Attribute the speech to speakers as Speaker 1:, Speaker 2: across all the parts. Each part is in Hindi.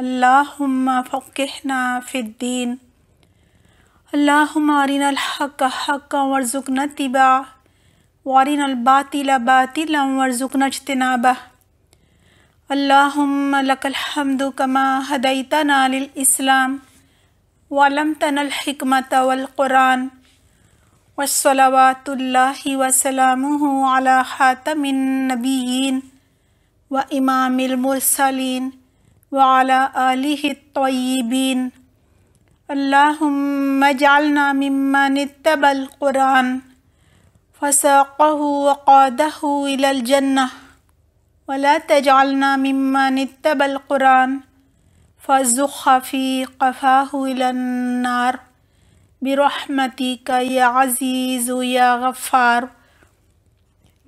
Speaker 1: اللهم فقهنا في الدين اللهم أرنا الحق حقا وارزقنا اتباعه وأرنا الباطل باطلا وارزقنا اجتنابه اللهم لك الحمد كما هديتنا للإسلام وعلمتنا الحكمة والقرآن والصلوات الله وسلامه على خاتم النبيين وإمام المرسلين वाला तय्यबीन अल्लाहुम्मजालना मिम्मन इत्तबल कुरान फसक़हु वक़ादहु इलल जन्नह वला तजालना मिम्मन इत्तबल कुरान फ़ज़ुख़ फ़ी क़फ़ाहु इलन्नार बिरहमतिक या अज़ीज़ या गफ़ार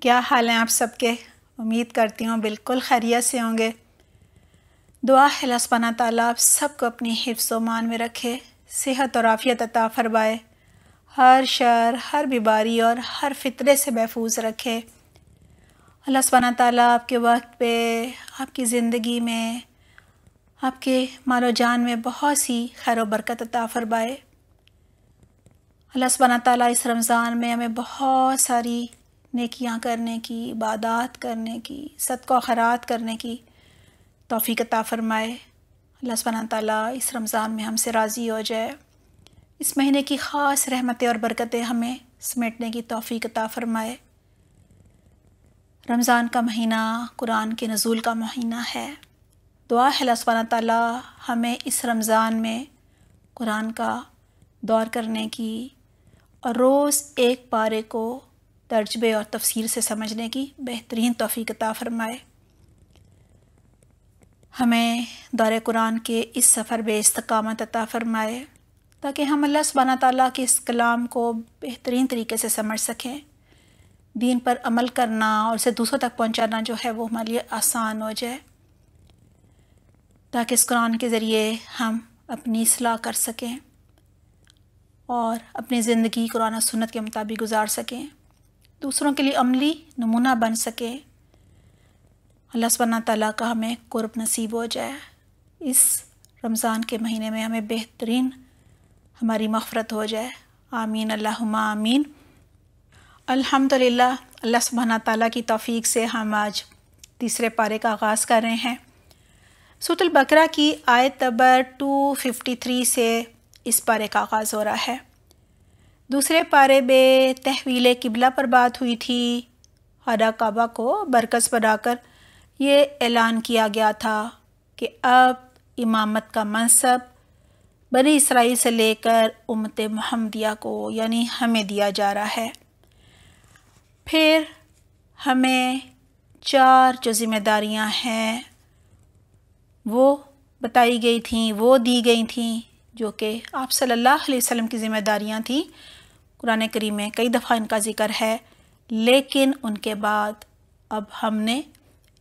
Speaker 1: क्या हाल हैं आप सबके उम्मीद करती हूँ बिल्कुल खैरियत से होंगे दुआ है लसपाना ताली आप सबको अपनी हिफ्स मान में रखे सेहत और आफियत अता फरमाए हर शर हर बीमारी और हर फितरे से महफूज रखे अल्लाह सबाना ताली आपके वक्त पे आपकी ज़िंदगी में आपके मालो जान में बहुत सी खैर बरकत अता फरमाए अल्लाह ताली इस रमज़ान में हमें बहुत सारी नकियाँ करने की इबादत करने की सदको खरात करने की तोफ़ी कता फ़रमाए अल्लाह ताली इस रमज़ान में हमसे राज़ी हो जाए इस महीने की ख़ास रहमतें और बरकतें हमें समेटने की तोफ़ी कता फ़रमाए रमज़ान का महीना कुरान के नज़ूल का महीना है दुआ है अल्लाह ताली हमें इस रमज़ान में कुरान का दौर करने की और रोज़ एक पारे को तर्जबे और तफसीर से समझने की बेहतरीन तोफ़ी फ़रमाए हमें दौर कुरान के इस सफ़र बे इस्तकामत अता फ़रमाए ताकि हम अल्लाह सुबहाना ताली के इस कलाम को बेहतरीन तरीके से समझ सकें दीन पर अमल करना और उसे दूसरों तक पहुँचाना जो है वो हमारे लिए आसान हो जाए ताकि इस कुरान के ज़रिए हम अपनी सलाह कर सकें और अपनी ज़िंदगी कुरान सुन्नत के मुताबिक गुजार सकें दूसरों के लिए अमली नमूना बन सकें अल्लाह सुबहाना तला का हमें कुर्ब नसीब हो जाए इस रमज़ान के महीने में हमें बेहतरीन हमारी मफ़रत हो जाए आमीन अल्लाहुम्मा आमीन अल्हम्दुलिल्लाह अल्लाह सुबहाना ताला की तौफीक से हम आज तीसरे पारे का आगाज़ कर रहे हैं सूतल बकरा की आयत नंबर 253 से इस पारे का आगाज़ हो रहा है दूसरे पारे में तहवील किबला पर बात हुई थी हरा काबा को बरकस बनाकर ये ऐलान किया गया था कि अब इमामत का मनसब बनी इसराइल से लेकर उमत महमदिया को यानी हमें दिया जा रहा है फिर हमें चार जो ज़िम्मेदारियां हैं वो बताई गई थी वो दी गई थी जो कि आप सल्लल्लाहु अलैहि वसल्लम की ज़िम्मेदारियां थी कुरान करीम में कई दफ़ा इनका ज़िक्र है लेकिन उनके बाद अब हमने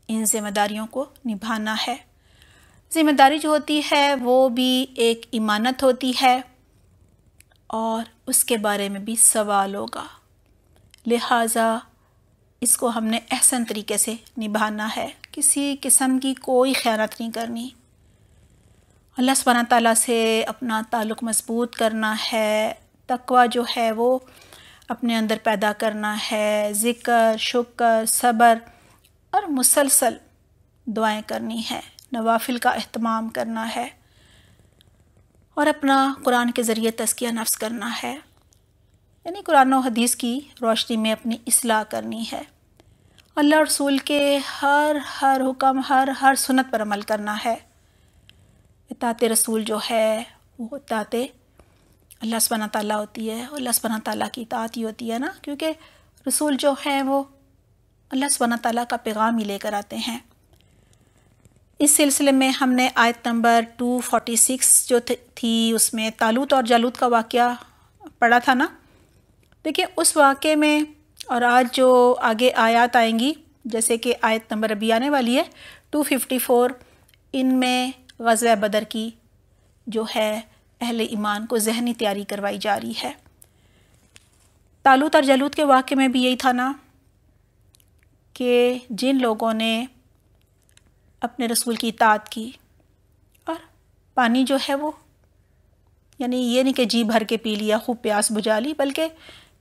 Speaker 1: इन जिम्मेदारियों को निभाना है जिम्मेदारी जो होती है वो भी एक इमानत होती है और उसके बारे में भी सवाल होगा लिहाजा इसको हमने अहसन तरीके से निभाना है किसी किस्म की कोई ख़्यात नहीं करनी अल्लाह सब तला से अपना ताल्लुक़ मजबूत करना है तकवा जो है वो अपने अंदर पैदा करना है ज़िक्र शुक्र सब्र और मुसलसल दुआएं करनी है नवाफिल का अहतमाम करना है और अपना कुरान के ज़रिए तस्किया नफ्स करना है यानी कुरान और हदीस की रोशनी में अपनी असलाह करनी है अल्लाह रसूल के हर हर हुक्म हर हर सुनत पर अमल करना है इतात रसूल जो है वो इतात अल्लाह सबाना ताली होती है अल्लाह सबाना ताली की इतात ही होती है ना क्योंकि रसूल जो हैं वो अल्लाह सुबहाना ताली का पैगाम ही लेकर आते हैं इस सिलसिले में हमने आयत नंबर 246 जो थी उसमें तालूत और जालूत का वाक़ पढ़ा था ना देखिए उस वाक़े में और आज जो आगे आयात आएंगी जैसे कि आयत नंबर अभी आने वाली है 254 इनमें गज़ बदर की जो है अहल ईमान को जहनी तैयारी करवाई जा रही है तालूत और जालूत के वाक़े में भी यही था ना कि जिन लोगों ने अपने रसूल की इतात की और पानी जो है वो यानी ये नहीं कि जी भर के पी लिया खूब प्यास बुझा ली बल्कि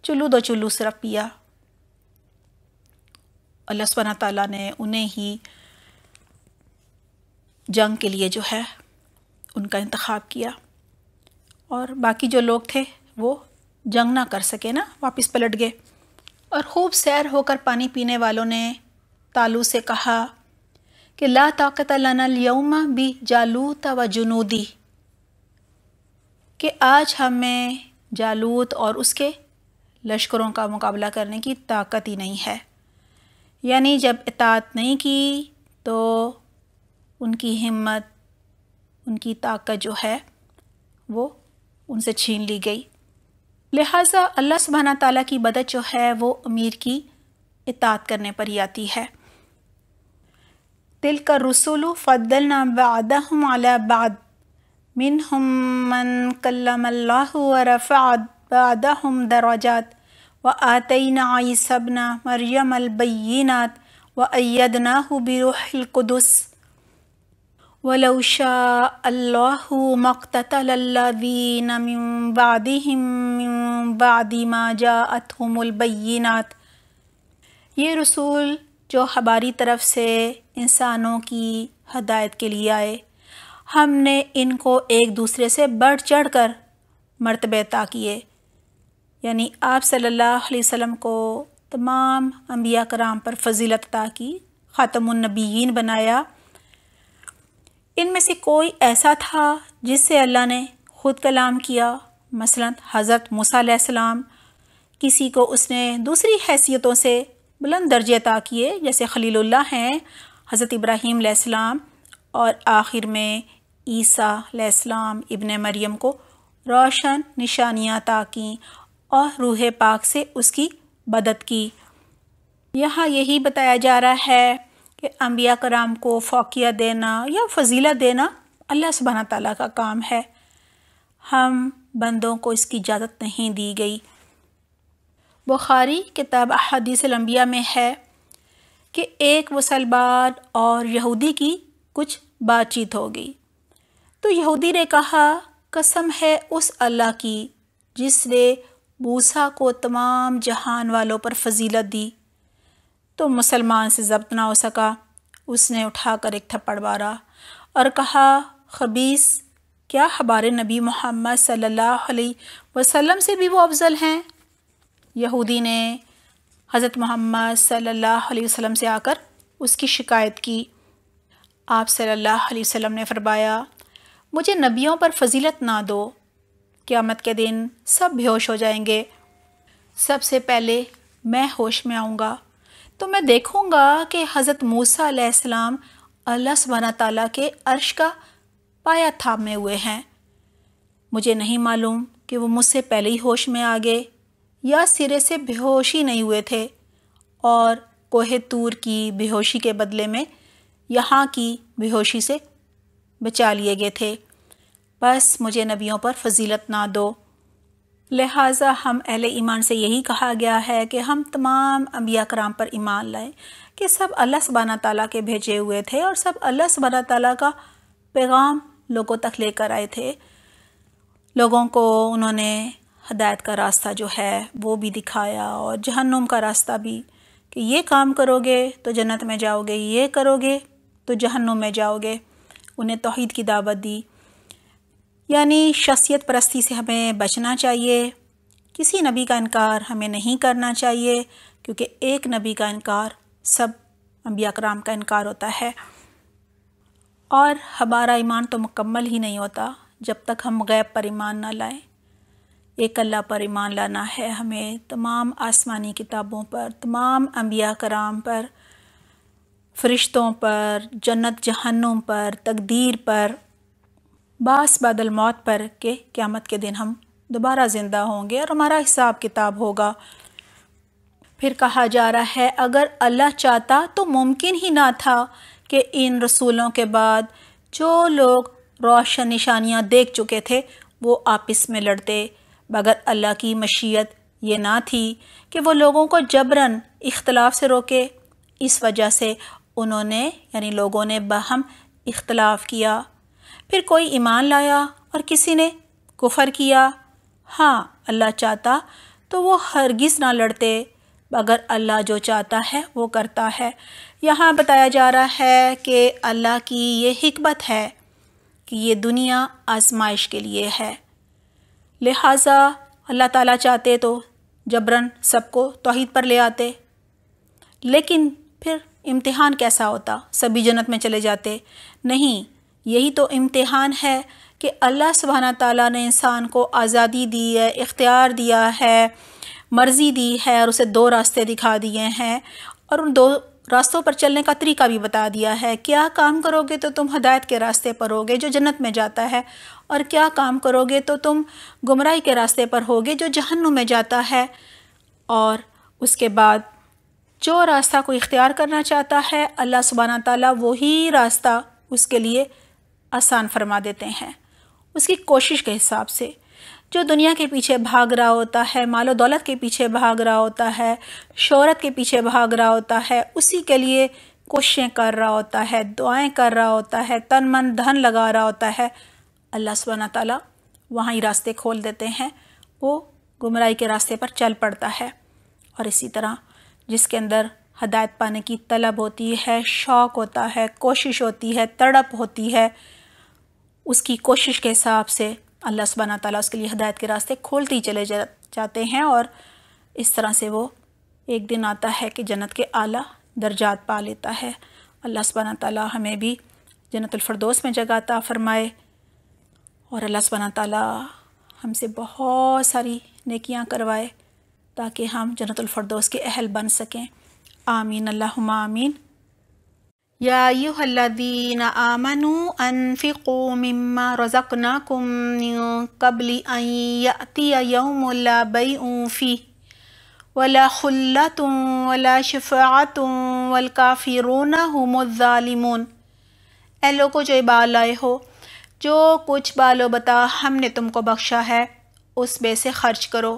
Speaker 1: चुल्लू दो चुल्लू सिर्फ पिया अल्लाह सुबहाना ताला ने उन्हें ही जंग के लिए जो है उनका इंतखब किया और बाकी जो लोग थे वो जंग ना कर सके ना वापस पलट गए और खूब सैर होकर पानी पीने वालों ने तालू से कहा कि ला ताकत लाना भी जालूत व जुनूदी कि आज हमें जालूत और उसके लश्करों का मुकाबला करने की ताकत ही नहीं है यानी जब इतात नहीं की तो उनकी हिम्मत उनकी ताकत जो है वो उनसे छीन ली गई लिहाजा अल्लाह सुबहाना तला की मदद जो है वो अमीर की इतात करने पर ही आती है तिल का रसुल फ़दल नाम बाद मिन हम मन कल्लाफ़ाद हम दरवाजात व आतना सबना मरियम अलबीनात व अयदना बिरुहलकुदस من शाह ما جاءتهم البينات ये रसूल जो हमारी तरफ से इंसानों की हदायत के लिए आए हमने इनको एक दूसरे से बढ़ चढ़ कर मरतबे किए यानी आप सल्लल्लाहु अलैहि वसल्लम को तमाम अम्बिया कराम पर फजीलत की ख़ातमुलनबीन बनाया इनमें से कोई ऐसा था जिससे अल्लाह ने ख़ुद कलाम किया मसलन हज़रत मूसम किसी को उसने दूसरी हैसियतों से बुलंद दर्जे अता किए जैसे खलील्ला हैं हज़रत इब्राहीम और आखिर में ईसा इबन मरियम को रोशन निशानियाँ अता कें और रूह पाक से उसकी मदद की यहाँ यही बताया जा रहा है कि अम्बिया कराम को फ़ौकिया देना या फजीला देना अल्लाह सुबहाना ताली का काम है हम बंदों को इसकी इजाज़त नहीं दी गई बुखारी किताब अहादीस लम्बिया में है कि एक मुसलमान और यहूदी की कुछ बातचीत हो गई तो यहूदी ने कहा कसम है उस अल्लाह की जिसने मूसा को तमाम जहान वालों पर फजीलत दी तो मुसलमान से जब्त ना हो सका उसने उठाकर एक थप्पड़ मारा और कहा खबीस क्या हमारे नबी मोहम्मद सल्लल्लाहु अलैहि वसल्लम से भी वो अफजल हैं यहूदी ने हज़रत मोहम्मद सल्लल्लाहु अलैहि वसल्लम से आकर उसकी शिकायत की आप सल्लल्लाहु अलैहि वसल्लम ने फरमाया मुझे नबियों पर फजीलत ना दो क़्यामत के दिन सब बेहोश हो जाएंगे सबसे पहले मैं होश में आऊँगा तो मैं देखूँगा कि हज़रत मूसा अलैहिस्सलाम अल्लाह सुबहाना ताला के अर्श का पाया थामे हुए हैं मुझे नहीं मालूम कि वो मुझसे पहले ही होश में आ गए या सिरे से बेहोश ही नहीं हुए थे और कोहे तूर की बेहोशी के बदले में यहाँ की बेहोशी से बचा लिए गए थे बस मुझे नबियों पर फजीलत ना दो लिहाजा हम अहल ईमान से यही कहा गया है कि हम तमाम अम्बिया कराम पर ईमान लाएं कि सब अल्लाह सबाना ताली के भेजे हुए थे और सब अल्लाह सबाना ताली का पैगाम लोगों तक लेकर आए थे लोगों को उन्होंने हदायत का रास्ता जो है वो भी दिखाया और जहन्नुम का रास्ता भी कि ये काम करोगे तो जन्नत में जाओगे ये करोगे तो जहन्नुम में जाओगे उन्हें तोहद की दावत दी यानी शख्सियत परस्ती से हमें बचना चाहिए किसी नबी का इनकार हमें नहीं करना चाहिए क्योंकि एक नबी का इनकार सब अम्बिया कराम का इनकार होता है और हमारा ईमान तो मुकम्मल ही नहीं होता जब तक हम गैब पर ईमान ना लाएं एक अल्लाह पर ईमान लाना है हमें तमाम आसमानी किताबों पर तमाम अम्बिया कराम पर फरिश्तों पर जन्नत जहन्नों पर तकदीर पर बास बादल मौत पर के क़्यामत के दिन हम दोबारा ज़िंदा होंगे और हमारा हिसाब किताब होगा फिर कहा जा रहा है अगर अल्लाह चाहता तो मुमकिन ही ना था कि इन रसूलों के बाद जो लोग रोशन निशानियाँ देख चुके थे वो आपस में लड़ते मगर अल्लाह की मशीयत ये ना थी कि वो लोगों को जबरन इख्तलाफ से रोके इस वजह से उन्होंने यानी लोगों ने बहम इख्तलाफ किया फिर कोई ईमान लाया और किसी ने कुफर किया हाँ अल्लाह चाहता तो वो हरगिज़ ना लड़ते अगर अल्लाह जो चाहता है वो करता है यहाँ बताया जा रहा है कि अल्लाह की ये हमत है कि ये दुनिया आजमाइश के लिए है लिहाजा अल्लाह ताला चाहते तो जबरन सबको तोहद पर ले आते लेकिन फिर इम्तिहान कैसा होता सभी जन्नत में चले जाते नहीं यही तो इम्तहान है कि अल्लाह सुबहाना ताली ने इंसान को आज़ादी दी है इख्तियार दिया है मर्ज़ी दी है और उसे दो रास्ते दिखा दिए हैं और उन दो रास्तों पर चलने का तरीका भी बता दिया है क्या काम करोगे तो तुम हदायत के रास्ते पर होगे जो जन्नत में जाता है और क्या काम करोगे तो तुम गुमराही के रास्ते पर होगे जो जहन्नुम में जाता है और उसके बाद जो रास्ता को इख्तियार करना चाहता है अल्लाह सुबहाना ताली वही रास्ता उसके लिए आसान फरमा देते हैं उसकी कोशिश के हिसाब से जो दुनिया के पीछे भाग रहा होता है मालो दौलत के पीछे भाग रहा होता है शहरत के पीछे भाग रहा होता है उसी के लिए कोशिशें कर रहा होता है दुआएं कर रहा होता है तन मन धन लगा रहा होता है अल्लाह सुबहाना तला वहाँ ही रास्ते खोल देते हैं वो गुमराह के रास्ते पर चल पड़ता है और इसी तरह जिसके अंदर हदायत पाने की तलब होती है शौक़ होता है कोशिश होती है तड़प होती है उसकी कोशिश के हिसाब से अल्लाह सुबहाना ताली उसके लिए हदायत के रास्ते खोलते ही चले जा, जाते हैं और इस तरह से वो एक दिन आता है कि जन्नत के आला दर्जात पा लेता है अल्लाह सुबहाना ताली हमें भी जन्नतफरदोस में जगाता फ़रमाए और अल्लाह सुबाना ताली हमसे बहुत सारी नेकियां करवाए ताकि हम जन्नतफरदोस के अहल बन सकें आमीन अल्लाह आमीन يا أيها الذين آمنوا أنفقوا مما رزقناكم من قبل أن يأتي يوم لا بيع فيه ولا خلة ولا شفاعة والكافرون هم الظالمون ए लोगों जो इबाल लाए हो जो कुछ बालो बता हमने तुमको बख्शा है उस बे से खर्च करो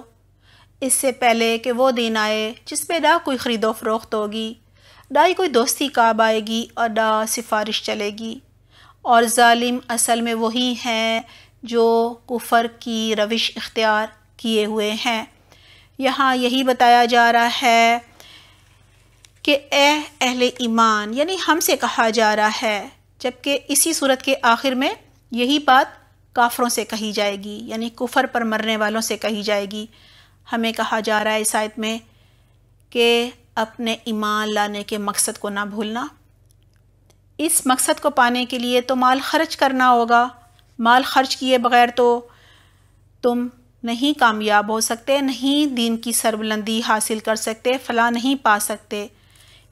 Speaker 1: इससे पहले कि वो दिन आए जिस पे ना कोई ख़रीदो फरोख्त होगी ना ही कोई दोस्ती काब आएगी और ना सिफारिश चलेगी और ालिम असल में वही हैं जो कुफर की रविश इख्तियार किए हुए हैं यहाँ यही बताया जा रहा है कि ए अहल ईमान यानी हमसे कहा जा रहा है जबकि इसी सूरत के आखिर में यही बात काफरों से कही जाएगी यानी कुफर पर मरने वालों से कही जाएगी हमें कहा जा रहा है इस आयत में कि अपने ईमान लाने के मकसद को ना भूलना इस मकसद को पाने के लिए तो माल खर्च करना होगा माल खर्च किए बगैर तो तुम नहीं कामयाब हो सकते नहीं दीन की सरबुलंदी हासिल कर सकते फला नहीं पा सकते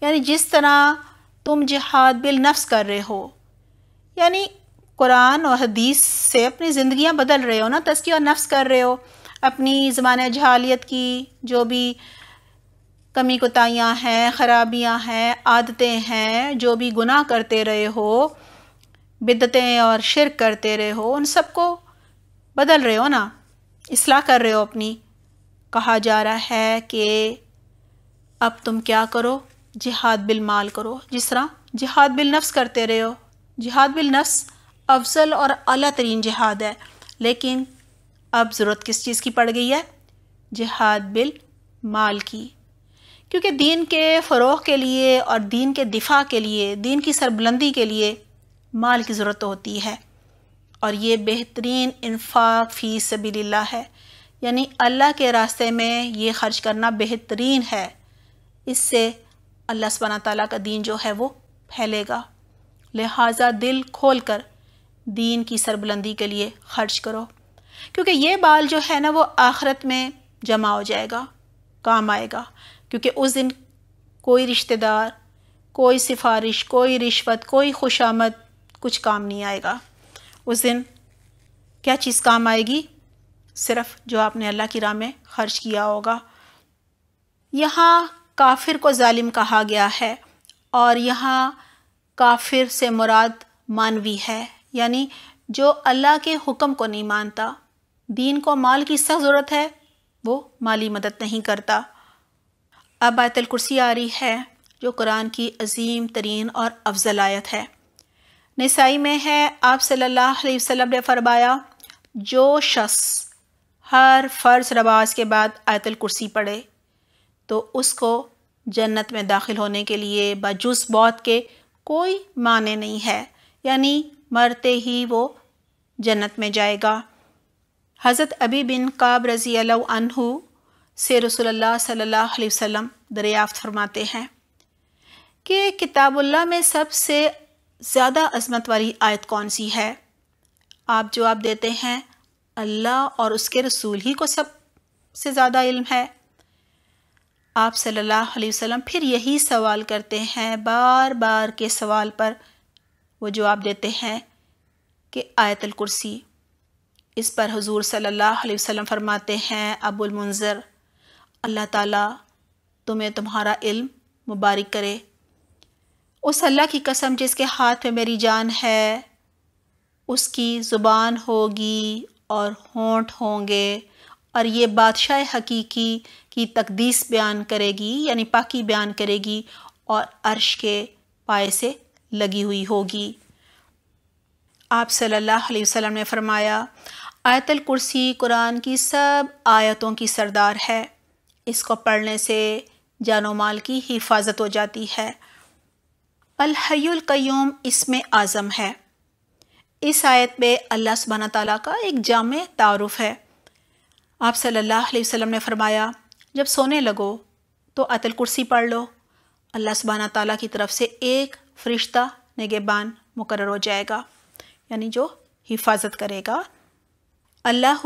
Speaker 1: यानी जिस तरह तुम जिहाद बिल नफ्स कर रहे हो यानी कुरान और हदीस से अपनी ज़िंदियाँ बदल रहे हो ना तस्की और नफ्स कर रहे हो अपनी ज़माने जहालियत की जो भी कमी कोताहियाँ हैं ख़राबियाँ हैं आदतें हैं जो भी गुनाह करते रहे हो बिदतें और शिरक करते रहे हो उन सबको बदल रहे हो ना इसलाह कर रहे हो अपनी कहा जा रहा है कि अब तुम क्या करो जिहाद बिल माल करो जिस तरह जिहाद बिल नफ्स करते रहे हो जिहाद बिल नफ्स अफजल और अला तरीन जिहाद है लेकिन अब ज़रूरत किस चीज़ की पड़ गई है जिहाद बिल माल की क्योंकि दीन के फ़रोह के लिए और दीन के दिफा के लिए दीन की सरबुलंदी के लिए माल की ज़रूरत होती है और ये बेहतरीन इन्फाक फ़ी सबील्ला है यानी अल्लाह के रास्ते में ये ख़र्च करना बेहतरीन है इससे अल्लाह सबाना ताली का दीन जो है वो फैलेगा लिहाजा दिल खोल कर दीन की सरबुलंदी के लिए ख़र्च करो क्योंकि ये बाल जो है ना वो आखरत में जमा हो जाएगा काम आएगा क्योंकि उस दिन कोई रिश्तेदार कोई सिफारिश कोई रिश्वत कोई खुशामद कुछ काम नहीं आएगा उस दिन क्या चीज़ काम आएगी सिर्फ जो आपने अल्लाह की राह में खर्च किया होगा यहाँ काफिर को जालिम कहा गया है और यहाँ काफिर से मुराद मानवी है यानी जो अल्लाह के हुक्म को नहीं मानता दीन को माल की सख्त ज़रूरत है वो माली मदद नहीं करता अब आयतल कुर्सी आ रही है जो कुरान की अजीम तरीन और अफजल आयत है नसाई में है आप सल्लल्लाहु अलैहि वसल्लम ने फरमाया जो शख्स हर फ़र्ज रवाज के बाद आयतल कुर्सी पढ़े तो उसको जन्नत में दाखिल होने के लिए बजूस बौत के कोई माने नहीं है यानी मरते ही वो जन्नत में जाएगा हज़रत अबी बिन काब रज़ी अनहु से रसोल्ला सल्ला वसम दरियाफ़ फरमाते हैं कि किताबुल्ला में सबसे ज़्यादा अजमत वाली आयत कौन सी है आप जवाब देते हैं अल्लाह और उसके रसूल ही को सब से ज़्यादा इल्म है आप सल्लल्लाहु अलैहि वसल्लम फिर यही सवाल करते हैं बार बार के सवाल पर वो जवाब देते हैं कि आयतल कुर्सी इस पर हजूर सल्लल्लाहु अलैहि वसल्लम फरमाते हैं अबुल मुंज़र अल्लाह ताला तुम्हें तुम्हारा इल्म मुबारक करे उस अल्लाह की कसम जिसके हाथ में मेरी जान है उसकी ज़ुबान होगी और होंठ होंगे और ये बादशाह हकीकी की तकदीस बयान करेगी यानी पाकि बयान करेगी और अर्श के पाए से लगी हुई होगी आप सल्लल्लाहु अलैहि वसल्लम ने फरमाया आयतल कुर्सी कुरान की सब आयतों की सरदार है इसको पढ़ने से जानो माल की हिफाजत हो जाती है अलहयुल इसमें आज़म है इस आयत में अल्लाह सुबहान तला का एक जाम तारफ़ है आप सल्लल्लाहु अलैहि वसल्लम ने फरमाया जब सोने लगो तो अतल कुर्सी पढ़ लो अल्लाह सुबहान तला की तरफ से एक फ़रिश्ता नगेबान मुकर हो जाएगा यानी जो हिफाजत करेगा अल्लाह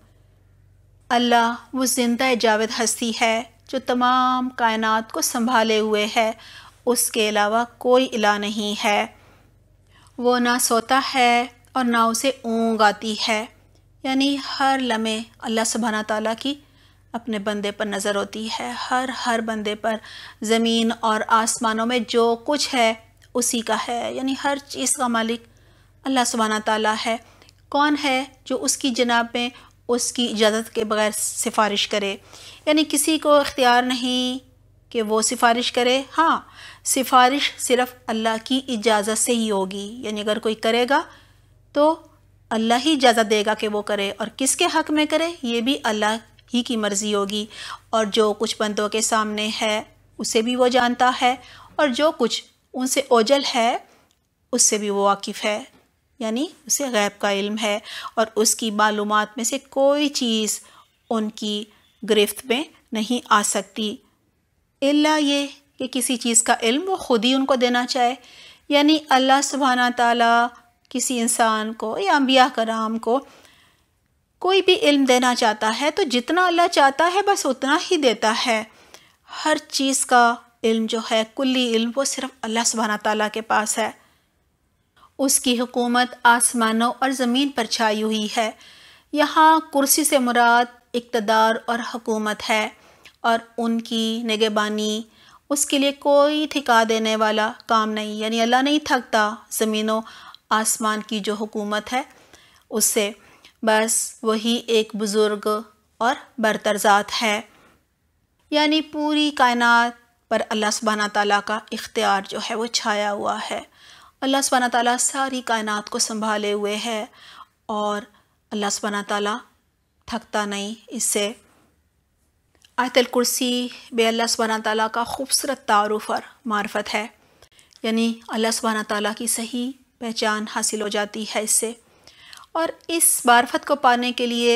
Speaker 1: अल्लाह वो ज़िंदा जावेद हस्ती है जो तमाम कायनात को संभाले हुए है उसके अलावा कोई इला नहीं है वो ना सोता है और ना उसे ऊँग आती है यानी हर लम्हे अल्लाह सुबहाना ताली की अपने बंदे पर नज़र होती है हर हर बंदे पर ज़मीन और आसमानों में जो कुछ है उसी का है यानी हर चीज़ का मालिक अल्लाह सुबहाना ताला है कौन है जो उसकी जनाब में उसकी इजाज़त के बगैर सिफारिश करे यानी किसी को इख्तियार नहीं कि वो सिफारिश करे हाँ सिफारिश सिर्फ़ अल्लाह की इजाज़त से ही होगी यानी अगर कोई करेगा तो अल्लाह ही इजाज़त देगा कि वो करे और किसके हक़ में करे ये भी अल्लाह ही की मर्ज़ी होगी और जो कुछ बंदों के सामने है उसे भी वो जानता है और जो कुछ उनसे ओझल है उससे भी वो वाकिफ़ है यानी उसे गैब का इल्म है और उसकी मालूम में से कोई चीज़ उनकी गिरफ्त में नहीं आ सकती इल्ला ये कि किसी चीज़ का इल्म वो ख़ुद ही उनको देना चाहे यानी अल्लाह सुबहाना ताला किसी इंसान को या अम्बिया कराम को कोई भी इल्म देना चाहता है तो जितना अल्लाह चाहता है बस उतना ही देता है हर चीज़ का इल्म जो है कुल्ली इल्म वो सिर्फ अल्लाह सुबहाना ताला के पास है उसकी हुकूमत आसमानों और ज़मीन पर छाई हुई है यहाँ कुर्सी से मुराद इकतदार और हकूमत है और उनकी निगेबानी उसके लिए कोई ठिका देने वाला काम नहीं यानी अल्लाह नहीं थकता ज़मीनों आसमान की जो हुकूमत है उससे बस वही एक बुज़ुर्ग और बरतरज़ात है यानी पूरी कायनात पर अल्लाह सुबहाना ताली का इख्तियार जो है वो छाया हुआ है अल्लाह सुबहाना ताली सारी कायन को संभाले हुए है और अल्लाह सुबहाना ताली थकता नहीं इससे आयतल कुर्सी बे अल्लाह सुबहाना ताली का खूबसूरत तारुफ और मार्फत है यानी अल्लाह सुबहाना ताली की सही पहचान हासिल हो जाती है इससे और इस मार्फत को पाने के लिए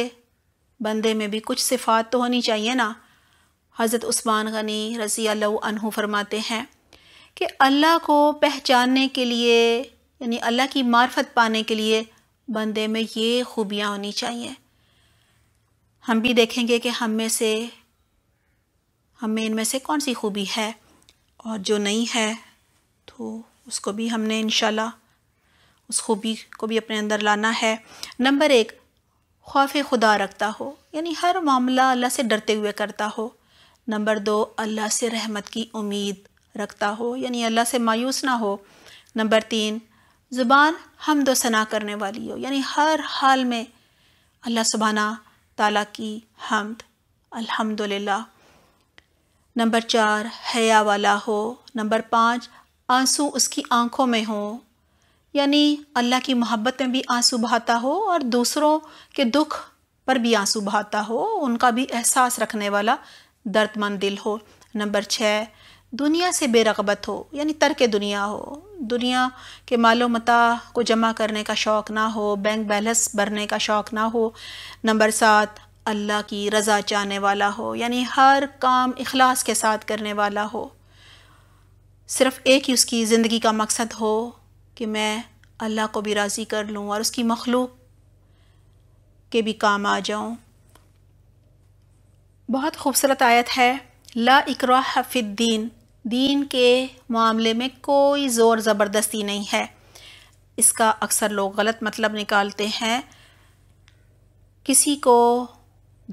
Speaker 1: बंदे में भी कुछ सिफात तो होनी चाहिए ना हज़रत उस्मान गनी रज़ी अल्लाह फरमाते हैं कि अल्लाह को पहचानने के लिए यानी अल्लाह की मार्फत पाने के लिए बंदे में ये खूबियाँ होनी चाहिए हम भी देखेंगे कि हम में से हमें इनमें से कौन सी खूबी है और जो नहीं है तो उसको भी हमने इन उस खूबी को भी अपने अंदर लाना है नंबर एक खौफ खुदा रखता हो यानी हर मामला अल्लाह से डरते हुए करता हो नंबर दो अल्लाह से रहमत की उम्मीद रखता हो यानी अल्लाह से मायूस ना हो नंबर तीन ज़ुबान दो सना करने वाली हो यानी हर हाल में अल्लाह सुबहाना ताला की हमद अल्हम्दुलिल्लाह नंबर चार हया वाला हो नंबर पाँच आंसू उसकी आँखों में हो यानी अल्लाह की मोहब्बत में भी आंसू बहाता हो और दूसरों के दुख पर भी आंसू बहाता हो उनका भी एहसास रखने वाला दर्दमंद दिल हो नंबर छः दुनिया से बेरगबत हो यानी तर्क दुनिया हो दुनिया के मालो मता को जमा करने का शौक़ ना हो बैंक बैलेंस भरने का शौक़ ना हो नंबर सात अल्लाह की रज़ा चाहने वाला हो यानी हर काम अखलास के साथ करने वाला हो सिर्फ़ एक ही उसकी ज़िंदगी का मकसद हो कि मैं अल्लाह को भी राज़ी कर लूँ और उसकी मखलूक के भी काम आ जाऊँ बहुत खूबसूरत आयत है ला इकरा फ़िद्दीन दीन के मामले में कोई ज़ोर ज़बरदस्ती नहीं है इसका अक्सर लोग गलत मतलब निकालते हैं किसी को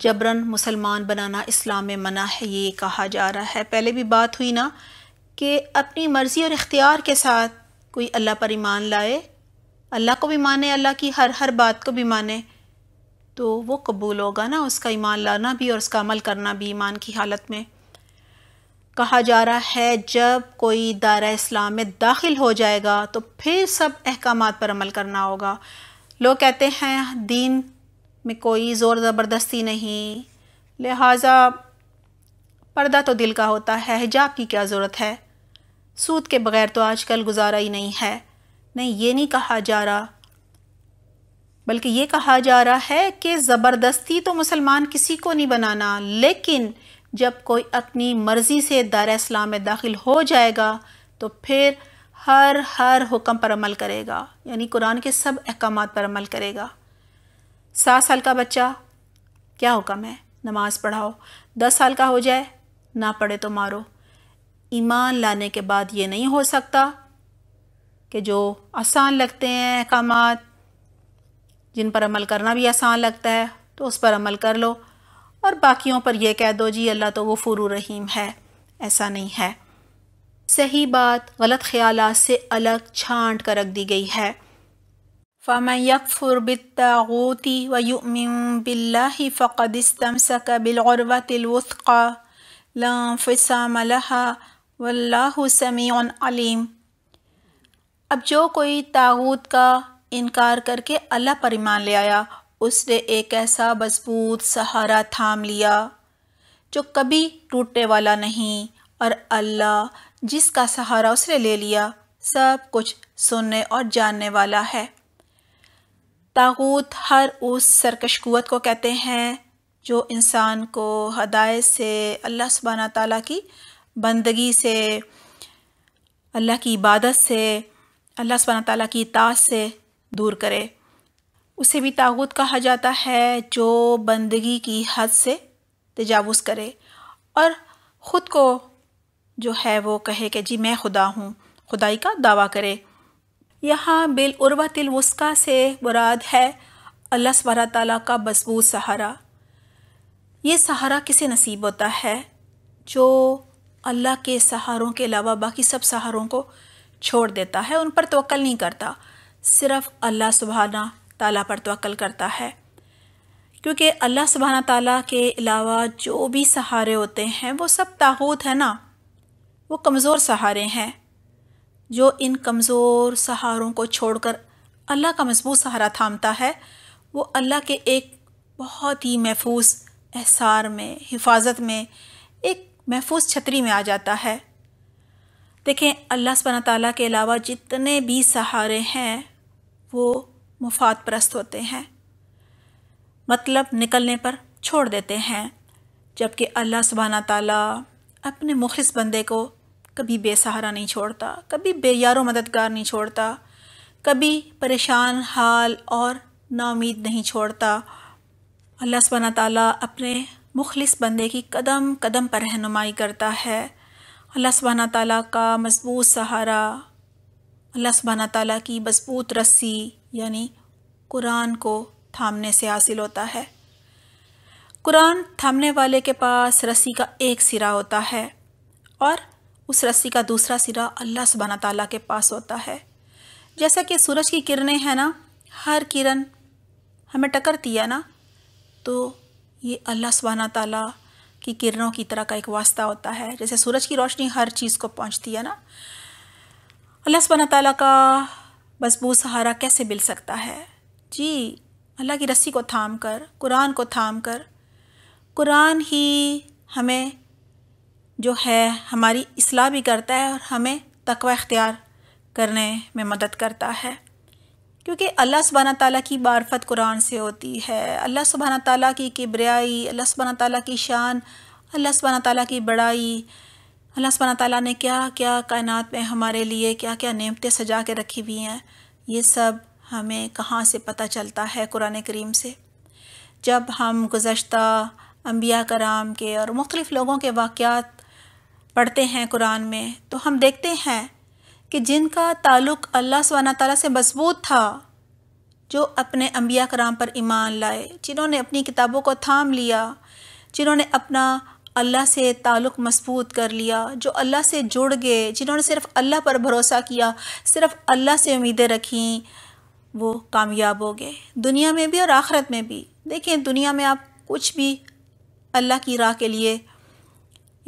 Speaker 1: जबरन मुसलमान बनाना इस्लाम में मना है ये कहा जा रहा है पहले भी बात हुई ना कि अपनी मर्ज़ी और इख्तियार के साथ कोई अल्लाह पर ईमान लाए अल्लाह को भी माने अल्लाह की हर हर बात को भी माने तो वो कबूल होगा ना उसका ईमान लाना भी और उसका अमल करना भी ईमान की हालत में कहा जा रहा है जब कोई दायरा इस्लाम में दाखिल हो जाएगा तो फिर सब अहकाम पर अमल करना होगा लोग कहते हैं दीन में कोई ज़ोर ज़बरदस्ती नहीं लिहाजा पर्दा तो दिल का होता है हिजाब की क्या ज़रूरत है सूद के बगैर तो आजकल गुजारा ही नहीं है नहीं ये नहीं कहा जा रहा बल्कि ये कहा जा रहा है कि ज़बरदस्ती तो मुसलमान किसी को नहीं बनाना लेकिन जब कोई अपनी मर्ज़ी से दार इस्लाम में दाखिल हो जाएगा तो फिर हर हर हुक्म पर अमल करेगा यानी कुरान के सब अहकाम पर अमल करेगा सात साल का बच्चा क्या हुक्म है नमाज़ पढ़ाओ दस साल का हो जाए ना पढ़े तो मारो ईमान लाने के बाद ये नहीं हो सकता कि जो आसान लगते हैं अहकाम जिन पर अमल करना भी आसान लगता है तो उस पर अमल कर लो और बाकियों पर यह कह दो जी अल्लाह तो वो गफूर रहीम है ऐसा नहीं है सही बात गलत ख्याल से अलग छांट कर रख दी गई है फ़मन यकफुर बितागूती वयुमिन बिल्लाहि फ़क़द इस्तमसक बिलग़ुरवतिलवुस्क़ा ला फ़िसाम लहा वल्लाहु समीउन अलीम अब जो कोई तागूत का इनकार करके अल्लाह पर ईमान ले आया उसने एक ऐसा मजबूत सहारा थाम लिया जो कभी टूटने वाला नहीं और अल्लाह जिसका सहारा उसने ले लिया सब कुछ सुनने और जानने वाला है ताकूत हर उस सरकश क़ुत को कहते हैं जो इंसान को हदायत से अल्लाह सुबाना ताली की बंदगी से अल्लाह की इबादत से अल्लाह सुबाना ताली की इताज से दूर करे उसे भी तागुत कहा जाता है जो बंदगी की हद से तजावज़ करे और ख़ुद को जो है वो कहे कि जी मैं खुदा हूँ खुदाई का दावा करे यहाँ बिल से मुराद है अल्लाह सबारा ताली का मजबूत सहारा ये सहारा किसे नसीब होता है जो अल्लाह के सहारों के अलावा बाकी सब सहारों को छोड़ देता है उन पर तोल नहीं करता सिर्फ़ अल्लाह सुबहाना ताला पर तोल करता है क्योंकि अल्लाह सुबहाना ताला के अलावा जो भी सहारे होते हैं वो सब ताहूत है ना वो कमज़ोर सहारे हैं जो इन कमज़ोर सहारों को छोड़कर अल्लाह का मजबूत सहारा थामता है वो अल्लाह के एक बहुत ही महफूज एहसार में हिफाजत में एक महफूज छतरी में आ जाता है देखें अल्लाह सपना ताली के अलावा जितने भी सहारे हैं वो मुफाद परस्त होते हैं मतलब निकलने पर छोड़ देते हैं जबकि अल्लाह सुबहाना ताला अपने मुखलिस बंदे को कभी बेसहारा नहीं छोड़ता कभी बेयारो मददगार नहीं छोड़ता कभी परेशान हाल और नाउमीद नहीं छोड़ता अल्लाह सुबहाना ताला अपने मुखलिस बंदे की कदम कदम पर रहनुमाई करता है अल्लाह सुबहाना ताला का मजबूत सहारा अल्लाह सुबहाना ताला की मजबूत रस्सी यानी कुरान को थामने से हासिल होता है कुरान थामने वाले के पास रस्सी का एक सिरा होता है और उस रस्सी का दूसरा सिरा अल्लाह सुबहाना ताला के पास होता है जैसा कि सूरज की किरणें हैं ना हर किरण हमें टकरती है ना तो ये अल्लाह सुबहाना ताला की किरणों की तरह का एक वास्ता होता है जैसे सूरज की रोशनी हर चीज़ को पहुंचती है ना अल्लाह सुबहाना ताला का वो सहारा कैसे मिल सकता है जी अल्लाह की रस्सी को थाम कर कुरान को थाम कर कुरान ही हमें जो है हमारी असलाह भी करता है और हमें तकवा इख्तियार करने में मदद करता है क्योंकि अल्लाह सुबहाना ताली की बारफत कुरान से होती है अल्लाह सुबहाना ताली की किबरियाई अल्लाह सुबहाना ताली की शान अल्लाह सुबहाना ताली की बड़ाई अल्लाह सुबहाना ताली ने क्या क्या कायनात में हमारे लिए क्या क्या नेमतें सजा के रखी हुई हैं ये सब हमें कहाँ से पता चलता है कुरान करीम से जब हम गुज्त अम्बिया कराम के और मुख्तलिफ़ लोगों के वाक़ात पढ़ते हैं कुरान में तो हम देखते हैं कि जिनका ताल्लुक़ अल्लाह सुबहाना ताली से मजबूत था जो अपने अम्बिया कराम पर ईमान लाए जिन्होंने अपनी किताबों को थाम लिया जिन्होंने अपना अल्लाह से ताल्लुक़ मजबूत कर लिया जो अल्लाह से जुड़ गए जिन्होंने सिर्फ़ अल्लाह पर भरोसा किया सिर्फ़ अल्लाह से उम्मीदें रखीं वो कामयाब हो गए दुनिया में भी और आखरत में भी देखें दुनिया में आप कुछ भी अल्लाह की राह के लिए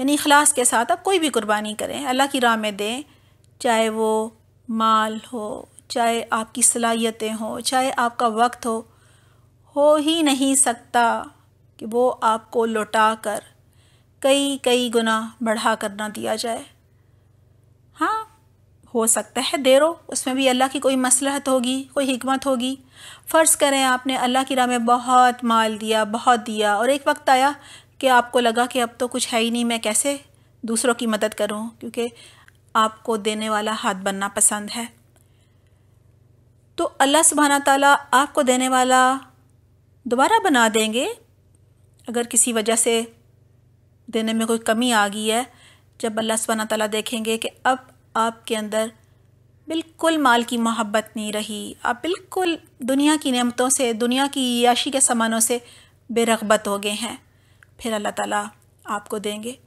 Speaker 1: यानी अखलास के साथ आप कोई भी कुर्बानी करें अल्लाह की राह में दें चाहे वो माल हो चाहे आपकी सलाहियतें हों चाहे आपका वक्त हो हो ही नहीं सकता कि वो आपको लौटा कर कई कई गुना बढ़ा करना दिया जाए हाँ हो सकता है देरो उसमें भी अल्लाह की कोई मसलहत होगी कोई हमत होगी फ़र्ज़ करें आपने अल्लाह की राह में बहुत माल दिया बहुत दिया और एक वक्त आया कि आपको लगा कि अब तो कुछ है ही नहीं मैं कैसे दूसरों की मदद करूं क्योंकि आपको देने वाला हाथ बनना पसंद है तो अल्लाह सुबहाना ताला आपको देने वाला दोबारा बना देंगे अगर किसी वजह से देने में कोई कमी आ गई है जब अल्लाह सुबहाना तला देखेंगे कि अब आपके अंदर बिल्कुल माल की मोहब्बत नहीं रही आप बिल्कुल दुनिया की नियमतों से दुनिया की याशी के सामानों से बेरगबत हो गए हैं फिर अल्लाह ताला आपको देंगे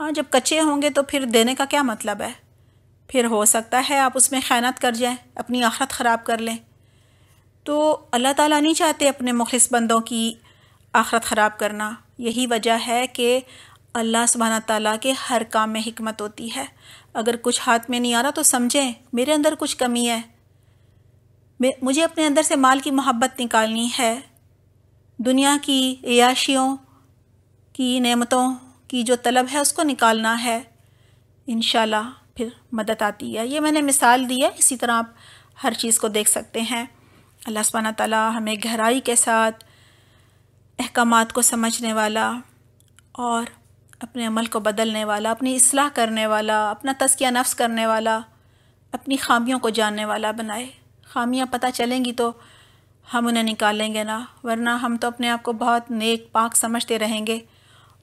Speaker 1: हाँ जब कच्चे होंगे तो फिर देने का क्या मतलब है फिर हो सकता है आप उसमें खैनत कर जाएं अपनी आखरत ख़राब कर लें तो अल्लाह ताला नहीं चाहते अपने मुखलिस बंदों की आखरत ख़राब करना यही वजह है कि अल्लाह सुबहाना ताला के हर काम में हमत होती है अगर कुछ हाथ में नहीं आ रहा तो समझें मेरे अंदर कुछ कमी है मुझे अपने अंदर से माल की मोहब्बत निकालनी है दुनिया की याशियों की नेमतों की जो तलब है उसको निकालना है इन फिर मदद आती है ये मैंने मिसाल दी है इसी तरह आप हर चीज़ को देख सकते हैं अल्लाह सुबहाना ताली हमें गहराई के साथ अहकाम को समझने वाला और अपने अमल को बदलने वाला अपनी असलाह करने वाला अपना तस्किया नफ्स करने वाला अपनी खामियों को जानने वाला बनाए खामियां पता चलेंगी तो हम उन्हें निकालेंगे ना वरना हम तो अपने आप को बहुत नेक पाक समझते रहेंगे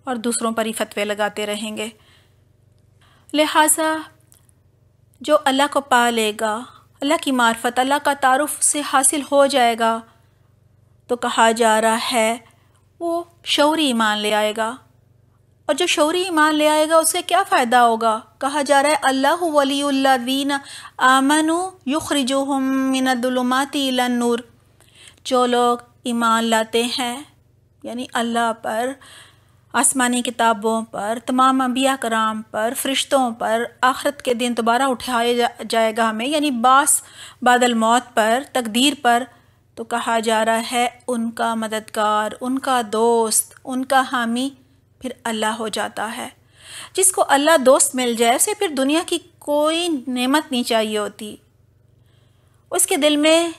Speaker 1: और दूसरों पर ही फतवे लगाते रहेंगे लिहाजा जो अल्लाह को पा लेगा अल्लाह की मार्फत अल्लाह का तारफ़ से हासिल हो जाएगा तो कहा जा रहा है वो शौरी ईमान ले आएगा और जो शौरी ईमान ले आएगा उससे क्या फ़ायदा होगा कहा जा रहा है अल्लाह वलीदीन आमनु नूर जो लोग ईमान लाते हैं यानी अल्लाह पर आसमानी किताबों पर तमाम अबिया कराम पर फरिश्तों पर आखरत के दिन दोबारा उठाया जा, जाएगा हमें यानी बास बादल मौत पर तकदीर पर तो कहा जा रहा है उनका मददगार उनका दोस्त उनका हामी फिर अल्लाह हो जाता है जिसको अल्लाह दोस्त मिल जाए उसे फिर दुनिया की कोई नेमत नहीं चाहिए होती उसके दिल में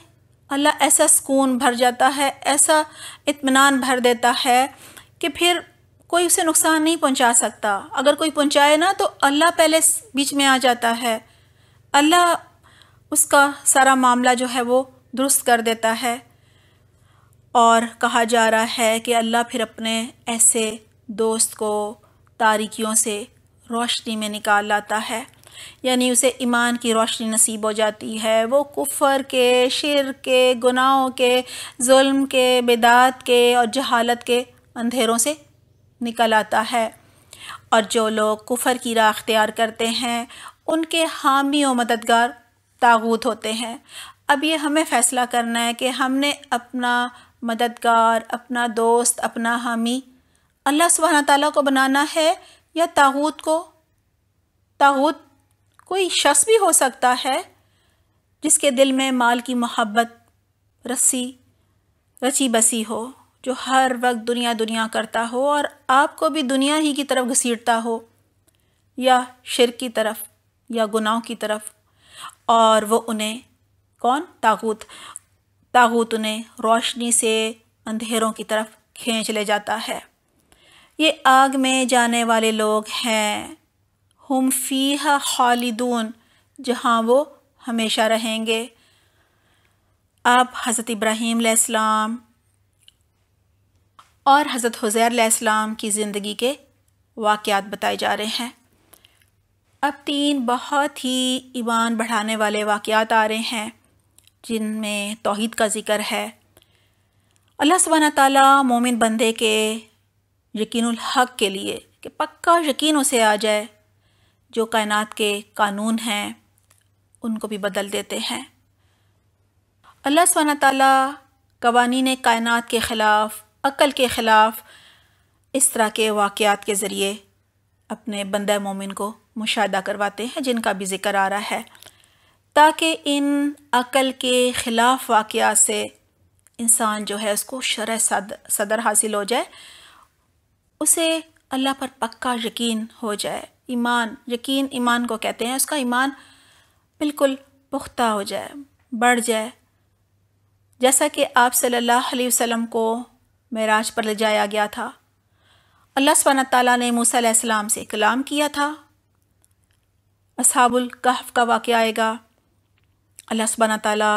Speaker 1: अल्लाह ऐसा सुकून भर जाता है ऐसा इत्मीनान भर देता है कि फिर कोई उसे नुकसान नहीं पहुंचा सकता अगर कोई पहुंचाए ना तो अल्लाह पहले बीच में आ जाता है अल्लाह उसका सारा मामला जो है वो दुरुस्त कर देता है और कहा जा रहा है कि अल्लाह फिर अपने ऐसे दोस्त को तारिकियों से रोशनी में निकाल लाता है यानी उसे ईमान की रोशनी नसीब हो जाती है वो कुफर के शिर के गुनाहों के जुल्म के बेदात के और जहालत के अंधेरों से निकल आता है और जो लोग कुफर की राह अख्तियार करते हैं उनके हामी और मददगार तागूत होते हैं अब ये हमें फ़ैसला करना है कि हमने अपना मददगार अपना दोस्त अपना हामी अल्लाह सुबहाना तला को बनाना है या ताहूत को ताहूत कोई शख्स भी हो सकता है जिसके दिल में माल की मोहब्बत रस्सी रची बसी हो जो हर वक्त दुनिया दुनिया करता हो और आपको भी दुनिया ही की तरफ घसीटता हो या शिर की तरफ या गुनाहों की तरफ और वो उन्हें कौन तागूत तागूत उन्हें रोशनी से अंधेरों की तरफ खींच ले जाता है ये आग में जाने वाले लोग हैं हम फ़ीहा खालिदून जहाँ वो हमेशा रहेंगे आप हज़रत इब्राहीम आसमाम और हज़रत हुज़ैर आसमाम की ज़िंदगी के वाक़ बताए जा रहे हैं अब तीन बहुत ही ईमान बढ़ाने वाले वाक़ आ रहे हैं जिनमें तोहद का ज़िक्र है अल्लाह सुबहाना ताली मोमिन बंदे के यकीन हक़ के लिए कि पक्का यकीन उसे आ जाए जो कायनात के कानून हैं उनको भी बदल देते हैं अल्लाह स्वान ताली ने कायनात के ख़िलाफ़ अक़ल के ख़िलाफ़ इस तरह के वाक़ात के ज़रिए अपने बंद मोमिन को मुशाह करवाते हैं जिनका भी ज़िक्र आ रहा है ताकि इन अक़ल के ख़िलाफ़ वाक़ से इंसान जो है उसको शरह सदर हासिल हो जाए उसे अल्लाह पर पक्का यकीन हो जाए ईमान यकीन ईमान को कहते हैं उसका ईमान बिल्कुल पुख्ता हो जाए बढ़ जाए जैसा कि आप सल्लल्लाहु अलैहि वसल्लम को मराज पर ले जाया गया था अल्लाह स्वान ताली ने मूसम से कलाम किया था असहाबुल कहफ का वाक़ आएगा अल्लाह सब ताला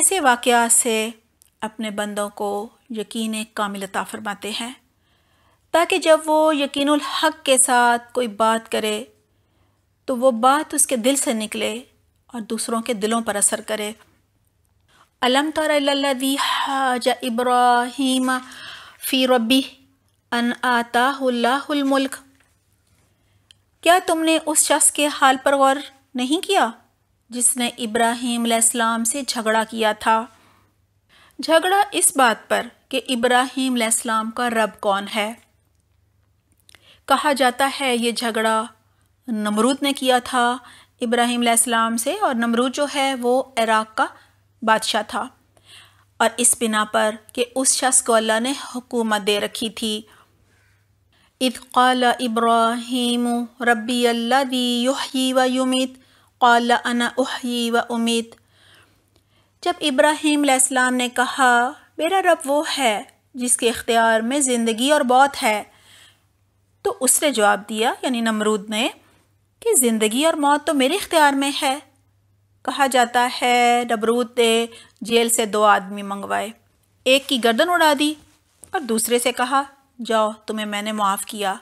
Speaker 1: ऐसे वाक़ से अपने बंदों को यकीन कामिल अता फरमाते हैं ताकि जब वो यकीन हक के साथ कोई बात करे तो वो बात उसके दिल से निकले और दूसरों के दिलों पर असर करे अलम तरदी हाजा इब्राहिम फ़ी रबी अन आतामुल्क क्या तुमने उस शख्स के हाल पर गौर नहीं किया जिसने इब्राहिम इस्लाम से झगड़ा किया था झगड़ा इस बात पर कि इस्लाम का रब कौन है कहा जाता है ये झगड़ा नमरूद ने किया था इब्राहिम सलाम से और नमरूद जो है वो इराक़ का बादशाह था और इस बिना पर कि उस शख्स को अल्लाह ने हुकूमत दे रखी थी इद इब्राहिम रबी अल्लादी युही व युमित कल अना व उमित जब इब्राहिम सलाम ने कहा मेरा रब वो है जिसके इख्तियार में ज़िंदगी और बहुत है तो उसने जवाब दिया यानी नमरूद ने कि ज़िंदगी और मौत तो मेरे इख्तियार में है कहा जाता है नमरूद ने जेल से दो आदमी मंगवाए एक की गर्दन उड़ा दी और दूसरे से कहा जाओ तुम्हें मैंने माफ़ किया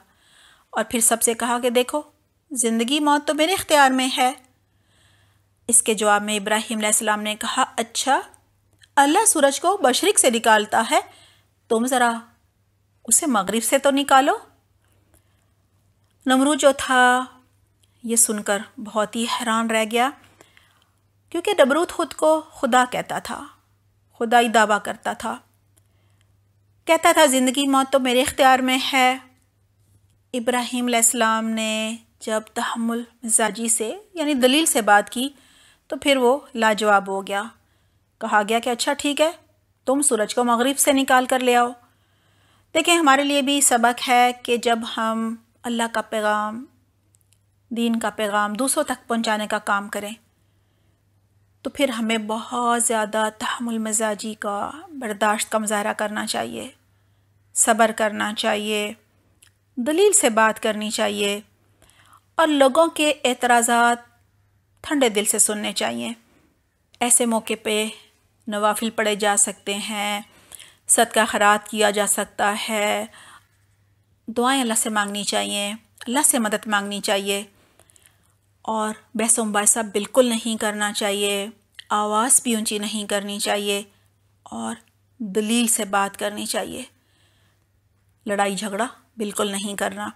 Speaker 1: और फिर सबसे कहा कि देखो ज़िंदगी मौत तो मेरे इख्तियार में है इसके जवाब में इब्राहिम सलाम ने कहा अच्छा अल्लाह सूरज को बशरक से निकालता है तुम ज़रा उसे मगरिब से तो निकालो नमरू जो था ये सुनकर बहुत ही हैरान रह गया क्योंकि डबरूत खुद को खुदा कहता था खुदा ही दावा करता था कहता था ज़िंदगी मौत तो मेरे इख्तियार में है इब्राहिम सलाम ने जब तहमुल मिजाजी से यानी दलील से बात की तो फिर वो लाजवाब हो गया कहा गया कि अच्छा ठीक है तुम सूरज को मगरिब से निकाल कर ले आओ देखें हमारे लिए भी सबक है कि जब हम अल्लाह का पैगाम दीन का पैगाम दूसरों तक पहुंचाने का काम करें तो फिर हमें बहुत ज़्यादा तहमुल मजाजी का बर्दाश्त का मुजाहरा करना चाहिए सब्र करना चाहिए दलील से बात करनी चाहिए और लोगों के एतराज़ा ठंडे दिल से सुनने चाहिए ऐसे मौके पे नवाफिल पढ़े जा सकते हैं सदका खरात किया जा सकता है दुआएं अल्लाह से मांगनी चाहिए अल्लाह से मदद मांगनी चाहिए और बहस मुबासा बिल्कुल नहीं करना चाहिए आवाज़ भी ऊंची नहीं करनी चाहिए और दलील से बात करनी चाहिए लड़ाई झगड़ा बिल्कुल नहीं करना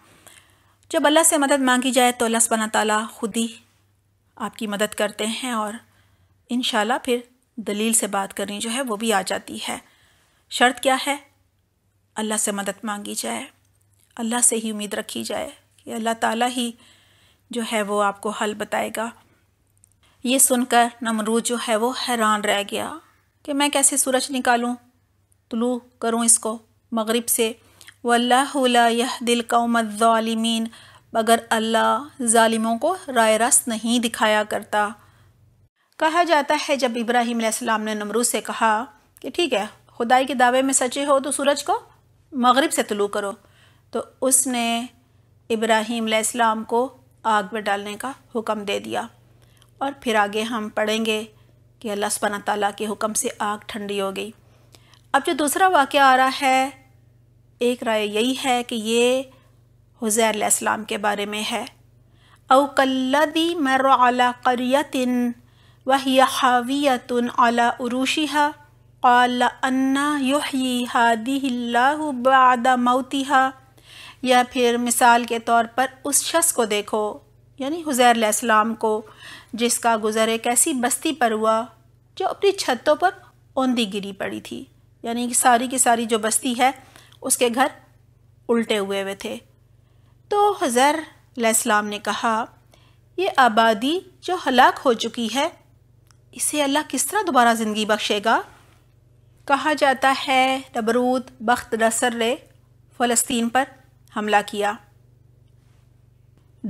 Speaker 1: जब अल्लाह से मदद मांगी जाए तो अल्लाह सबाना ताली खुद ही आपकी मदद करते हैं और इन फिर दलील से बात करनी जो है वो भी आ जाती है शर्त क्या है अल्लाह से मदद मांगी जाए अल्लाह से ही उम्मीद रखी जाए कि अल्लाह ताला ही जो है वो आपको हल बताएगा ये सुनकर नमरूद जो है वो हैरान रह गया कि मैं कैसे सूरज निकालूँ तुलू करूँ इसको मगरिब से वल्ला यह दिल कौमदालमीन मगर अल्लाह ालिमों को राय रस नहीं दिखाया करता कहा जाता है जब इब्राहिम सलाम ने नमरू से कहा कि ठीक है खुदाई के दावे में सचे हो तो सूरज को मगरिब से तुलू करो तो उसने इब्राहीम अलैहिस्सलाम को आग में डालने का हुक्म दे दिया और फिर आगे हम पढ़ेंगे कि अल्लाह सुबहाना ताली के हुक्म से आग ठंडी हो गई अब जो दूसरा वाक़ आ रहा है एक राय यही है कि ये हुजैर सलाम के बारे में है अवकल्लदी मर अला करियतिन वह अला उरूशिहा अला अन्ना युही हादी बादा मौतिहा या फिर मिसाल के तौर पर उस शख्स को देखो यानी हुजैर अलैहिस्सलाम को जिसका गुज़र एक ऐसी बस्ती पर हुआ जो अपनी छतों पर औंधी गिरी पड़ी थी यानी कि सारी की सारी जो बस्ती है उसके घर उल्टे हुए हुए थे तो हज़र अलैहिस्सलाम ने कहा ये आबादी जो हलाक हो चुकी है इसे अल्लाह किस तरह दोबारा ज़िंदगी बख्शेगा कहा जाता है नबरूद बख्त रसर फ़लस्तीन पर हमला किया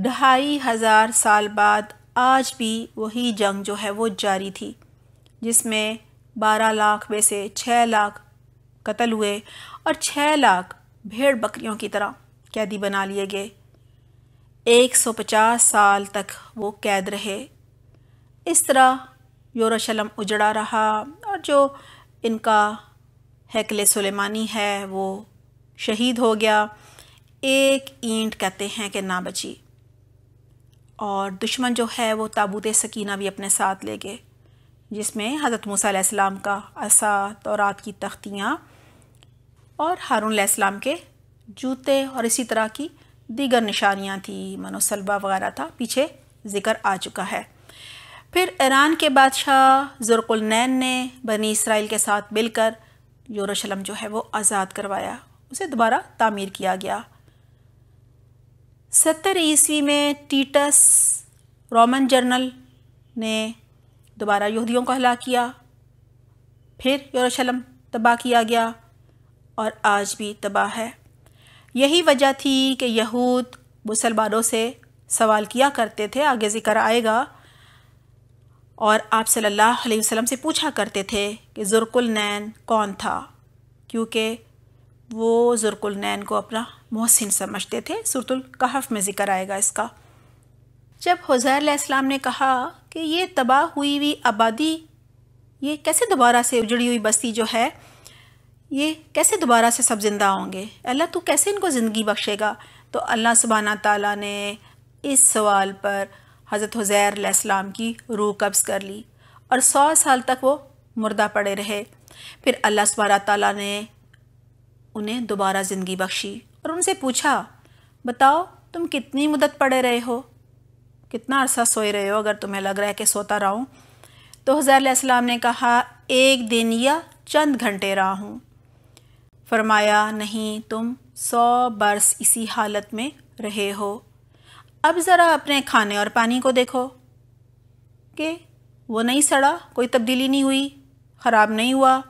Speaker 1: ढाई हज़ार साल बाद आज भी वही जंग जो है वो जारी थी जिसमें बारह लाख में से छः लाख कत्ल हुए और छः लाख भेड़ बकरियों की तरह कैदी बना लिए गए 150 साल तक वो कैद रहे इस तरह यरूशलेम उजड़ा रहा और जो इनका हैकल सुलेमानी है वो शहीद हो गया एक ईंट कहते हैं कि ना बची और दुश्मन जो है वो ताबूत सकीना भी अपने साथ ले गए जिसमें हज़रत मूसीम का असा तौरात की तख्तियाँ और हारून के जूते और इसी तरह की दीगर निशानियाँ थी मनोसलबा वगैरह था पीछे ज़िक्र आ चुका है फिर ईरान के बादशाह जुरकुलनैन ने बनी इसराइल के साथ मिलकर यरूशलेम जो है वो आज़ाद करवाया उसे दोबारा तामीर किया गया सत्तर ईस्वी में टीटस रोमन जर्नल ने दोबारा यहूदियों को हला किया फिर यरूशलम तबाह किया गया और आज भी तबाह है यही वजह थी कि यहूद मुसलमानों से सवाल किया करते थे आगे ज़िक्र आएगा और आप सल्लल्लाहु अलैहि वसल्लम से पूछा करते थे कि जुरकुल नैन कौन था क्योंकि वो जुरकुल नैन को अपना मोहसिन समझते थे सुरतुल कहफ में जिक्र आएगा इसका जब हज़ैर ने कहा कि ये तबाह हुई हुई आबादी ये कैसे दोबारा से उजड़ी हुई बस्ती जो है ये कैसे दोबारा से सब ज़िंदा होंगे अल्लाह तू कैसे इनको ज़िंदगी बख्शेगा तो अल्लाह सुबहाना ताली ने इस सवाल पर हज़रत हुज़ैर इस्लाम की रूह कब्ज़ कर ली और सौ साल तक वो मुर्दा पड़े रहे फिर अल्लाह सुबहाना ताली ने उन्हें दोबारा ज़िंदगी बख्शी और उनसे पूछा बताओ तुम कितनी मुदत पड़े रहे हो कितना अरसा सोए रहे हो अगर तुम्हें लग रहा है कि सोता रहा हूँ तो हज़ाम ने कहा एक दिन या चंद घंटे रहा हूँ फरमाया नहीं तुम सौ बरस इसी हालत में रहे हो अब ज़रा अपने खाने और पानी को देखो कि वो नहीं सड़ा कोई तब्दीली नहीं हुई ख़राब नहीं हुआ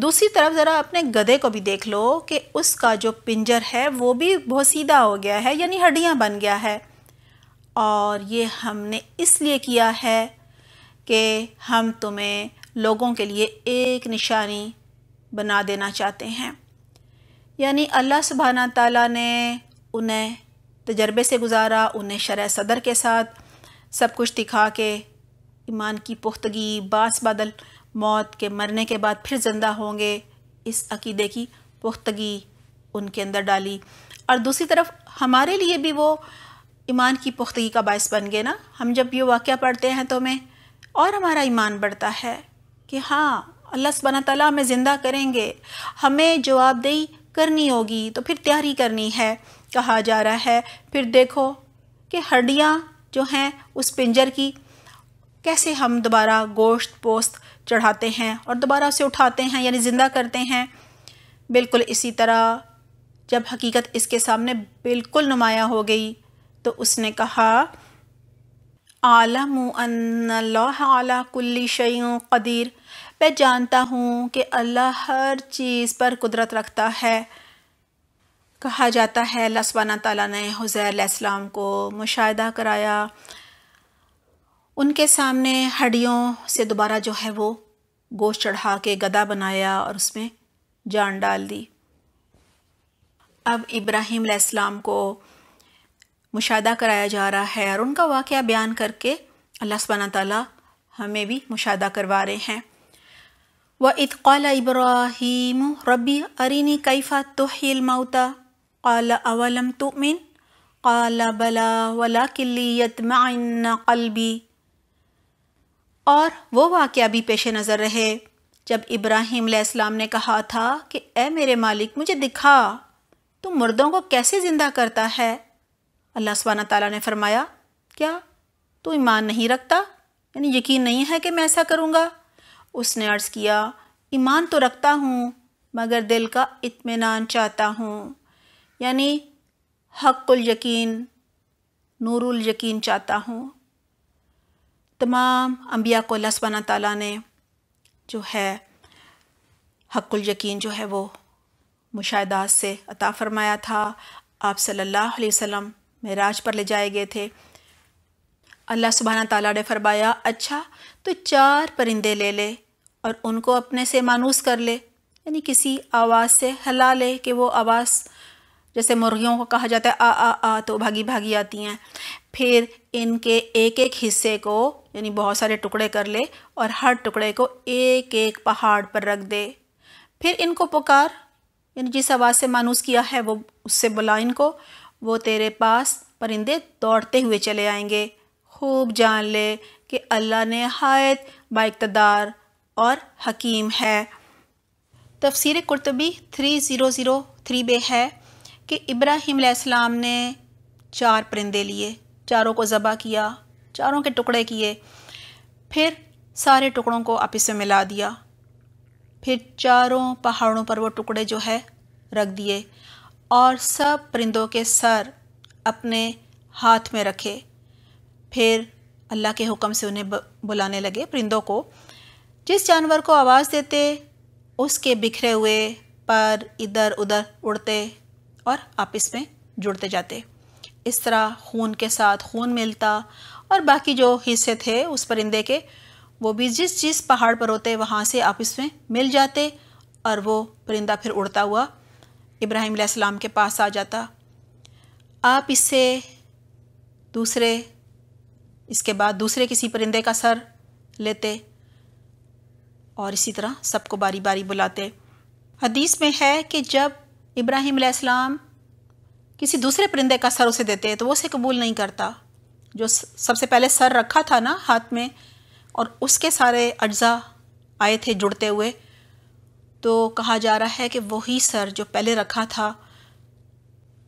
Speaker 1: दूसरी तरफ ज़रा अपने गधे को भी देख लो कि उसका जो पिंजर है वो भी बहुत सीधा हो गया है यानी हड्डियाँ बन गया है और ये हमने इसलिए किया है कि हम तुम्हें लोगों के लिए एक निशानी बना देना चाहते हैं यानी अल्लाह सुबहाना तला ने उन्हें तजर्बे से गुजारा उन्हें शरा सदर के साथ सब कुछ दिखा के ईमान की पुख्तगी बास बादल मौत के मरने के बाद फिर ज़िंदा होंगे इस अकीदे की पुख्तगी उनके अंदर डाली और दूसरी तरफ हमारे लिए भी वो ईमान की पुख्तगी का बायस बन गए ना हम जब ये वाक़ पढ़ते हैं तो हमें और हमारा ईमान बढ़ता है कि हाँ अल्लाह सब तला हमें ज़िंदा करेंगे हमें जवाबदेही करनी होगी तो फिर तैयारी करनी है कहा जा रहा है फिर देखो कि हड्डियाँ जो हैं उस पिंजर की कैसे हम दोबारा गोश्त पोस्त चढ़ाते हैं और दोबारा उसे उठाते हैं यानी ज़िंदा करते हैं बिल्कुल इसी तरह जब हकीकत इसके सामने बिल्कुल नुमाया हो गई तो उसने कहा आलम अल्लाह कुल्ली शयों कदीर मैं जानता हूँ कि अल्लाह हर चीज़ पर कुदरत रखता है कहा जाता है अल्लाह सबाना ताली ने हुज़ैर को मुशाह कराया उनके सामने हड्डियों से दोबारा जो है वो गोश्त चढ़ा के गदा बनाया और उसमें जान डाल दी अब इब्राहिम इब्राहीम को मुशाह कराया जा रहा है और उनका वाक़ बयान करके अल्लाह सुबहाना ताली हमें भी मुशाह करवा रहे हैं व इतक़ाल इब्राहिम रबी अरिनी कैफ़ा तोहिल माउता कल अवलम तुमिन कला बला वला किल्लियत माइन कलबी और वो वाक़ भी पेश नज़र रहे जब इब्राहिम इस्लाम ने कहा था कि ए मेरे मालिक मुझे दिखा तो मुर्दों को कैसे ज़िंदा करता है अल्लाह सुबहाना ताला ने फरमाया क्या तू ईमान नहीं रखता यानी यकीन नहीं है कि मैं ऐसा करूँगा उसने अर्ज़ किया ईमान तो रखता हूँ मगर दिल का इत्मीनान चाहता हूँ यानी हक़ुल यकीन नूरुल यकीन चाहता हूँ तमाम अम्बिया को अल्लाह सुबहाना ताली ने जो है हक्ल यकीन जो है वो मुशाहदात से अता फ़रमाया था आप सल्लल्लाहु अलैहि वसल्लम मेराज पर ले जाए गए थे अल्लाह सुबहाना ताला ने फरमाया अच्छा तो चार परिंदे ले ले और उनको अपने से मानूस कर ले यानी किसी आवाज़ से हला ले कि वो आवाज़ जैसे मुर्गियों को कहा जाता है आ आ आ तो भागी भागी आती हैं फिर इनके एक एक हिस्से को यानी बहुत सारे टुकड़े कर ले और हर टुकड़े को एक एक पहाड़ पर रख दे फिर इनको पुकार यानी जिस आवाज़ से मानूस किया है वो उससे बुला इनको वो तेरे पास परिंदे दौड़ते हुए चले आएंगे खूब जान ले कि अल्लाह ने हायत बाइकतदार और हकीम है तफसर कुरतबी थ्री ज़ीरो ज़ीरो थ्री बे है कि इब्राहिम ने चार परिंदे लिए चारों को ज़बा किया चारों के टुकड़े किए फिर सारे टुकड़ों को आपस में मिला दिया फिर चारों पहाड़ों पर वो टुकड़े जो है रख दिए और सब परिंदों के सर अपने हाथ में रखे फिर अल्लाह के हुक्म से उन्हें बुलाने लगे परिंदों को जिस जानवर को आवाज़ देते उसके बिखरे हुए पर इधर उधर उड़ते और आपस में जुड़ते जाते इस तरह खून के साथ खून मिलता और बाकी जो हिस्से थे उस परिंदे के वो भी जिस जिस पहाड़ पर होते वहाँ से आपस में मिल जाते और वो परिंदा फिर उड़ता हुआ इब्राहिम सलाम के पास आ जाता आप इससे दूसरे इसके बाद दूसरे किसी परिंदे का सर लेते और इसी तरह सबको बारी बारी बुलाते हदीस में है कि जब इब्राहिम सलाम किसी दूसरे परिंदे का सर उसे देते तो वो उसे कबूल नहीं करता जो सबसे पहले सर रखा था ना हाथ में और उसके सारे अज्जा आए थे जुड़ते हुए तो कहा जा रहा है कि वही सर जो पहले रखा था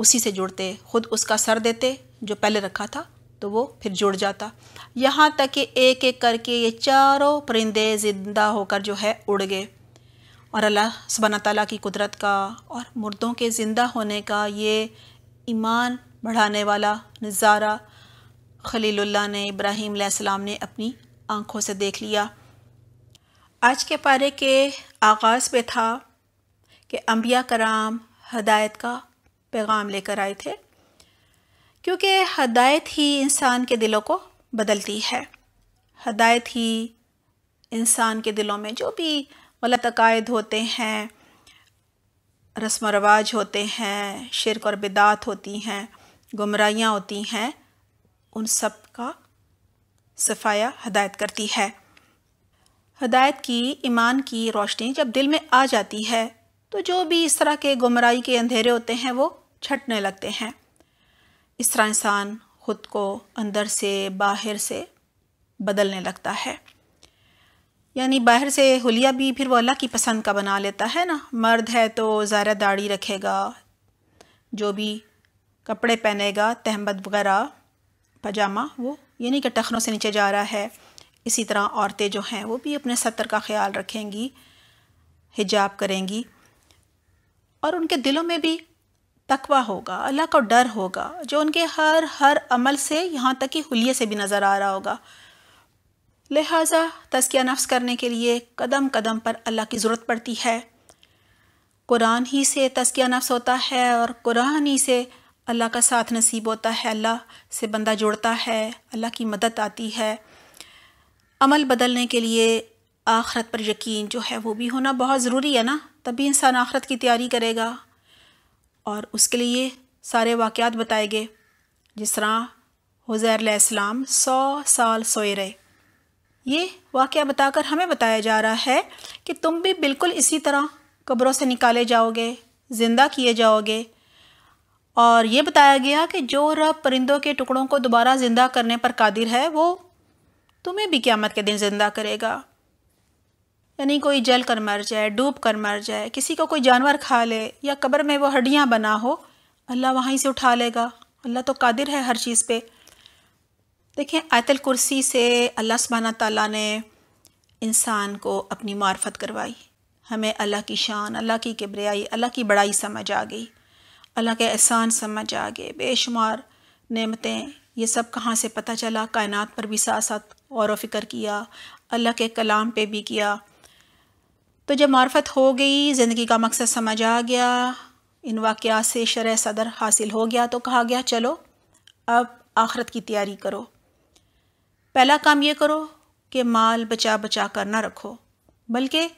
Speaker 1: उसी से जुड़ते खुद उसका सर देते जो पहले रखा था तो वो फिर जुड़ जाता यहाँ तक कि एक एक करके ये चारों परिंदे ज़िंदा होकर जो है उड़ गए और अल्लाह सुबहाना तला की कुदरत का और मुर्दों के ज़िंदा होने का ये ईमान बढ़ाने वाला नज़ारा खलील ने इब्राहीम सलाम ने अपनी आँखों से देख लिया आज के पारे के आगाज़ पे था कि अम्बिया कराम हदायत का पैगाम लेकर आए थे क्योंकि हदायत ही इंसान के दिलों को बदलती है हदायत ही इंसान के दिलों में जो भी गलत अकायद होते हैं रस्म रवाज होते हैं शिरक और बिदात होती हैं गुमराहियाँ होती हैं उन सब का सफाया हदायत करती है हदायत की ईमान की रोशनी जब दिल में आ जाती है तो जो भी इस तरह के गुमराई के अंधेरे होते हैं वो छटने लगते हैं इस तरह इंसान खुद को अंदर से बाहर से बदलने लगता है यानी बाहर से हुलिया भी फिर वो अल्लाह की पसंद का बना लेता है ना मर्द है तो ज़ारा दाढ़ी रखेगा जो भी कपड़े पहनेगा तहमद वगैरह पजामा वो ये नहीं कि टखनों से नीचे जा रहा है इसी तरह औरतें जो हैं वो भी अपने सतर का ख्याल रखेंगी हिजाब करेंगी और उनके दिलों में भी तकवा होगा अल्लाह का डर होगा जो उनके हर हर अमल से यहाँ तक कि हुलिये से भी नज़र आ रहा होगा लिहाजा तस्किया नफ्स करने के लिए कदम कदम पर अल्लाह की ज़रूरत पड़ती है कुरान ही से तस्किया नफ्स होता है और कुरान ही से अल्लाह का साथ नसीब होता है अल्लाह से बंदा जुड़ता है अल्लाह की मदद आती है अमल बदलने के लिए आखरत पर यकीन जो है वो भी होना बहुत ज़रूरी है ना तभी इंसान आखरत की तैयारी करेगा और उसके लिए सारे वाक़ात बताए गए जिस तरह हुज़ैर सौ साल सोए रहे ये वाक़ बताकर हमें बताया जा रहा है कि तुम भी बिल्कुल इसी तरह कब्रों से निकाले जाओगे ज़िंदा किए जाओगे और ये बताया गया कि जो रब परिंदों के टुकड़ों को दोबारा ज़िंदा करने पर कादिर है वो तुम्हें भी क्यामत के दिन ज़िंदा करेगा यानी कोई जल कर मर जाए डूब कर मर जाए किसी को कोई जानवर खा ले या कब्र में वो हड्डियाँ बना हो अल्लाह वहीं से उठा लेगा अल्लाह तो कादिर है हर चीज़ पे देखें आयतल कुर्सी से अल्लाह सुबहाना ताला ने इंसान को अपनी मार्फत करवाई हमें अल्लाह की शान अल्लाह की किबरियाई अल्लाह की बड़ाई समझ आ गई अल्लाह के एहसान समझ आ गए बेशुमार नेमतें ये सब कहाँ से पता चला कायनात पर भी साथ साथ और फ़िक्र किया अल्लाह के कलाम पे भी किया तो जब मार्फत हो गई ज़िंदगी का मकसद समझ आ गया इन वाक़ से शर सदर हासिल हो गया तो कहा गया चलो अब आखरत की तैयारी करो पहला काम ये करो कि माल बचा बचा कर ना रखो बल्कि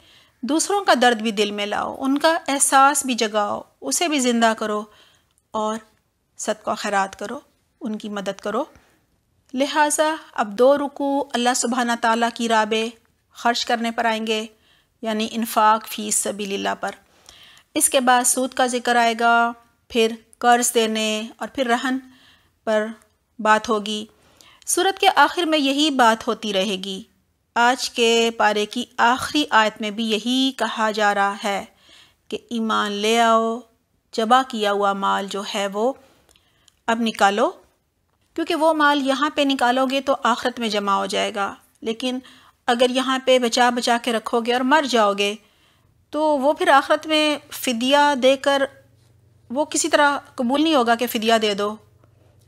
Speaker 1: दूसरों का दर्द भी दिल में लाओ उनका एहसास भी जगाओ उसे भी ज़िंदा करो और सदका खैरात करो उनकी मदद करो लिहाजा अब दो रुकू अल्लाह सुबहाना ताला की राबे खर्च करने पर आएंगे यानी इनफाक फ़ीस सभी पर इसके बाद सूद का ज़िक्र आएगा फिर कर्ज़ देने और फिर रहन पर बात होगी सूरत के आखिर में यही बात होती रहेगी आज के पारे की आखिरी आयत में भी यही कहा जा रहा है कि ईमान ले आओ जबा किया हुआ माल जो है वो अब निकालो क्योंकि वो माल यहाँ पे निकालोगे तो आखरत में जमा हो जाएगा लेकिन अगर यहाँ पे बचा बचा के रखोगे और मर जाओगे तो वो फिर आखरत में फ़िदिया देकर वो किसी तरह कबूल नहीं होगा कि फ़िदिया दे दो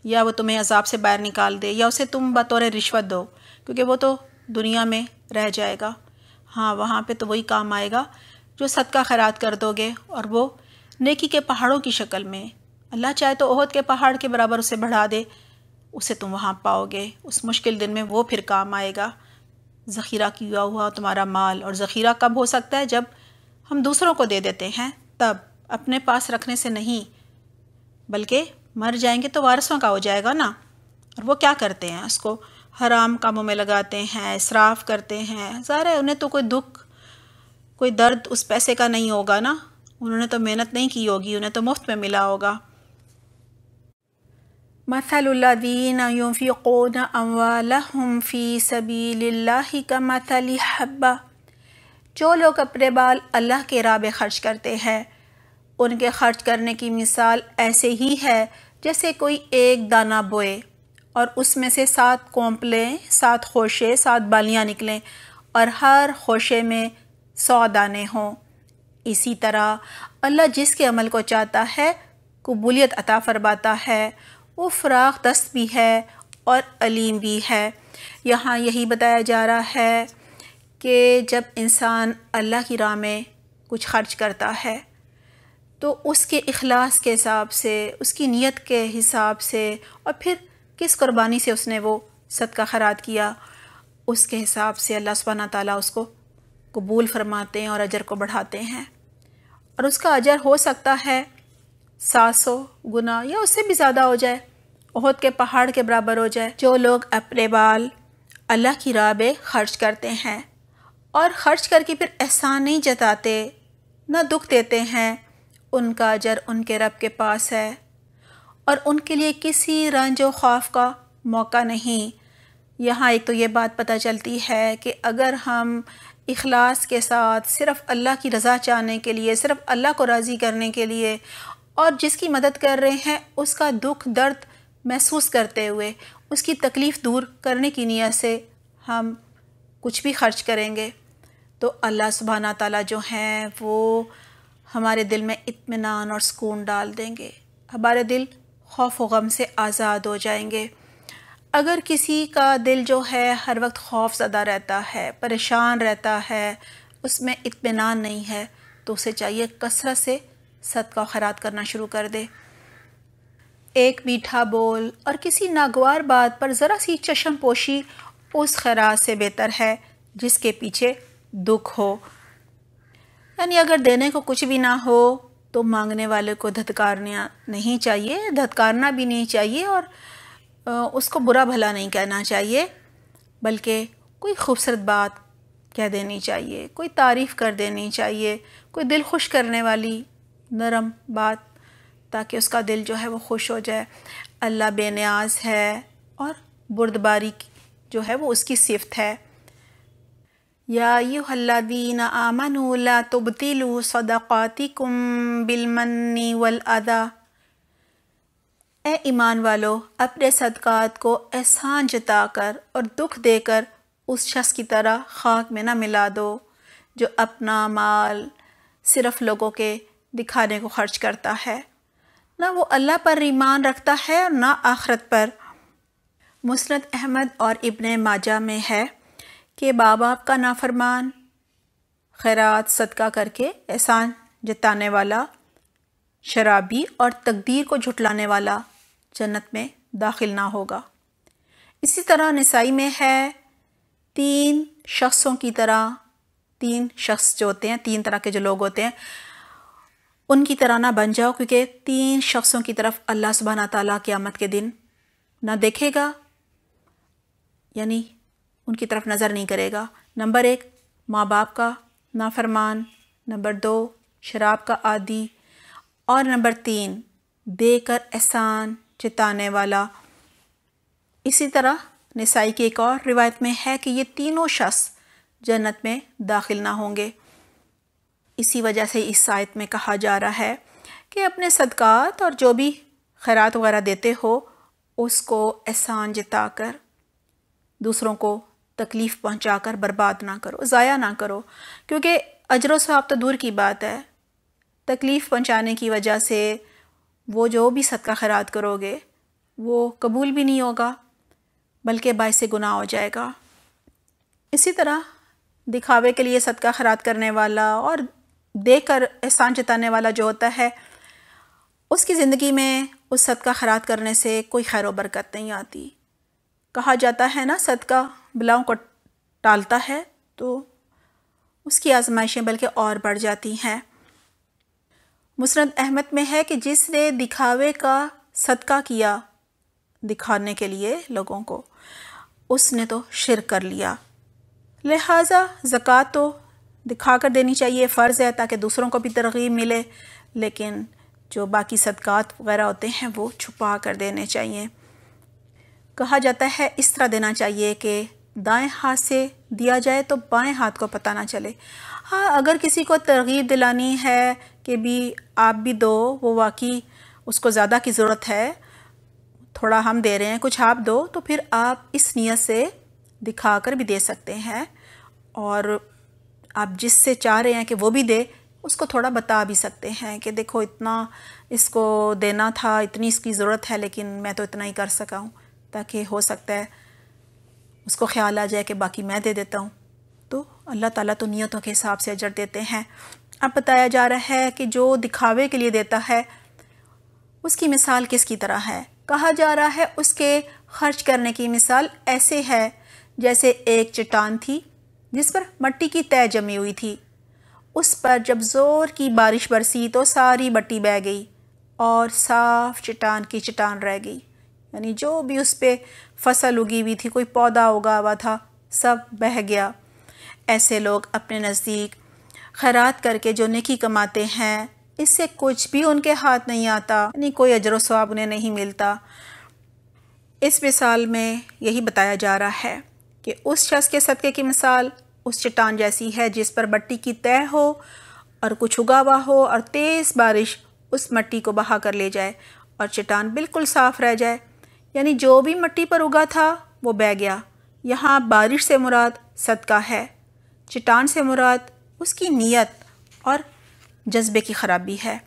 Speaker 1: या वो तुम्हें अजाब से बाहर निकाल दे या उसे तुम बतौर रिश्वत दो क्योंकि वो तो दुनिया में रह जाएगा हाँ वहाँ पे तो वही काम आएगा जो सदका खैरात कर दोगे और वो नेकी के पहाड़ों की शक्ल में अल्लाह चाहे तो ओहद के पहाड़ के बराबर उसे बढ़ा दे उसे तुम वहाँ पाओगे उस मुश्किल दिन में वो फिर काम आएगा ज़ख़ीरा किया हुआ तुम्हारा माल और ज़ख़ीरा कब हो सकता है जब हम दूसरों को दे देते हैं तब अपने पास रखने से नहीं बल्कि मर जाएंगे तो वारसों का हो जाएगा ना और वो क्या करते हैं उसको हराम कामों में लगाते हैं इसराफ करते हैं ज़ाहिर है उन्हें तो कोई दुख कोई दर्द उस पैसे का नहीं होगा ना उन्होंने तो मेहनत नहीं की होगी उन्हें तो मुफ्त में मिला होगा मसलदीन यूफ़िकोन अम्वालहम फ़ी सबील का मसल हब्बा जो लोग अपने बाल अल्लाह के राह में खर्च करते हैं उनके खर्च करने की मिसाल ऐसे ही है जैसे कोई एक दाना बोए और उसमें से सात कोंपलें सात होशे सात बालियाँ निकलें और हर होशे में सौ दाने हों इसी तरह अल्लाह जिसके अमल को चाहता है कबूलियत अता फरमाता है वो फ़राख दस्त भी है और अलीम भी है यहाँ यही बताया जा रहा है कि जब इंसान अल्लाह की राह में कुछ खर्च करता है तो उसके अखलास के हिसाब से उसकी नीयत के हिसाब से और फिर किस कुर्बानी से उसने वो सदका खराद किया उसके हिसाब से अल्लाह सुबहाना ताली उसको कबूल फरमाते हैं और अजर को बढ़ाते हैं और उसका अजर हो सकता है सात सौ गुना या उससे भी ज़्यादा हो जाए ओहद के पहाड़ के बराबर हो जाए जो लोग अपने बाल अल्लाह की राह में खर्च करते हैं और ख़र्च करके फिर एहसान नहीं जताते ना दुख देते हैं उनका अजर उनके रब के पास है और उनके लिए किसी रंज और खौफ का मौका नहीं यहाँ एक तो ये बात पता चलती है कि अगर हम इखलास के साथ सिर्फ़ अल्लाह की रज़ा चाहने के लिए सिर्फ़ अल्लाह को राज़ी करने के लिए और जिसकी मदद कर रहे हैं उसका दुख दर्द महसूस करते हुए उसकी तकलीफ़ दूर करने की नीयत से हम कुछ भी खर्च करेंगे तो अल्लाह सुबहाना ताला जो हैं वो हमारे दिल में इत्मीनान और सुकून डाल देंगे हमारे दिल खौफ गम से आज़ाद हो जाएंगे अगर किसी का दिल जो है हर वक्त खौफ ज़दा रहता है परेशान रहता है उसमें इतमान नहीं है तो उसे चाहिए कसरत से सदका खैरात करना शुरू कर दे एक मीठा बोल और किसी नागवार बात पर ज़रा सी चशम पोशी उस खैरात से बेहतर है जिसके पीछे दुख हो यानी अगर देने को कुछ भी ना हो तो मांगने वाले को धतकारना नहीं चाहिए धतकारना भी नहीं चाहिए और उसको बुरा भला नहीं कहना चाहिए बल्कि कोई खूबसूरत बात कह देनी चाहिए कोई तारीफ़ कर देनी चाहिए कोई दिल खुश करने वाली नरम बात ताकि उसका दिल जो है वो खुश हो जाए अल्लाह बेनियाज है और बुरदबारी जो है वो उसकी सिफत है यादीन आमनूला तुबतिलु सदाक़ातिकुम बिलमन्नी वल अदा ए ईमान वालो अपने सदक़ात को एहसान जताकर और दुख देकर उस शख्स की तरह खाक में ना मिला दो जो अपना माल सिर्फ़ लोगों के दिखाने को खर्च करता है ना वो अल्लाह पर ईमान रखता है और ना आखरत पर मुसरत अहमद और इब्ने माजा में है कि माँ बाप का नाफरमान खैरात सदका करके एहसान जताने वाला शराबी और तकदीर को झुटलाने वाला जन्नत में दाखिल ना होगा इसी तरह नसाई में है तीन शख्सों की तरह तीन शख्स जो होते हैं तीन तरह के जो लोग होते हैं उनकी तरह ना बन जाओ क्योंकि तीन शख्सों की तरफ अल्लाह सुबहाना ताली क़्यामत के दिन ना देखेगा यानी उनकी तरफ नज़र नहीं करेगा नंबर एक माँ बाप का नाफरमान नंबर दो शराब का आदि और नंबर तीन देकर एहसान चिताने वाला इसी तरह नसाई की एक और रिवायत में है कि ये तीनों शख्स जन्नत में दाखिल ना होंगे इसी वजह से इस आयत में कहा जा रहा है कि अपने सदक़ात और जो भी खैरात वगैरह देते हो उसको एहसान जिता कर दूसरों को तकलीफ़ पहुंचाकर बर्बाद ना करो ज़ाया ना करो क्योंकि अजर सवाब तो दूर की बात है तकलीफ़ पहुंचाने की वजह से वो जो भी सदका खैरात करोगे वो कबूल भी नहीं होगा बल्कि बायस गुनाह हो जाएगा इसी तरह दिखावे के लिए सदका खैरात करने वाला और देख कर एहसान जताने वाला जो होता है उसकी ज़िंदगी में उस सदका खैरात करने से कोई खैर बरकत नहीं आती कहा जाता है ना सदका बलाओं को टालता है तो उसकी आजमाइशें बल्कि और बढ़ जाती हैं मुसरत अहमद में है कि जिसने दिखावे का सदका किया दिखाने के लिए लोगों को उसने तो शिर कर लिया लिहाजा ज़क़़त तो दिखा कर देनी चाहिए फ़र्ज़ है ताकि दूसरों को भी तरगीब मिले लेकिन जो बाकी सदक़ात वगैरह होते हैं वो छुपा कर देने चाहिए कहा जाता है इस तरह देना चाहिए कि दाएं हाथ से दिया जाए तो बाएं हाथ को पता ना चले हाँ अगर किसी को तरगीब दिलानी है कि भी आप भी दो वो वाकई उसको ज़्यादा की ज़रूरत है थोड़ा हम दे रहे हैं कुछ आप दो तो फिर आप इस नीयत से दिखा कर भी दे सकते हैं और आप जिससे चाह रहे हैं कि वो भी दे उसको थोड़ा बता भी सकते हैं कि देखो इतना इसको देना था इतनी इसकी ज़रूरत है लेकिन मैं तो इतना ही कर सका हूँ ताकि हो सकता है उसको ख्याल आ जाए कि बाकी मैं दे देता हूँ तो अल्लाह ताला तो नियतों के हिसाब से अजर देते हैं अब बताया जा रहा है कि जो दिखावे के लिए देता है उसकी मिसाल किसकी तरह है कहा जा रहा है उसके खर्च करने की मिसाल ऐसे है जैसे एक चट्टान थी जिस पर मट्टी की तय जमी हुई थी उस पर जब ज़ोर की बारिश बरसी तो सारी मट्टी बह गई और साफ चट्टान की चट्टान रह गई यानी जो भी उस पर फसल उगी हुई थी कोई पौधा उगा हुआ था सब बह गया ऐसे लोग अपने नज़दीक खैरात करके जो नेकी कमाते हैं इससे कुछ भी उनके हाथ नहीं आता यानी कोई अजर स्वाब उन्हें नहीं मिलता इस मिसाल में यही बताया जा रहा है कि उस शख्स के सदक़े की मिसाल उस चट्टान जैसी है जिस पर मट्टी की तय हो और कुछ उगा हुआ हो और तेज़ बारिश उस मट्टी को बहा कर ले जाए और चट्टान बिल्कुल साफ़ रह जाए यानी जो भी मट्टी पर उगा था वो बह गया यहाँ बारिश से मुराद सदका है चट्टान से मुराद उसकी नीयत और जज्बे की ख़राबी है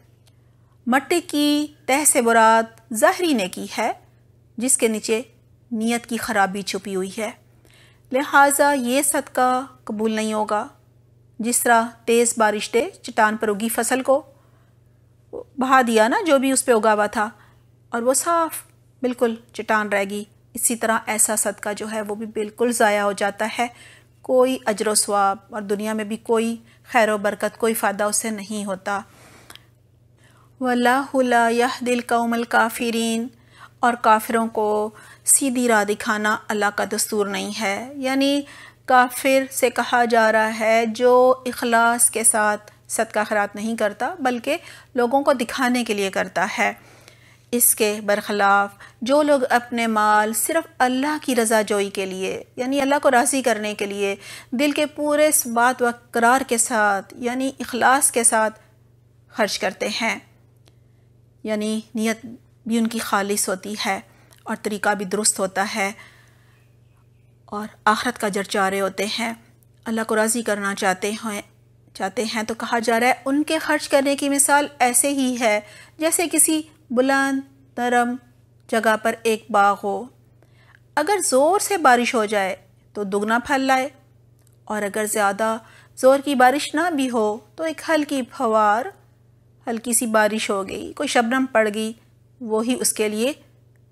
Speaker 1: मट्टी की तह से मुराद जहरी ने की है जिसके नीचे नीयत की ख़राबी छुपी हुई है लिहाजा ये सदका कबूल नहीं होगा जिस तरह तेज़ बारिश ने चट्टान पर उगी फसल को बहा दिया ना जो भी उस पर उगा हुआ था और वो साफ बिल्कुल चटान रहेगी इसी तरह ऐसा सदका जो है वो भी बिल्कुल ज़ाया हो जाता है कोई अजर स्वाब और दुनिया में भी कोई खैर बरकत कोई फ़ायदा उससे नहीं होता वल्ला यह दिल कौमल काफिरीन और काफिरों को सीधी राह दिखाना अल्लाह का दस्तूर नहीं है यानी काफिर से कहा जा रहा है जो इखलास के साथ सदका खरात नहीं करता बल्कि लोगों को दिखाने के लिए करता है इसके बरखलाफ जो लोग अपने माल सिर्फ अल्लाह की रजा जोई के लिए यानी अल्लाह को राज़ी करने के लिए दिल के पूरे इस बात व करार के साथ यानी अखलास के साथ खर्च करते हैं यानी नीयत भी उनकी खालिश होती है और तरीका भी दुरुस्त होता है और आखरत का जर चारे होते हैं अल्लाह को राज़ी करना चाहते हैं चाहते हैं तो कहा जा रहा है उनके खर्च करने की मिसाल ऐसे ही है जैसे किसी बुलंद नरम जगह पर एक बाग हो अगर ज़ोर से बारिश हो जाए तो दुगना फल लाए और अगर ज़्यादा ज़ोर की बारिश ना भी हो तो एक हल्की फवार हल्की सी बारिश हो गई कोई शबनम पड़ गई वही उसके लिए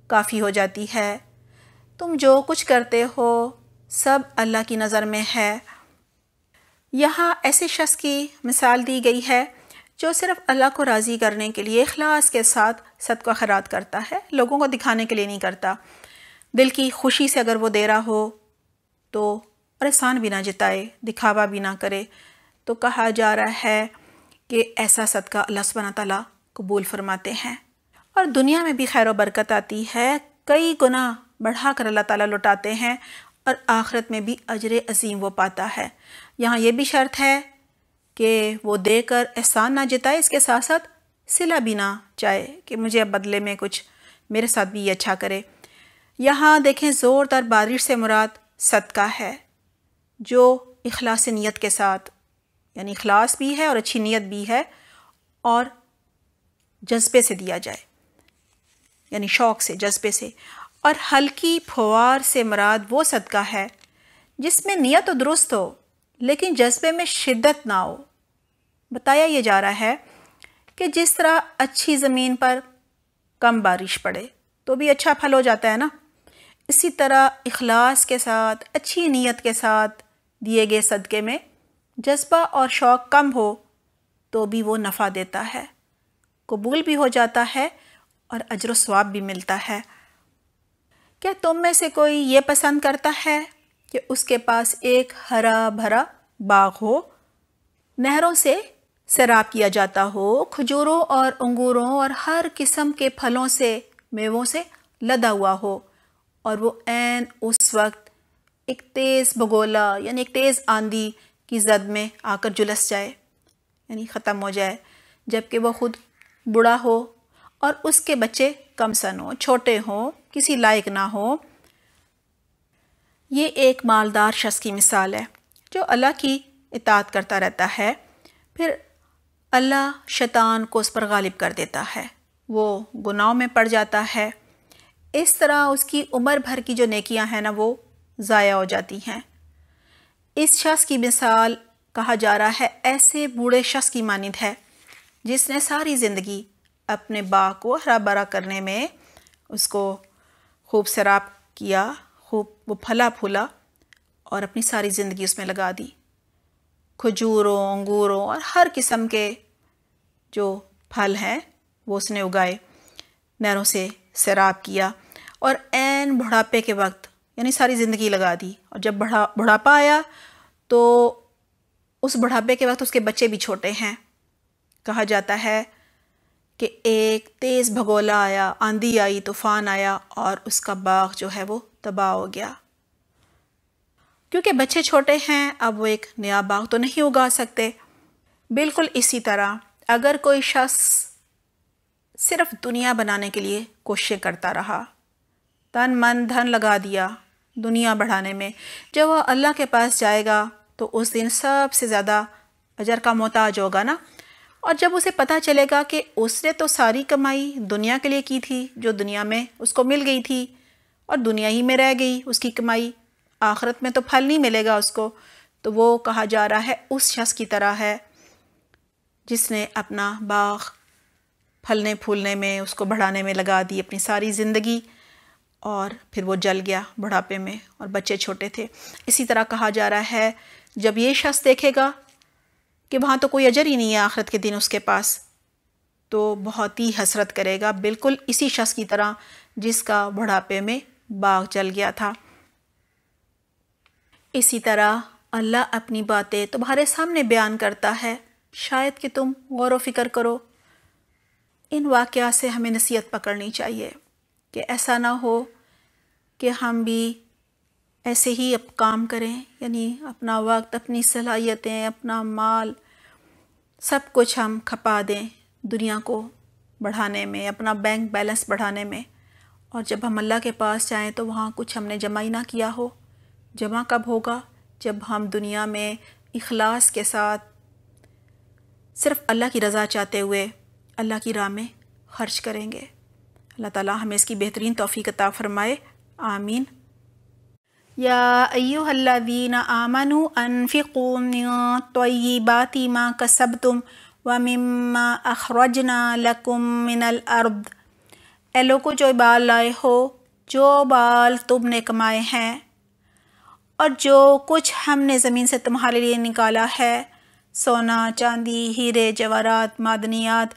Speaker 1: काफ़ी हो जाती है तुम जो कुछ करते हो सब अल्लाह की नज़र में है यहाँ ऐसे शख्स की मिसाल दी गई है जो सिर्फ़ अल्लाह को राज़ी करने के लिए अखलास के साथ सदका खैरात करता है लोगों को दिखाने के लिए नहीं करता दिल की खुशी से अगर वो दे रहा हो तो परेशान भी ना जिताए दिखावा भी ना करे तो कहा जा रहा है कि ऐसा सदका अल्लाह सुबहाना कबूल फरमाते हैं और दुनिया में भी खैर बरकत आती है कई गुना बढ़ा कर अल्लाह ताली लुटाते हैं और आखरत में भी अजर अजीम वो पाता है यहाँ ये भी शर्त है कि वो देकर एहसान ना जिताए इसके साथ साथ सिला भी ना चाहे कि मुझे अब बदले में कुछ मेरे साथ भी ये अच्छा करे यहाँ देखें ज़ोरदार बारिश से मुराद सदका है जो अखलास नीयत के साथ यानी अखलास भी है और अच्छी नीयत भी है और जज्बे से दिया जाए यानी शौक़ से जज्बे से और हल्की फवार से मुराद वो सदका है जिसमें नीयत तो दुरुस्त हो लेकिन जज्बे में शिद्दत ना हो बताया ये जा रहा है कि जिस तरह अच्छी ज़मीन पर कम बारिश पड़े तो भी अच्छा फल हो जाता है ना इसी तरह इखलास के साथ अच्छी नीयत के साथ दिए गए सदक़े में जज्बा और शौक़ कम हो तो भी वो नफ़ा देता है कबूल भी हो जाता है और अजर स्वाब भी मिलता है क्या तुम में से कोई ये पसंद करता है कि उसके पास एक हरा भरा बाग हो नहरों से शराब किया जाता हो खजूरों और अंगूरों और हर किस्म के फलों से मेवों से लदा हुआ हो और वो एन उस वक्त एक तेज़ भगोला यानी एक तेज़ आंधी की जद में आकर जुलस जाए यानी ख़त्म हो जाए जबकि वो खुद बूढ़ा हो और उसके बच्चे कम सन हों छोटे हों किसी लायक ना हो ये एक मालदार शख्स की मिसाल है जो अल्लाह की इतात करता रहता है फिर अल्लाह शैतान को उस पर गालिब कर देता है वो गुनाहों में पड़ जाता है इस तरह उसकी उम्र भर की जो नेकियां हैं ना वो ज़ाया हो जाती हैं इस शख्स की मिसाल कहा जा रहा है ऐसे बूढ़े शख्स की मानद है जिसने सारी ज़िंदगी अपने बा को हरा भरा करने में उसको खूब शराब किया खूब वो फला फूला और अपनी सारी ज़िंदगी उसमें लगा दी खजूरों अंगूरों और हर किस्म के जो फल हैं वो उसने उगाए नहरों से सैराब किया और एन बुढ़ापे के वक्त यानी सारी ज़िंदगी लगा दी और जब बढ़ा बुढ़ापा आया तो उस बुढ़ापे के वक्त उसके बच्चे भी छोटे हैं कहा जाता है कि एक तेज़ भगोला आया आंधी आई तूफ़ान आया और उसका बाग जो है वो तबाह हो गया क्योंकि बच्चे छोटे हैं अब वो एक नया बाग तो नहीं उगा सकते बिल्कुल इसी तरह अगर कोई शख्स सिर्फ दुनिया बनाने के लिए कोशिश करता रहा तन मन धन लगा दिया दुनिया बढ़ाने में जब वह अल्लाह के पास जाएगा तो उस दिन सबसे ज़्यादा अजर का मोहताज होगा ना और जब उसे पता चलेगा कि उसने तो सारी कमाई दुनिया के लिए की थी जो दुनिया में उसको मिल गई थी और दुनिया ही में रह गई उसकी कमाई आखरत में तो फल नहीं मिलेगा उसको तो वो कहा जा रहा है उस शख्स की तरह है जिसने अपना बाग फलने फूलने में उसको बढ़ाने में लगा दी अपनी सारी ज़िंदगी और फिर वो जल गया बुढ़ापे में और बच्चे छोटे थे इसी तरह कहा जा रहा है जब ये शख्स देखेगा कि वहाँ तो कोई अजर ही नहीं है आखरत के दिन उसके पास तो बहुत ही हसरत करेगा बिल्कुल इसी शख्स की तरह जिसका बुढ़ापे में बाग जल गया था इसी तरह अल्लाह अपनी बातें तुम्हारे सामने बयान करता है शायद कि तुम गौर व करो इन वाक़ से हमें नसीहत पकड़नी चाहिए कि ऐसा ना हो कि हम भी ऐसे ही अब काम करें यानी अपना वक्त अपनी सलाहियतें अपना माल सब कुछ हम खपा दें दुनिया को बढ़ाने में अपना बैंक बैलेंस बढ़ाने में और जब हम अल्लाह के पास जाएं तो वहाँ कुछ हमने जमा ही ना किया हो जमा कब होगा जब हम दुनिया में इखलास के साथ सिर्फ अल्लाह की रज़ा चाहते हुए अल्लाह की राह में खर्च करेंगे अल्लाह ताला हमें इसकी बेहतरीन तोफ़ी अता फ़रमाए आमीन या अयोहल्लादीन आमनु अनफ़िकुमिबाती माँ कसब तुम व मम्मा अखरजना लकुम मिनल अर्द ए लोगों जो बाल लाए हो जो बाल तुमने कमाए हैं और जो कुछ हमने ज़मीन से तुम्हारे लिए निकाला है सोना चांदी हीरे जवारात मादनियात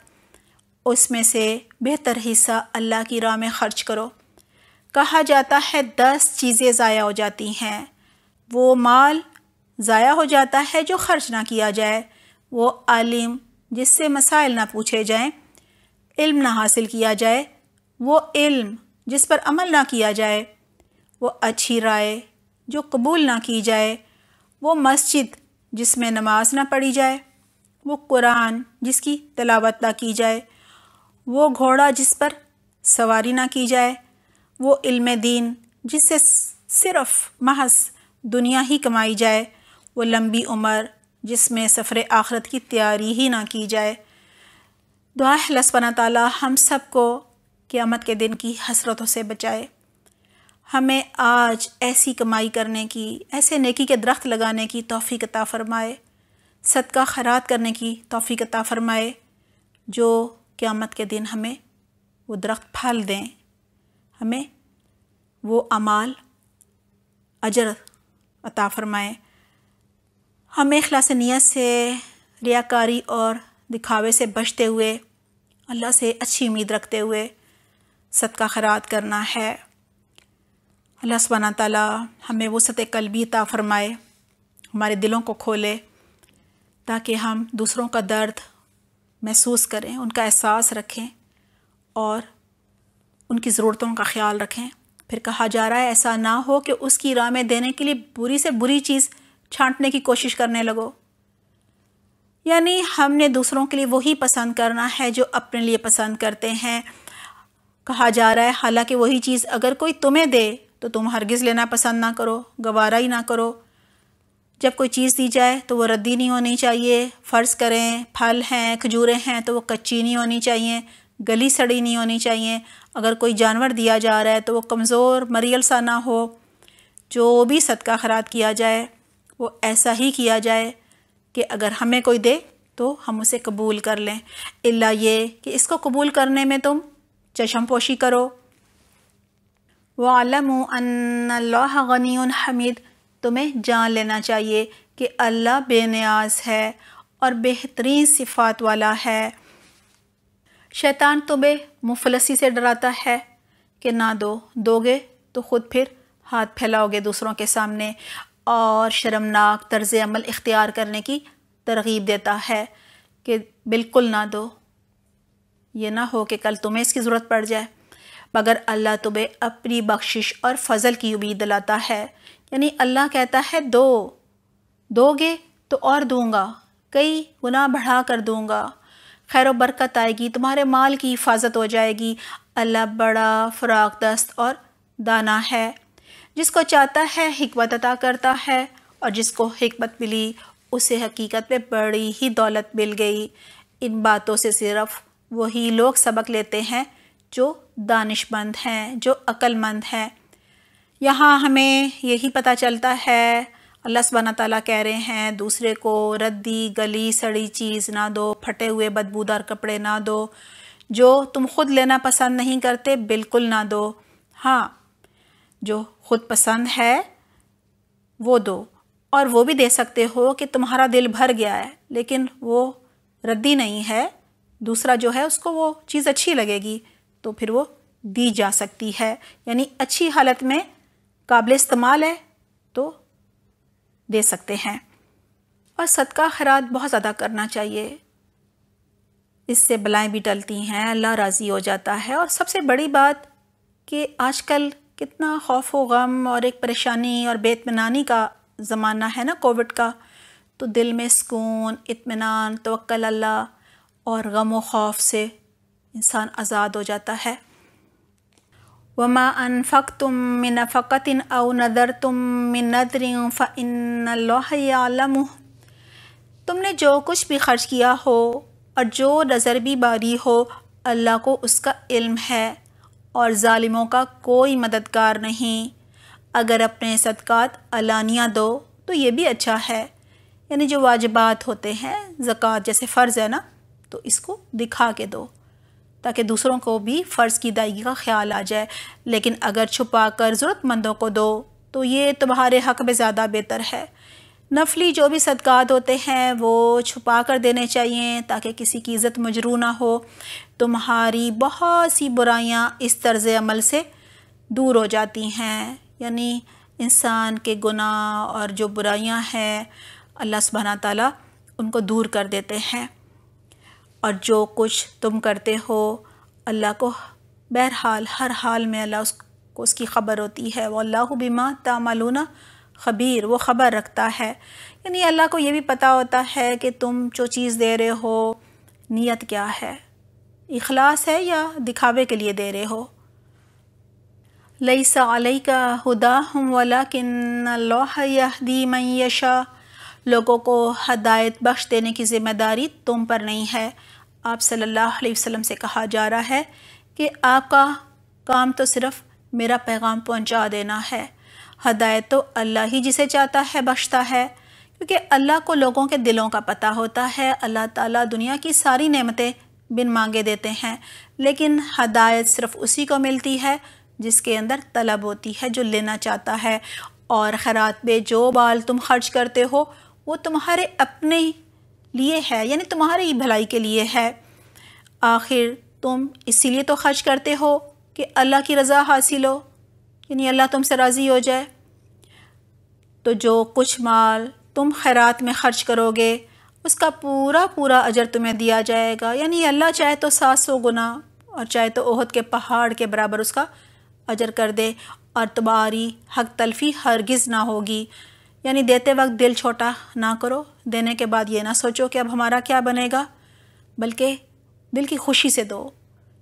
Speaker 1: उसमें से बेहतर हिस्सा अल्लाह की राह में ख़र्च करो कहा जाता है दस चीज़ें ज़ाया हो जाती हैं वो माल ज़ाया हो जाता है जो ख़र्च ना किया जाए वो आलिम जिससे मसाइल ना पूछे जाएं इल्म ना हासिल किया जाए वो इल्म जिस पर अमल ना किया जाए वो अच्छी राय जो कबूल ना की जाए वो मस्जिद जिसमें नमाज ना पढ़ी जाए वो कुरान जिसकी तलावत ना की जाए वो घोड़ा जिस पर सवारी ना की जाए वो इल्म दीन जिससे सिर्फ़ महज दुनिया ही कमाई जाए वो लंबी उम्र जिसमें सफ़र आखरत की तैयारी ही ना की जाए दुआ लसपना ताली हम सब को क़्यामत के दिन की हसरतों से बचाए हमें आज ऐसी कमाई करने की ऐसे नेकी के दरख्त लगाने की तोफ़ी कता फ़रमाए सदका खरात करने की तोफ़ी कता फ़रमाए जो क़्यामत के दिन हमें वो दरख्त फल दें हमें वो अमाल अजर अता फ़रमाए हमें अखलास नीयत से रियाकारी और दिखावे से बचते हुए अल्लाह से अच्छी उम्मीद रखते हुए सदका खरात करना है अल्लाह सुबहाना ताला हमें वसत कलबी ता फ़रमाए हमारे दिलों को खोले ताकि हम दूसरों का दर्द महसूस करें उनका एहसास रखें और उनकी ज़रूरतों का ख्याल रखें फिर कहा जा रहा है ऐसा ना हो कि उसकी राह में देने के लिए बुरी से बुरी चीज़ छांटने की कोशिश करने लगो यानी हमने दूसरों के लिए वही पसंद करना है जो अपने लिए पसंद करते हैं कहा जा रहा है हालांकि वही चीज़ अगर कोई तुम्हें दे तो तुम हरगिज़ लेना पसंद ना करो गवारा ही ना करो जब कोई चीज़ दी जाए तो वो रद्दी नहीं होनी चाहिए फ़र्ज़ करें फल हैं खजूरें हैं तो वो कच्ची नहीं होनी चाहिए गली सड़ी नहीं होनी चाहिए अगर कोई जानवर दिया जा रहा है तो वो कमज़ोर मरियल सा ना हो जो भी सदका खरात किया जाए वो ऐसा ही किया जाए कि अगर हमें कोई दे तो हम उसे कबूल कर लें इल्ला ये कि इसको कबूल करने में तुम चशम पोशी करो वालमो गनी हमीद तुम्हें जान लेना चाहिए कि अल्लाह बेनियाज है और बेहतरीन सिफात वाला है शैतान तुम्हें मुफलसी से डराता है कि ना दो दोगे तो ख़ुद फिर हाथ फैलाओगे दूसरों के सामने और शर्मनाक तर्ज अमल इख्तियार करने की तरगीब देता है कि बिल्कुल ना दो ये ना हो कि कल तुम्हें इसकी ज़रूरत पड़ जाए मगर अल्लाह तुम्हें अपनी बख्शिश और फजल की उम्मीद दिलाता है यानी अल्लाह कहता है दो दोगे तो और दूंगा कई गुना बढ़ा कर दूंगा खैर बरकत आएगी तुम्हारे माल की हिफाजत हो जाएगी अल्लाह बड़ा फ़राग दस्त और दाना है जिसको चाहता है हमत अता करता है और जिसको हमत मिली उसे हकीकत में बड़ी ही दौलत मिल गई इन बातों से सिर्फ़ वही लोग सबक लेते हैं जो दानिशमंद हैं जो अक्लमंद हैं यहाँ हमें यही पता चलता है अल्लाह सुबहाना ताली कह रहे हैं दूसरे को रद्दी गली सड़ी चीज़ ना दो फटे हुए बदबूदार कपड़े ना दो जो तुम खुद लेना पसंद नहीं करते बिल्कुल ना दो हाँ जो खुद पसंद है वो दो और वो भी दे सकते हो कि तुम्हारा दिल भर गया है लेकिन वो रद्दी नहीं है दूसरा जो है उसको वो चीज़ अच्छी लगेगी तो फिर वो दी जा सकती है यानी अच्छी हालत में काबिल इस्तेमाल है तो दे सकते हैं और सदका खैरात बहुत ज़्यादा करना चाहिए इससे बलाएँ भी टलती हैं अल्लाह राज़ी हो जाता है और सबसे बड़ी बात कि आजकल कितना खौफ व गम और एक परेशानी और बेतमनानी का ज़माना है ना कोविड का तो दिल में सुकून इतमान तो अल्लाह और गम व खौफ से इंसान आज़ाद हो जाता है वमा अनफ़क तुम मिन फ़कतिन अव नदर तुम मिन नदर फ़िन तुमने जो कुछ भी खर्च किया हो और जो नज़र भी बारी हो अल्लाह को उसका इल्म है और ालिमों का कोई मददगार नहीं अगर अपने सदक़ात अलानिया दो तो ये भी अच्छा है यानी जो वाजबात होते हैं ज़क़़त जैसे फ़र्ज़ है ना तो इसको दिखा के दो ताकि दूसरों को भी फ़र्ज़ की अदायगी का ख्याल आ जाए लेकिन अगर छुपा कर ज़रूरतमंदों को दो तो ये तुम्हारे हक़ में ज़्यादा बेहतर है नफली जो भी सदक़ात होते हैं वो छुपा कर देने चाहिए ताकि किसी की इज़्ज़त मजरू ना हो तुम्हारी बहुत सी बुराइयाँ इस तर्ज अमल से दूर हो जाती हैं यानी इंसान के गुनाह और जो बुराइयाँ हैं अल्लाह सुबहाना ताली उनको दूर कर देते हैं और जो कुछ तुम करते हो अल्लाह को बहरहाल हर हाल में अल्लाह उसको उसकी ख़बर होती है वो अल्लाह बीमा तामलूना खबीर वो ख़बर रखता है यानी अल्लाह को ये भी पता होता है कि तुम जो चीज़ दे रहे हो नीयत क्या है इखलास है या दिखावे के लिए दे रहे हो लई अलई का हदा हम वाला किन्दी मैशा लोगों को हदायत बख्श देने की ज़िम्मेदारी तुम पर नहीं है आप सल्लल्लाहु अलैहि वसल्लम से कहा जा रहा है कि आपका काम तो सिर्फ मेरा पैगाम पहुंचा देना है हदायत तो अल्लाह ही जिसे चाहता है बख्शता है क्योंकि अल्लाह को लोगों के दिलों का पता होता है अल्लाह ताला दुनिया की सारी नेमतें बिन मांगे देते हैं लेकिन हदायत सिर्फ उसी को मिलती है जिसके अंदर तलब होती है जो लेना चाहता है और खैरात पे जो बाल तुम खर्च करते हो वो तुम्हारे अपने लिए है यानी तुम्हारी भलाई के लिए है आखिर तुम इसीलिए तो खर्च करते हो कि अल्लाह की रज़ा हासिल हो यानी अल्लाह तुमसे राज़ी हो जाए तो जो कुछ माल तुम खैरात में ख़र्च करोगे उसका पूरा पूरा अजर तुम्हें दिया जाएगा यानी अल्लाह चाहे तो सात सौ गुना और चाहे तो ओहद के पहाड़ के बराबर उसका अजर कर दे और तुम्हारी हक तलफी हरगिज़ ना होगी यानी देते वक्त दिल छोटा ना करो देने के बाद ये ना सोचो कि अब हमारा क्या बनेगा बल्कि दिल की खुशी से दो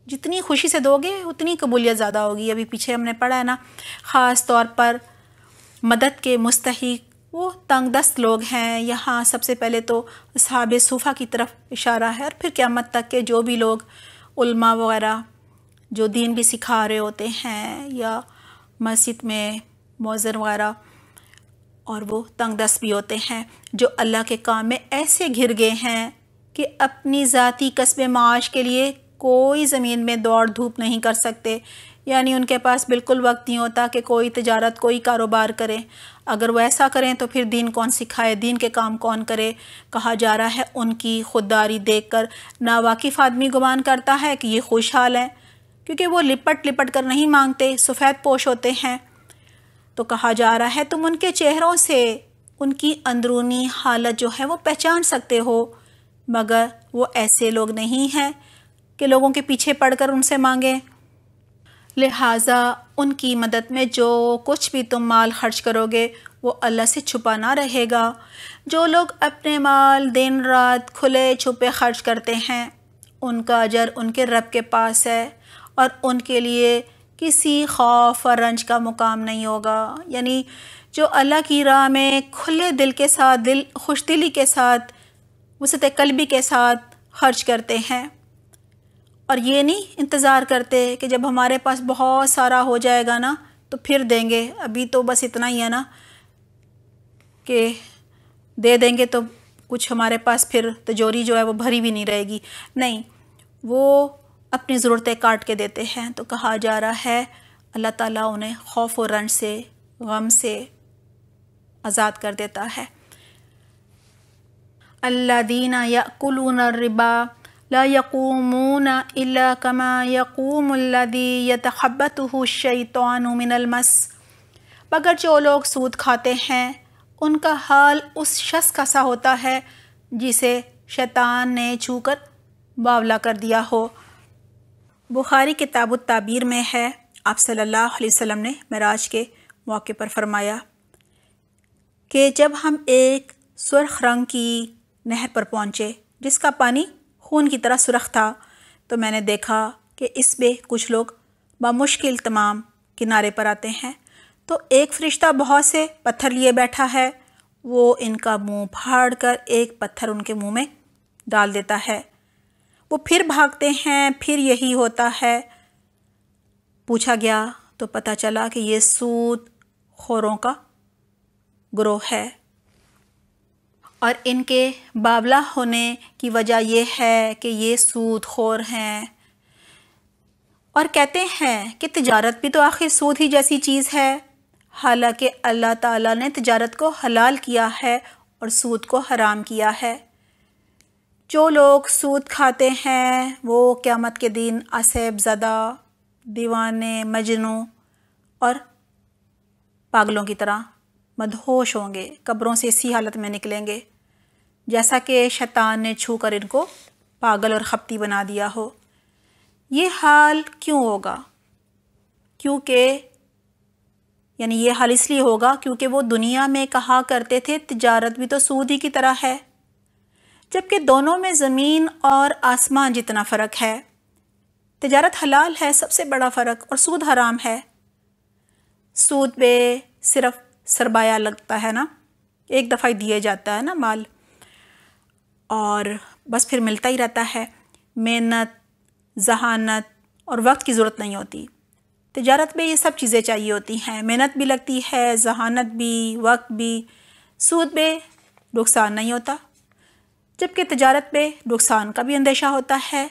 Speaker 1: जितनी खुशी से दोगे उतनी कबूलियत ज़्यादा होगी अभी पीछे हमने पढ़ा है ना ख़ास तौर पर मदद के मुस्तक वो तंग दस्त लोग हैं यहाँ सबसे पहले तो साहब सूफ़ा की तरफ इशारा है और फिर क़्यामत तक के जो भी लोग उल्मा वगैरह जो दीन भी सिखा रहे होते हैं या मस्जिद में मौज़र वगैरह और वो तंग दस्त भी होते हैं जो अल्लाह के काम में ऐसे घिर गए हैं कि अपनी ज़ाती कस्बे माश के लिए कोई ज़मीन में दौड़ धूप नहीं कर सकते यानी उनके पास बिल्कुल वक्त नहीं होता कि कोई तजारत कोई कारोबार करें अगर वो ऐसा करें तो फिर दीन कौन सिखाए दीन के काम कौन करे कहा जा रहा है उनकी खुददारी देख कर नावाकिफ़ आदमी गुमान करता है कि ये खुशहाल हैं क्योंकि वो लिपट लिपट कर नहीं मांगते सफ़ेद पोश होते हैं तो कहा जा रहा है तुम उनके चेहरों से उनकी अंदरूनी हालत जो है वो पहचान सकते हो मगर वो ऐसे लोग नहीं हैं कि लोगों के पीछे पड़कर उनसे मांगें लिहाजा उनकी मदद में जो कुछ भी तुम माल खर्च करोगे वो अल्लाह से छुपा ना रहेगा जो लोग अपने माल दिन रात खुले छुपे खर्च करते हैं उनका अजर उनके रब के पास है और उनके लिए किसी खौफ और रंज का मुकाम नहीं होगा यानी जो अल्लाह की राह में खुले दिल के साथ दिल खुश दिली के साथ वसत कलबी के साथ खर्च करते हैं और ये नहीं इंतज़ार करते कि जब हमारे पास बहुत सारा हो जाएगा ना तो फिर देंगे अभी तो बस इतना ही है ना कि दे देंगे तो कुछ हमारे पास फिर तजोरी जो है वो भरी भी नहीं रहेगी नहीं वो अपनी ज़रूरतें काट के देते हैं तो कहा जा रहा है अल्लाह ताला उन्हें खौफ और रंज से गम से आज़ाद कर देता है يقومون إلا كما يقوم الذي इला الشيطان من المس मगर जो लोग सूद खाते हैं उनका हाल उस शख्स का सा होता है जिसे शैतान ने छूकर बावला कर दिया हो बुखारी किताब ताबीर में है आप सल्लल्लाहु अलैहि वसल्लम ने मराज के मौके पर फरमाया कि जब हम एक सुरख रंग की नहर पर पहुँचे जिसका पानी खून की तरह सुरख था तो मैंने देखा कि इसमें कुछ लोग बमुश्किल तमाम किनारे पर आते हैं तो एक फरिश्ता बहुत से पत्थर लिए बैठा है वो इनका मुंह फाड़ कर एक पत्थर उनके मुंह में डाल देता है वो फिर भागते हैं फिर यही होता है पूछा गया तो पता चला कि ये सूद खोरों का ग्रोह है और इनके बावला होने की वजह यह है कि ये खोर हैं और कहते हैं कि तजारत भी तो आखिर सूद ही जैसी चीज़ है हालांकि अल्लाह ताला ने तजारत को हलाल किया है और सूद को हराम किया है जो लोग सूद खाते हैं वो क़्यामत के दिन असेब ज़दा दीवाने मजनू और पागलों की तरह मदहोश होंगे कब्रों से इसी हालत में निकलेंगे जैसा कि शैतान ने छू कर इनको पागल और खपती बना दिया हो ये हाल क्यों होगा क्योंकि यानी ये हाल इसलिए होगा क्योंकि वो दुनिया में कहा करते थे तजारत भी तो सूद ही की तरह है जबकि दोनों में ज़मीन और आसमान जितना फ़र्क है तजारत हलाल है सबसे बड़ा फ़र्क और सूद हराम है सूद पे सिर्फ सरबाया लगता है ना एक दफ़ा ही दिए जाता है ना माल और बस फिर मिलता ही रहता है मेहनत जहानत और वक्त की ज़रूरत नहीं होती तजारत में ये सब चीज़ें चाहिए होती हैं मेहनत भी लगती है जहानत भी वक्त भी सूद में नुकसान नहीं होता जबकि तजारत में नुकसान का भी अंदेशा होता है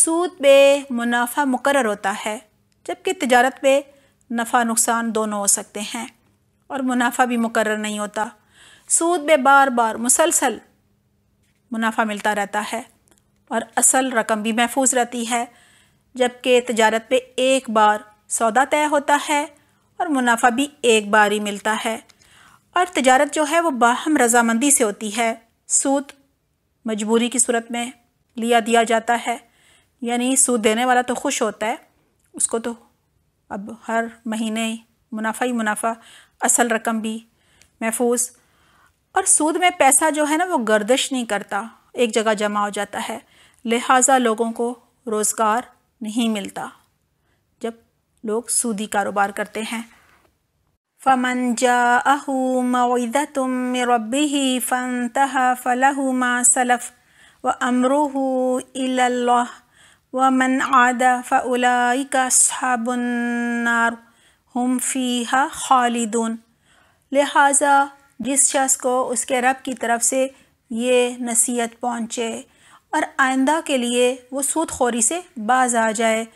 Speaker 1: सूद में मुनाफा मुकर होता है जबकि तजारत में नफ़ा नुकसान दोनों हो सकते हैं और मुनाफा भी मुकर नहीं होता सूद में बार बार मुसलसल मुनाफा मिलता रहता है और असल रकम भी महफूज रहती है जबकि तजारत पे एक बार सौदा तय होता है और मुनाफा भी एक बार ही मिलता है और तजारत जो है वो बाहम रजामंदी से होती है सूद मजबूरी की सूरत में लिया दिया जाता है यानी सूद देने वाला तो खुश होता है उसको तो अब हर महीने मुनाफा ही मुनाफा असल रकम भी महफूज और सूद में पैसा जो है ना वो गर्दिश नहीं करता एक जगह जमा हो जाता है लिहाजा लोगों को रोज़गार नहीं मिलता जब लोग सूदी कारोबार करते हैं फ़मन अहू मवदा तुम रबी फ़न तह फ़लह मा सलफ़ व अमरू इल्ला व मन आद फ़लाइका साबुन्नार हम फ़ी खालिदून लिहाजा जिस शख्स को उसके रब की तरफ से ये नसीहत पहुँचे और आइंदा के लिए वो सूद खोरी से बाज आ जाए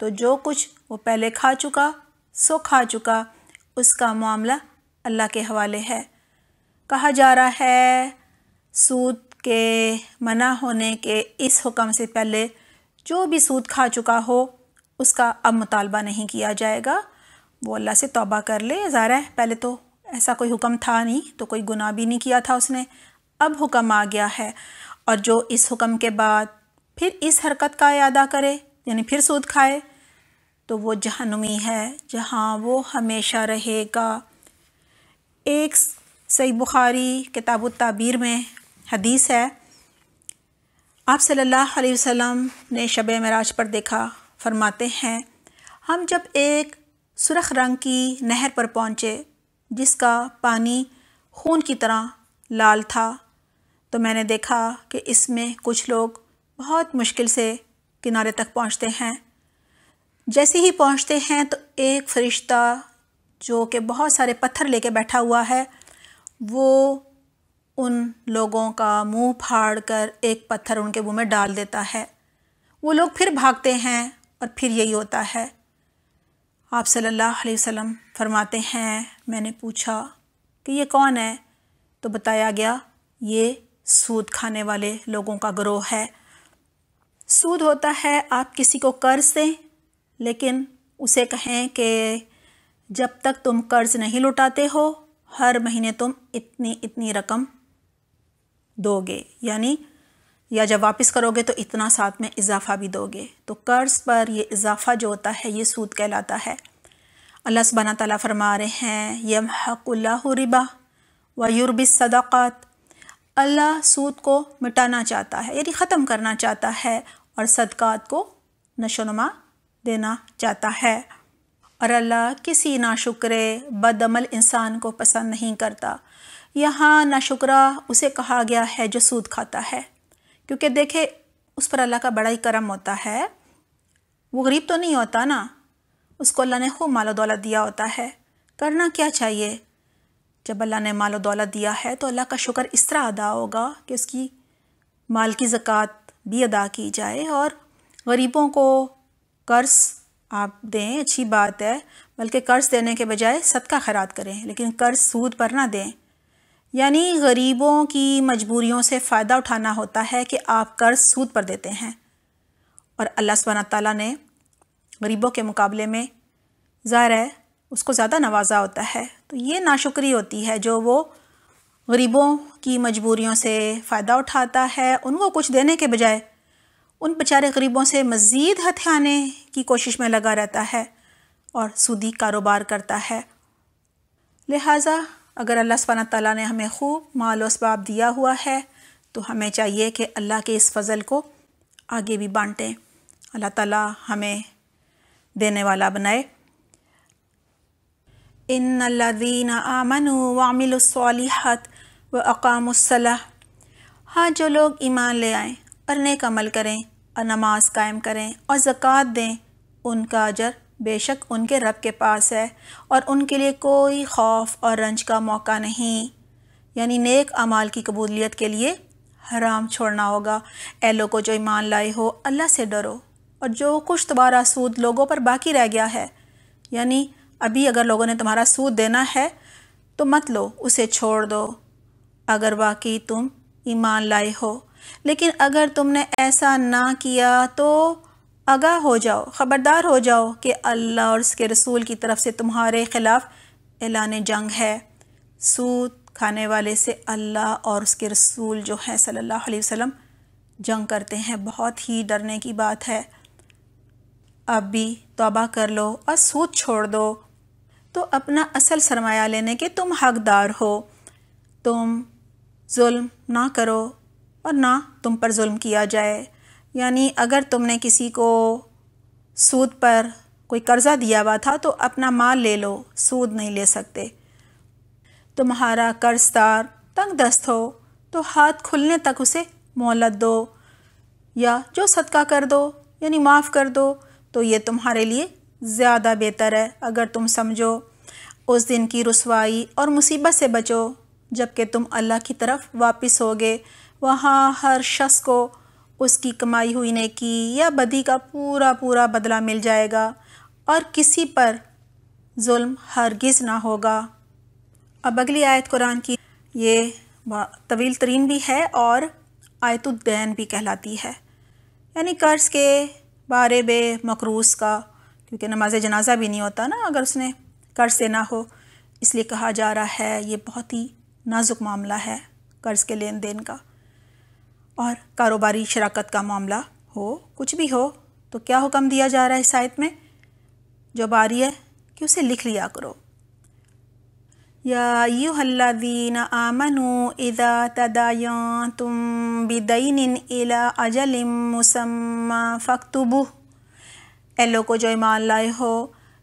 Speaker 1: तो जो कुछ वो पहले खा चुका सो खा चुका उसका मामला अल्लाह के हवाले है कहा जा रहा है सूद के मना होने के इस हुक्म से पहले जो भी सूद खा चुका हो उसका अब मुतालबा नहीं किया जाएगा वो अल्लाह से तौबा कर ले जा रहा है पहले तो ऐसा कोई हुक्म था नहीं तो कोई गुनाह भी नहीं किया था उसने अब हुक्म आ गया है और जो इस हुक्म के बाद फिर इस हरकत का अदा करे यानी फिर सूद खाए तो वो जहनुमी है जहाँ वो हमेशा रहेगा एक सही बुखारी किताब ताबीर में हदीस है आप सल्लल्लाहु अलैहि वसल्लम ने शब मराज पर देखा फरमाते हैं हम जब एक सुरख रंग की नहर पर पहुँचे जिसका पानी खून की तरह लाल था तो मैंने देखा कि इसमें कुछ लोग बहुत मुश्किल से किनारे तक पहुंचते हैं जैसे ही पहुंचते हैं तो एक फरिश्ता जो कि बहुत सारे पत्थर लेके बैठा हुआ है वो उन लोगों का मुंह फाड़ कर एक पत्थर उनके मुंह में डाल देता है वो लोग फिर भागते हैं और फिर यही होता है आप सल्लल्लाहु अलैहि वसल्लम फरमाते हैं मैंने पूछा कि ये कौन है तो बताया गया ये सूद खाने वाले लोगों का ग्रोह है सूद होता है आप किसी को कर्ज दें लेकिन उसे कहें कि जब तक तुम कर्ज नहीं लौटाते हो हर महीने तुम इतनी इतनी रकम दोगे यानी या जब वापस करोगे तो इतना साथ में इजाफा भी दोगे तो कर्ज पर ये इजाफा जो होता है ये सूद कहलाता है अल्लाह सुबहाना ताली फरमा रहे हैं यम हक़ुल्लाबा व युरबिस सदाक़ात अल्लाह सूद को मिटाना चाहता है यानी ख़त्म करना चाहता है और सदक़ात को नशोनुमा देना चाहता है और अल्लाह किसी नाशुक्र बदअमल इंसान को पसंद नहीं करता यहाँ नाशुक्रा उसे कहा गया है जो सूद खाता है क्योंकि देखे उस पर अल्लाह का बड़ा ही करम होता है वो गरीब तो नहीं होता ना उसको अल्लाह ने खूब मालो दौलत दिया होता है करना क्या चाहिए जब अल्लाह ने मालो दौलत दिया है तो अल्लाह का शुक्र इस तरह अदा होगा कि उसकी माल की ज़क़़त भी अदा की जाए और गरीबों को कर्ज़ आप दें अच्छी बात है बल्कि कर्ज़ देने के बजाय सदका खैरात करें लेकिन कर्ज़ सूद पर ना दें यानी गरीबों की मजबूरियों से फ़ायदा उठाना होता है कि आप कर्ज सूद पर देते हैं और अल्लाह सुबहाना ताली ने गरीबों के मुकाबले में ज़ाहिर है उसको ज़्यादा नवाजा होता है तो ये नाशुक्री होती है जो वो गरीबों की मजबूरियों से फ़ायदा उठाता है उनको कुछ देने के बजाय उन बेचारे गरीबों से मज़ीद हथियाने की कोशिश में लगा रहता है और सूदी कारोबार करता है लिहाजा अगर अल्लाह सब तला ने हमें खूब माल इसबाब दिया हुआ है तो हमें चाहिए कि अल्लाह के इस फ़ल को आगे भी बांटें अल्लाह ताला हमें देने वाला बनाए इन दीन आमन वामिलहत व अकामसलह हाँ जो लोग ईमान ले आएँ और नेक अमल करें और नमाज कायम करें और ज़क़़त दें उनका अजर बेशक उनके रब के पास है और उनके लिए कोई खौफ और रंज का मौका नहीं यानी नेक अमाल की कबूलियत के लिए हराम छोड़ना होगा ए लोगों जो ईमान लाए हो अल्लाह से डरो और जो कुछ तुम्हारा सूद लोगों पर बाकी रह गया है यानी अभी अगर लोगों ने तुम्हारा सूद देना है तो मत लो उसे छोड़ दो अगर वाकई तुम ईमान लाए हो लेकिन अगर तुमने ऐसा ना किया तो आगाह हो जाओ ख़बरदार हो जाओ कि अल्लाह और उसके रसूल की तरफ से तुम्हारे ख़िलाफ़ एलान जंग है सूद खाने वाले से अल्लाह और उसके रसूल जो हैं सल्लल्लाहु अलैहि वसल्लम जंग करते हैं बहुत ही डरने की बात है अब भी तोबा कर लो और सूद छोड़ दो तो अपना असल सरमाया लेने के तुम हकदार हो तुम जुल्म ना करो और ना तुम पर जुल्म किया जाए यानी अगर तुमने किसी को सूद पर कोई कर्ज़ा दिया हुआ था तो अपना माल ले लो सूद नहीं ले सकते तुम्हारा कर्जदार तंगदस्त हो तो हाथ खुलने तक उसे मोहलत दो या जो सदका कर दो यानी माफ़ कर दो तो ये तुम्हारे लिए ज़्यादा बेहतर है अगर तुम समझो उस दिन की रसवाई और मुसीबत से बचो जबकि तुम अल्लाह की तरफ वापस होगे वहाँ हर शख्स को उसकी कमाई हुई की या बदी का पूरा पूरा बदला मिल जाएगा और किसी पर जुल्म हरगिज़ ना होगा अब अगली आयत कुरान की ये तवील तरीन भी है और आयतुद्दैन भी कहलाती है यानी कर्ज़ के बारे में मकरूस का क्योंकि नमाज जनाजा भी नहीं होता ना अगर उसने कर्ज देना हो इसलिए कहा जा रहा है ये बहुत ही नाजुक मामला है कर्ज़ के लेन देन का और कारोबारी शराकत का मामला हो कुछ भी हो तो क्या हुक्म दिया जा रहा है साहित में जो बारी है कि उसे लिख लिया करो या यू हल्लादीन आमनु इदा तुम बिदईन इला अजलिम मुसम्मा फ़क्तुबु एलो को जो ईमान लाए हो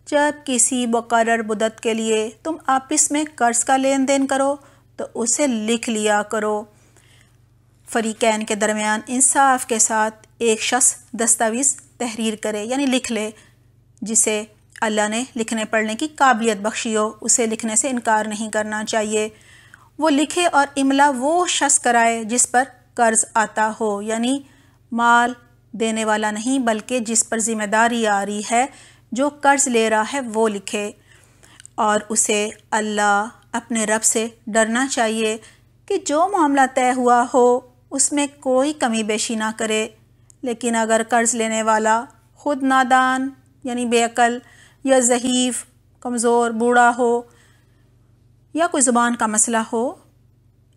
Speaker 1: जब किसी बकर बुदत के लिए तुम आपस में कर्ज का लेन देन करो तो उसे लिख लिया करो फरीकैन के दरमियान इंसाफ के साथ एक शख्स दस्तावेज़ तहरीर करे यानी लिख ले जिसे अल्लाह ने लिखने पढ़ने की काबिलियत बख्शी हो उसे लिखने से इनकार नहीं करना चाहिए वो लिखे और इमला वो शख्स कराए जिस पर कर्ज़ आता हो यानी माल देने वाला नहीं बल्कि जिस पर ज़िम्मेदारी आ रही है जो कर्ज़ ले रहा है वो लिखे और उसे अल्लाह अपने रब से डरना चाहिए कि जो मामला तय हुआ हो उसमें कोई कमी बेशी ना करे लेकिन अगर कर्ज़ लेने वाला ख़ुद नादान यानी बेअकल या ज़हीफ़ कमज़ोर बूढ़ा हो या कोई ज़ुबान का मसला हो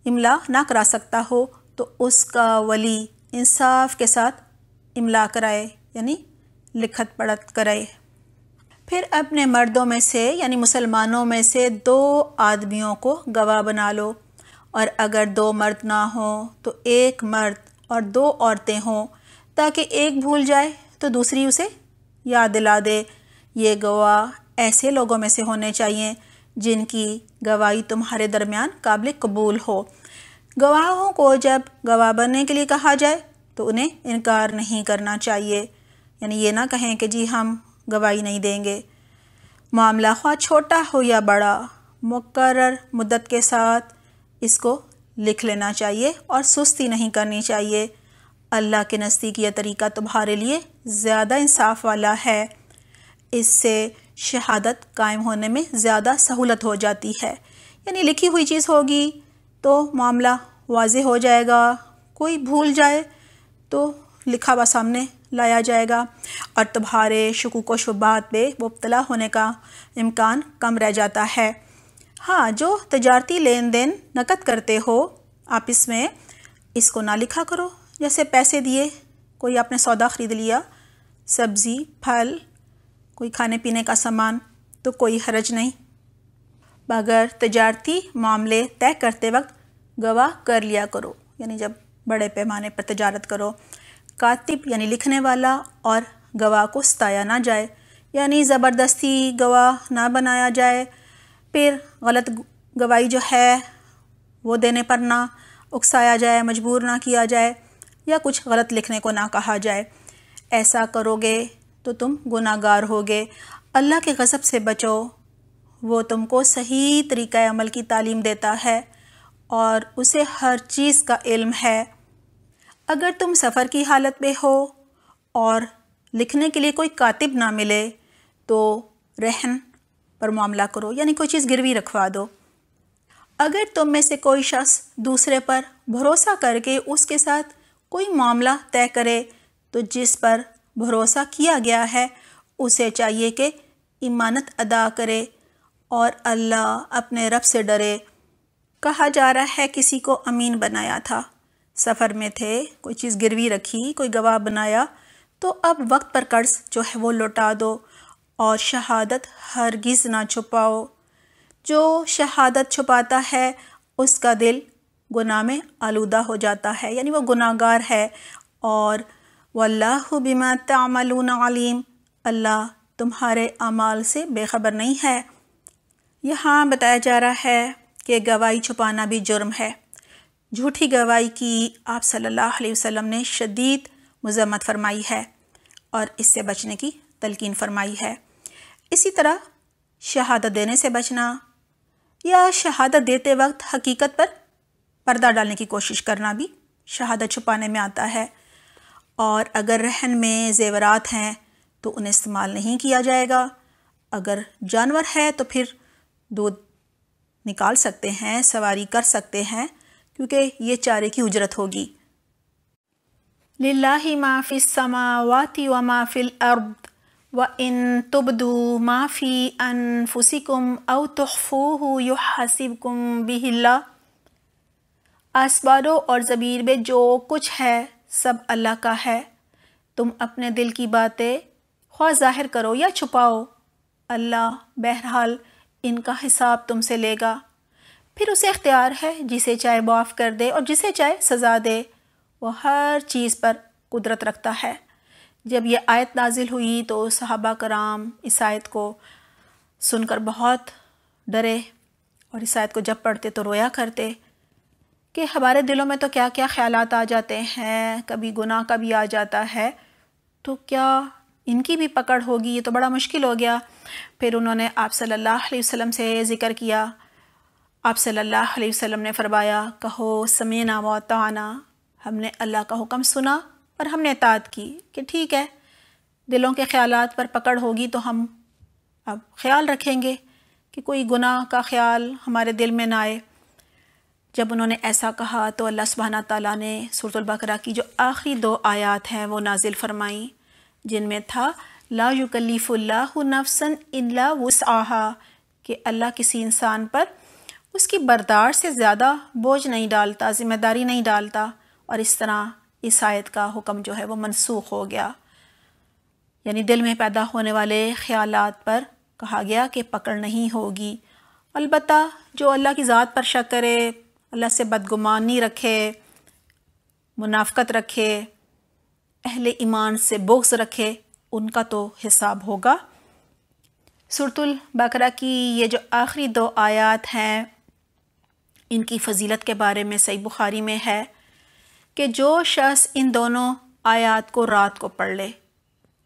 Speaker 1: इमला ना करा सकता हो तो उसका वली इंसाफ के साथ इमला कराए यानी लिखत पढ़त कराए फिर अपने मर्दों में से यानी मुसलमानों में से दो आदमियों को गवाह बना लो और अगर दो मर्द ना हो तो एक मर्द और दो औरतें हों ताकि एक भूल जाए तो दूसरी उसे याद दिला दे ये गवाह ऐसे लोगों में से होने चाहिए जिनकी गवाही तुम्हारे दरमियान काबिल कबूल हो गवाहों को जब गवाह बनने के लिए कहा जाए तो उन्हें इनकार नहीं करना चाहिए यानी ये ना कहें कि जी हम गवाही नहीं देंगे मामला ख्वा छोटा हो या बड़ा मुकर मुद्दत के साथ इसको लिख लेना चाहिए और सुस्ती नहीं करनी चाहिए अल्लाह के नज़दीक यह तरीका तुम्हारे लिए ज़्यादा इंसाफ वाला है इससे शहादत कायम होने में ज़्यादा सहूलत हो जाती है यानी लिखी हुई चीज़ होगी तो मामला वाज हो जाएगा कोई भूल जाए तो लिखा हुआ सामने लाया जाएगा और तुम्हारे शकूक व शुबात पे मुबतला होने का इम्कान कम रह जाता है हाँ जो तजारती लेन देन नकद करते हो आप इसमें इसको ना लिखा करो जैसे पैसे दिए कोई आपने सौदा ख़रीद लिया सब्ज़ी फल कोई खाने पीने का सामान तो कोई हरज नहीं मगर तजारती मामले तय करते वक्त गवाह कर लिया करो यानी जब बड़े पैमाने पर तजारत करो कातिब यानी लिखने वाला और गवाह को सताया ना जाए यानी ज़बरदस्ती गवाह ना बनाया जाए फिर गलत गवाही जो है वो देने पर ना उकसाया जाए मजबूर ना किया जाए या कुछ गलत लिखने को ना कहा जाए ऐसा करोगे तो तुम गुनागार होगे अल्लाह के गज़ब से बचो वो तुमको सही तरीक़ अमल की तालीम देता है और उसे हर चीज़ का इल्म है अगर तुम सफ़र की हालत में हो और लिखने के लिए कोई कातिब ना मिले तो रहन पर मामला करो यानी कोई चीज़ गिरवी रखवा दो अगर तुम में से कोई शख्स दूसरे पर भरोसा करके उसके साथ कोई मामला तय करे तो जिस पर भरोसा किया गया है उसे चाहिए कि इमानत अदा करे और अल्लाह अपने रब से डरे कहा जा रहा है किसी को अमीन बनाया था सफ़र में थे कोई चीज़ गिरवी रखी कोई गवाह बनाया तो अब वक्त पर कर्ज जो है वो लौटा दो और शहादत हरगिज़ ना छुपाओ जो शहादत छुपाता है उसका दिल गुनाह में आलूदा हो जाता है यानी वह गुनागार है और वल्लाह बिमा तमलून आलिम अल्लाह तुम्हारे अमाल से बेखबर नहीं है यहाँ बताया जा रहा है कि गवाही छुपाना भी जुर्म है झूठी गवाही की आप सल्लल्लाहु अलैहि वसल्लम ने शदीद मजम्मत फरमाई है और इससे बचने की तलकिन फरमाई है इसी तरह शहादत देने से बचना या शहादत देते वक्त हकीकत पर पर्दा डालने की कोशिश करना भी शहादत छुपाने में आता है और अगर रहन में जेवरात हैं तो उन्हें इस्तेमाल नहीं किया जाएगा अगर जानवर है तो फिर दूध निकाल सकते हैं सवारी कर सकते हैं क्योंकि ये चारे की उजरत होगी लाही माफ़िल समावाती व माफ़िल अर्द व इन وإن माफी अन फुसिकुम أنفسكم أو यु हसीब कुम बिहिल्ला आसबारों और ज़मीर में जो कुछ है सब अल्लाह का है तुम अपने दिल की बातें ख्वा ज़ाहिर करो या छुपाओ अल्लाह बहरहाल इनका हिसाब तुमसे लेगा फिर उसे अख्तियार है जिसे चाहे माफ़ कर दे और जिसे चाहे सज़ा दे वह हर चीज़ पर कुदरत रखता है जब यह आयत नाजिल हुई तो सहाबा कराम इस आयत को सुनकर बहुत डरे और इस आयत को जब पढ़ते तो रोया करते कि हमारे दिलों में तो क्या क्या ख्याल आ जाते हैं कभी गुनाह का भी आ जाता है तो क्या इनकी भी पकड़ होगी ये तो बड़ा मुश्किल हो गया फिर उन्होंने आप सल्लल्लाहु अलैहि वसल्लम से ज़िक्र किया आप सल्लल्लाहु अलैहि वसल्लम ने फरमाया कहो समीना वाना हमने अल्लाह का हुक्म सुना और हमने ताद की कि ठीक है दिलों के ख्याल पर पकड़ होगी तो हम अब ख्याल रखेंगे कि कोई गुनाह का ख्याल हमारे दिल में ना आए जब उन्होंने ऐसा कहा तो अल्लाह सुबहाना तला ने सूरतलबकरा की जो आखिरी दो आयात हैं वो नाजिल फरमाई जिनमें था ला युकलीफ़ुल्ला नफसन इल्ला आहा कि अल्लाह किसी इंसान पर उसकी बर्दाश्त से ज़्यादा बोझ नहीं डालता ज़िम्मेदारी नहीं डालता और इस तरह इस आयत का हुक्म जो है वो मनसूख हो गया यानी दिल में पैदा होने वाले ख्याल पर कहा गया कि पकड़ नहीं होगी अलबत् जो अल्लाह की ज़ात पर शक करे अल्लाह से बदगुमानी रखे मुनाफ़त रखे अहल ईमान से बोक्स रखे उनका तो हिसाब होगा सुरतुल बकरा की ये जो आखिरी दो आयात हैं इनकी फजीलत के बारे में सही बुखारी में है कि जो शख्स इन दोनों आयात को रात को पढ़ ले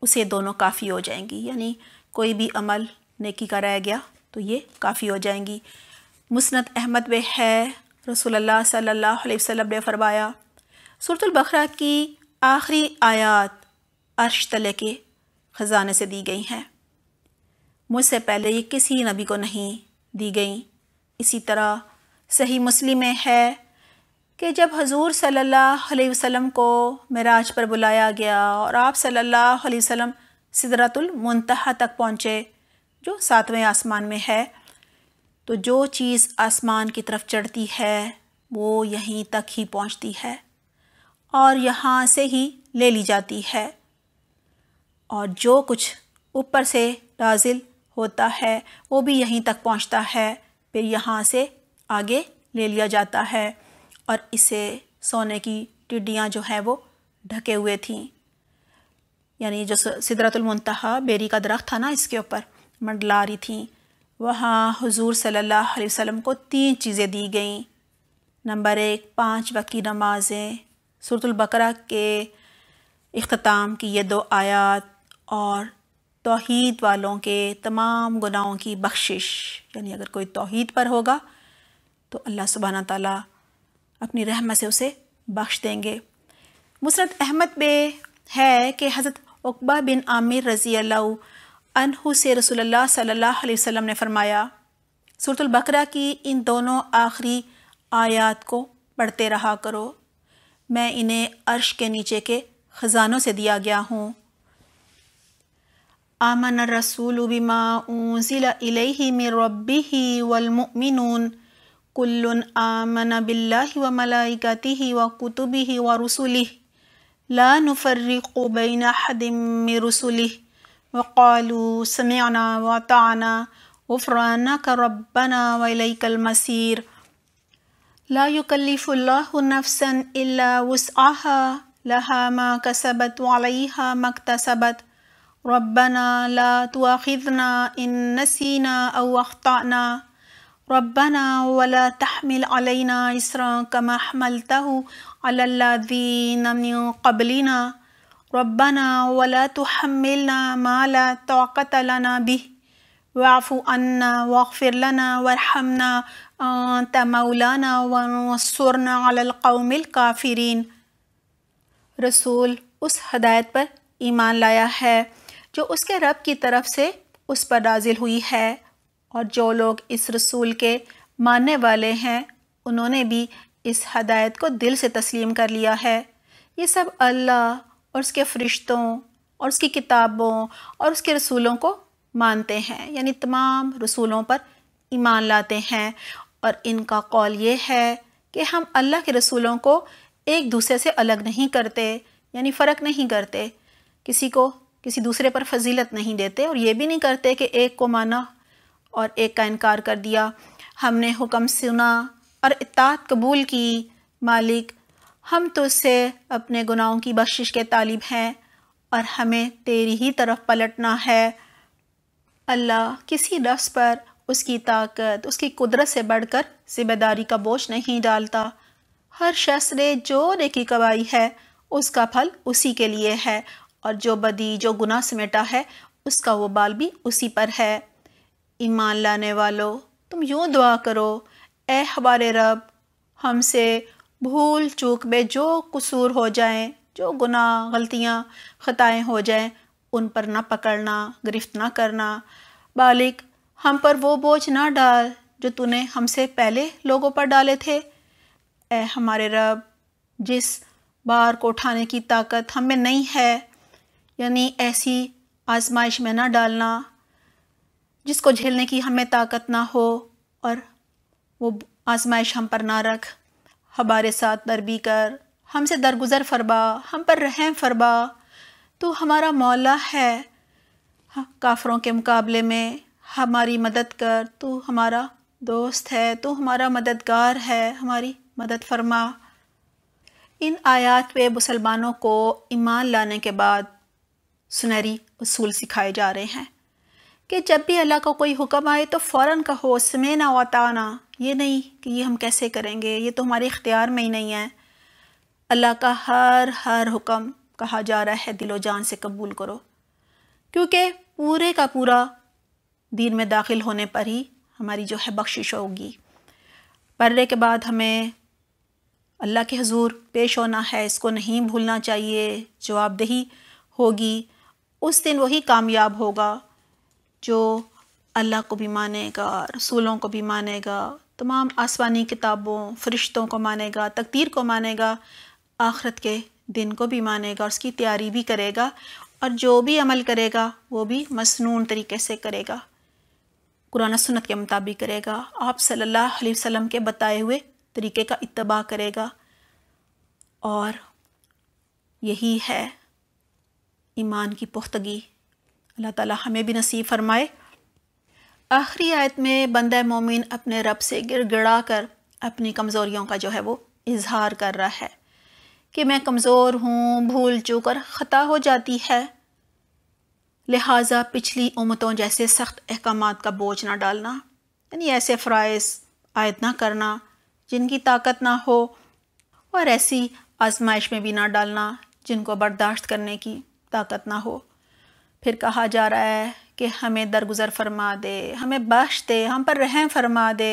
Speaker 1: उसे दोनों काफ़ी हो जाएंगी यानी कोई भी अमल नेकी का रह गया तो ये काफ़ी हो जाएंगी मुस्नत अहमद में है रसोल्ला सल्ला वसम ने फरमाया सूरतलबकरा की आखिरी आयात अर्श तले के ख़जाने से दी गई हैं मुझसे पहले ये किसी नबी को नहीं दी गई इसी तरह सही मुस्लिम है कि जब हजूर सल्लल्लाहु अलैहि वसल्लम को मराज पर बुलाया गया और आप सल्लल्लाहु अलैहि वसल्लम सिदरतुल तक पहुँचे जो सातवें आसमान में है तो जो चीज़ आसमान की तरफ चढ़ती है वो यहीं तक ही पहुँचती है और यहाँ से ही ले ली जाती है और जो कुछ ऊपर से नाजिल होता है वो भी यहीं तक पहुँचता है फिर यहाँ से आगे ले लिया जाता है और इसे सोने की टिड्डियाँ जो है वो ढके हुए थीं यानी जो सिदरतुलमतहा बेरी का दरख्त था ना इसके ऊपर मंडला रही थी वहाँ हुजूर सल्लल्लाहु अलैहि वसल्लम को तीन चीज़ें दी गईं नंबर एक पांच वक्त की नमाज़ें सूरतुल्बकरा के अख्ताम की ये दो आयात और तोहद वालों के तमाम गुनाहों की बख्शिश यानी अगर कोई तोहद पर होगा तो अल्लाह सुबहाना ताली अपनी रहमत से उसे बख्श देंगे मुसरत अहमद बे है कि हज़रत उकबा बिन आमिर रज़ी अल्लाह से रसोल्ला सल्ला वसम ने फ़रमाया सूरतुल्बकरा की इन दोनों आखिरी आयात को पढ़ते रहा करो मैं इन्हें अर्श के नीचे के ख़जानों से दिया गया हूँ आमन रसूल बिमा ऊजिल मिन रब्बी वलमुमिनून كل آمن بالله وملائكته وكتبه ورسله لا نفرق بين أحد من رسله وقالوا سمعنا وطعنا غفرانك ربنا وإليك المسير لا يكلف الله نفسا إلا وسعها لها ما كسبت وعليها ما اكتسبت ربنا لا تؤاخذنا إن نسينا أو أخطأنا ربنا ولا تحمل علينا إسرا كما حملته على الذين من قبلنا ربنا ولا تحملنا ما لا طاقة لنا به واعف عنا واغفر لنا وارحمنا أنت مولانا وانصرنا على القوم الकाफिरीन रसूल उस हदायत पर ईमान लाया है जो उसके रब की तरफ से उस पर नाजिल हुई है और जो लोग इस रसूल के मानने वाले हैं उन्होंने भी इस हदायत को दिल से तस्लीम कर लिया है ये सब अल्लाह और उसके फरिश्तों और उसकी किताबों और उसके रसूलों को मानते हैं यानी तमाम रसूलों पर ईमान लाते हैं और इनका कौल ये है कि हम अल्लाह के रसूलों को एक दूसरे से अलग नहीं करते यानी फ़र्क नहीं करते किसी को किसी दूसरे पर फजीलत नहीं देते और ये भी नहीं करते कि एक को माना और एक का इनकार कर दिया हमने हुक्म सुना और इतात कबूल की मालिक हम तो उससे अपने गुनाहों की बख्शिश के तालिब हैं और हमें तेरी ही तरफ पलटना है अल्लाह किसी लफ्स पर उसकी ताकत उसकी कुदरत से बढ़कर जिम्मेदारी का बोझ नहीं डालता हर शख्स ने जो नेकी कमाई है उसका फल उसी के लिए है और जो बदी जो गुनाह समेटा है उसका वो बाल भी उसी पर है ईमान लाने वालों तुम यूँ दुआ करो ए हमारे रब हमसे भूल चूक में जो कसूर हो जाएं जो गुनाह गलतियाँ ख़ताएँ हो जाएं उन पर ना पकड़ना गिरफ्त ना करना बालिक हम पर वो बोझ ना डाल जो तूने हमसे पहले लोगों पर डाले थे ए हमारे रब जिस बार को उठाने की ताकत हमें नहीं है यानी ऐसी आजमाइश में ना डालना जिसको झेलने की हमें ताकत ना हो और वो आजमाइश हम पर ना रख हमारे साथ दरबी कर हमसे दरगुजर फरबा हम पर रहम फरबा तो हमारा मौला है हाँ, काफरों के मुकाबले में हमारी मदद कर तू हमारा दोस्त है तू हमारा मददगार है हमारी मदद फरमा इन आयात पे मुसलमानों को ईमान लाने के बाद सुनहरी उसूल सिखाए जा रहे हैं कि जब भी अल्लाह का कोई हुक्म आए तो फ़ौर कहो ना वाताना ये नहीं कि ये हम कैसे करेंगे ये तो हमारे इख्तियार में ही नहीं है अल्लाह का हर हर हुक्म कहा जा रहा है दिलो जान से कबूल करो क्योंकि पूरे का पूरा दीन में दाखिल होने पर ही हमारी जो है बख्शिश होगी पढ़ने के बाद हमें अल्लाह के हजूर पेश होना है इसको नहीं भूलना चाहिए जवाबदेही होगी उस दिन वही कामयाब होगा जो अल्लाह को भी मानेगा रसूलों को भी मानेगा तमाम आसमानी किताबों फरिश्तों को मानेगा तकदीर को मानेगा आखरत के दिन को भी मानेगा और उसकी तैयारी भी करेगा और जो भी अमल करेगा वो भी मसनून तरीके से करेगा कुरान सुनत के मुताबिक करेगा आप सल्लल्लाहु अलैहि वसल्लम के बताए हुए तरीके का इतबा करेगा और यही है ईमान की पुख्तगी अल्लाह ताला हमें भी नसीब फरमाए आखिरी आयत में बंद मोमिन अपने रब से गिड़गिड़ा कर अपनी कमज़ोरियों का जो है वो इजहार कर रहा है कि मैं कमज़ोर हूँ भूल चूक और ख़ता हो जाती है लिहाजा पिछली उमतों जैसे सख्त अहकाम का बोझ ना डालना यानी ऐसे फ़राइज़ आयत ना करना जिनकी ताकत ना हो और ऐसी आजमाइश में भी ना डालना जिनको बर्दाश्त करने की ताकत ना हो फिर कहा जा रहा है कि हमें दरगुजर फरमा दे हमें बख्श दे हम पर रहम फरमा दे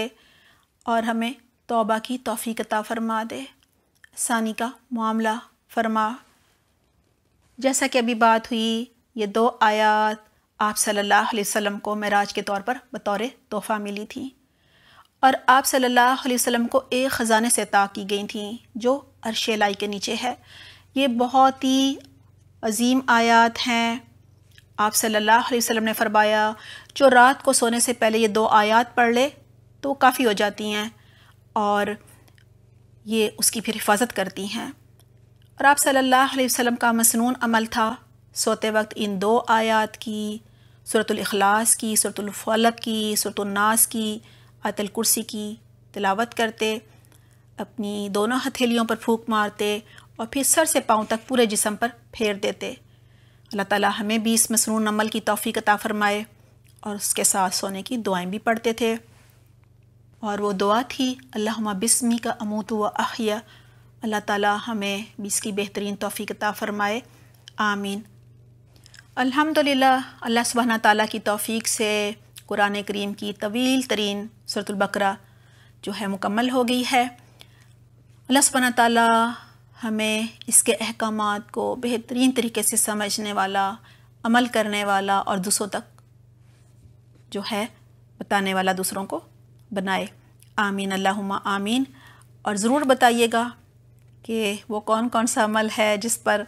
Speaker 1: और हमें तौबा की तोफ़ीकता फरमा दे सानी का मामला फरमा जैसा कि अभी बात हुई ये दो आयात आप सल्लल्लाहु अलैहि वसल्लम को मराज के तौर पर बतौर तोहफ़ा मिली थी और आप सल्लल्लाहु अलैहि वसल्लम को एक ख़ज़ाने से अता की गई थी जो अरशेलाई के नीचे है ये बहुत ही अजीम आयात हैं आप सल्लल्लाहु अलैहि वसल्लम ने फरमाया जो रात को सोने से पहले ये दो आयात पढ़ ले तो काफ़ी हो जाती हैं और ये उसकी फिर हिफाजत करती हैं और आप सल्लल्लाहु अलैहि वसल्लम का मसनून अमल था सोते वक्त इन दो आयात की सूरतलखलास की सूरतलफलक की सूरतनास की आतल कुर्सी की तिलावत करते अपनी दोनों हथेलियों पर फूक मारते और फिर सर से पाँव तक पूरे जिसम पर फेर देते अल्लाह ताला हमें भी इस मसरून अमल की तोफ़ी अता फ़रमाए और उसके साथ सोने की दुआएं भी पढ़ते थे और वो दुआ थी अल्लाह बिस्मी का अमूत व अहिया अल्लाह ताला हमें भी इसकी बेहतरीन तोफ़ी अता फ़रमाए आमीन अल्हम्दुलिल्लाह अल्लाह सुबहाना ताला की तौफीक से कुरान करीम की तवील तरीन सूरतुल बकरा जो है मुकम्मल हो गई है अल्लाह सुबहाना ताली हमें इसके अहकाम को बेहतरीन तरीके से समझने वाला अमल करने वाला और दूसरों तक जो है बताने वाला दूसरों को बनाए आमीन अल्लाहुम्मा आमीन और ज़रूर बताइएगा कि वो कौन कौन सा अमल है जिस पर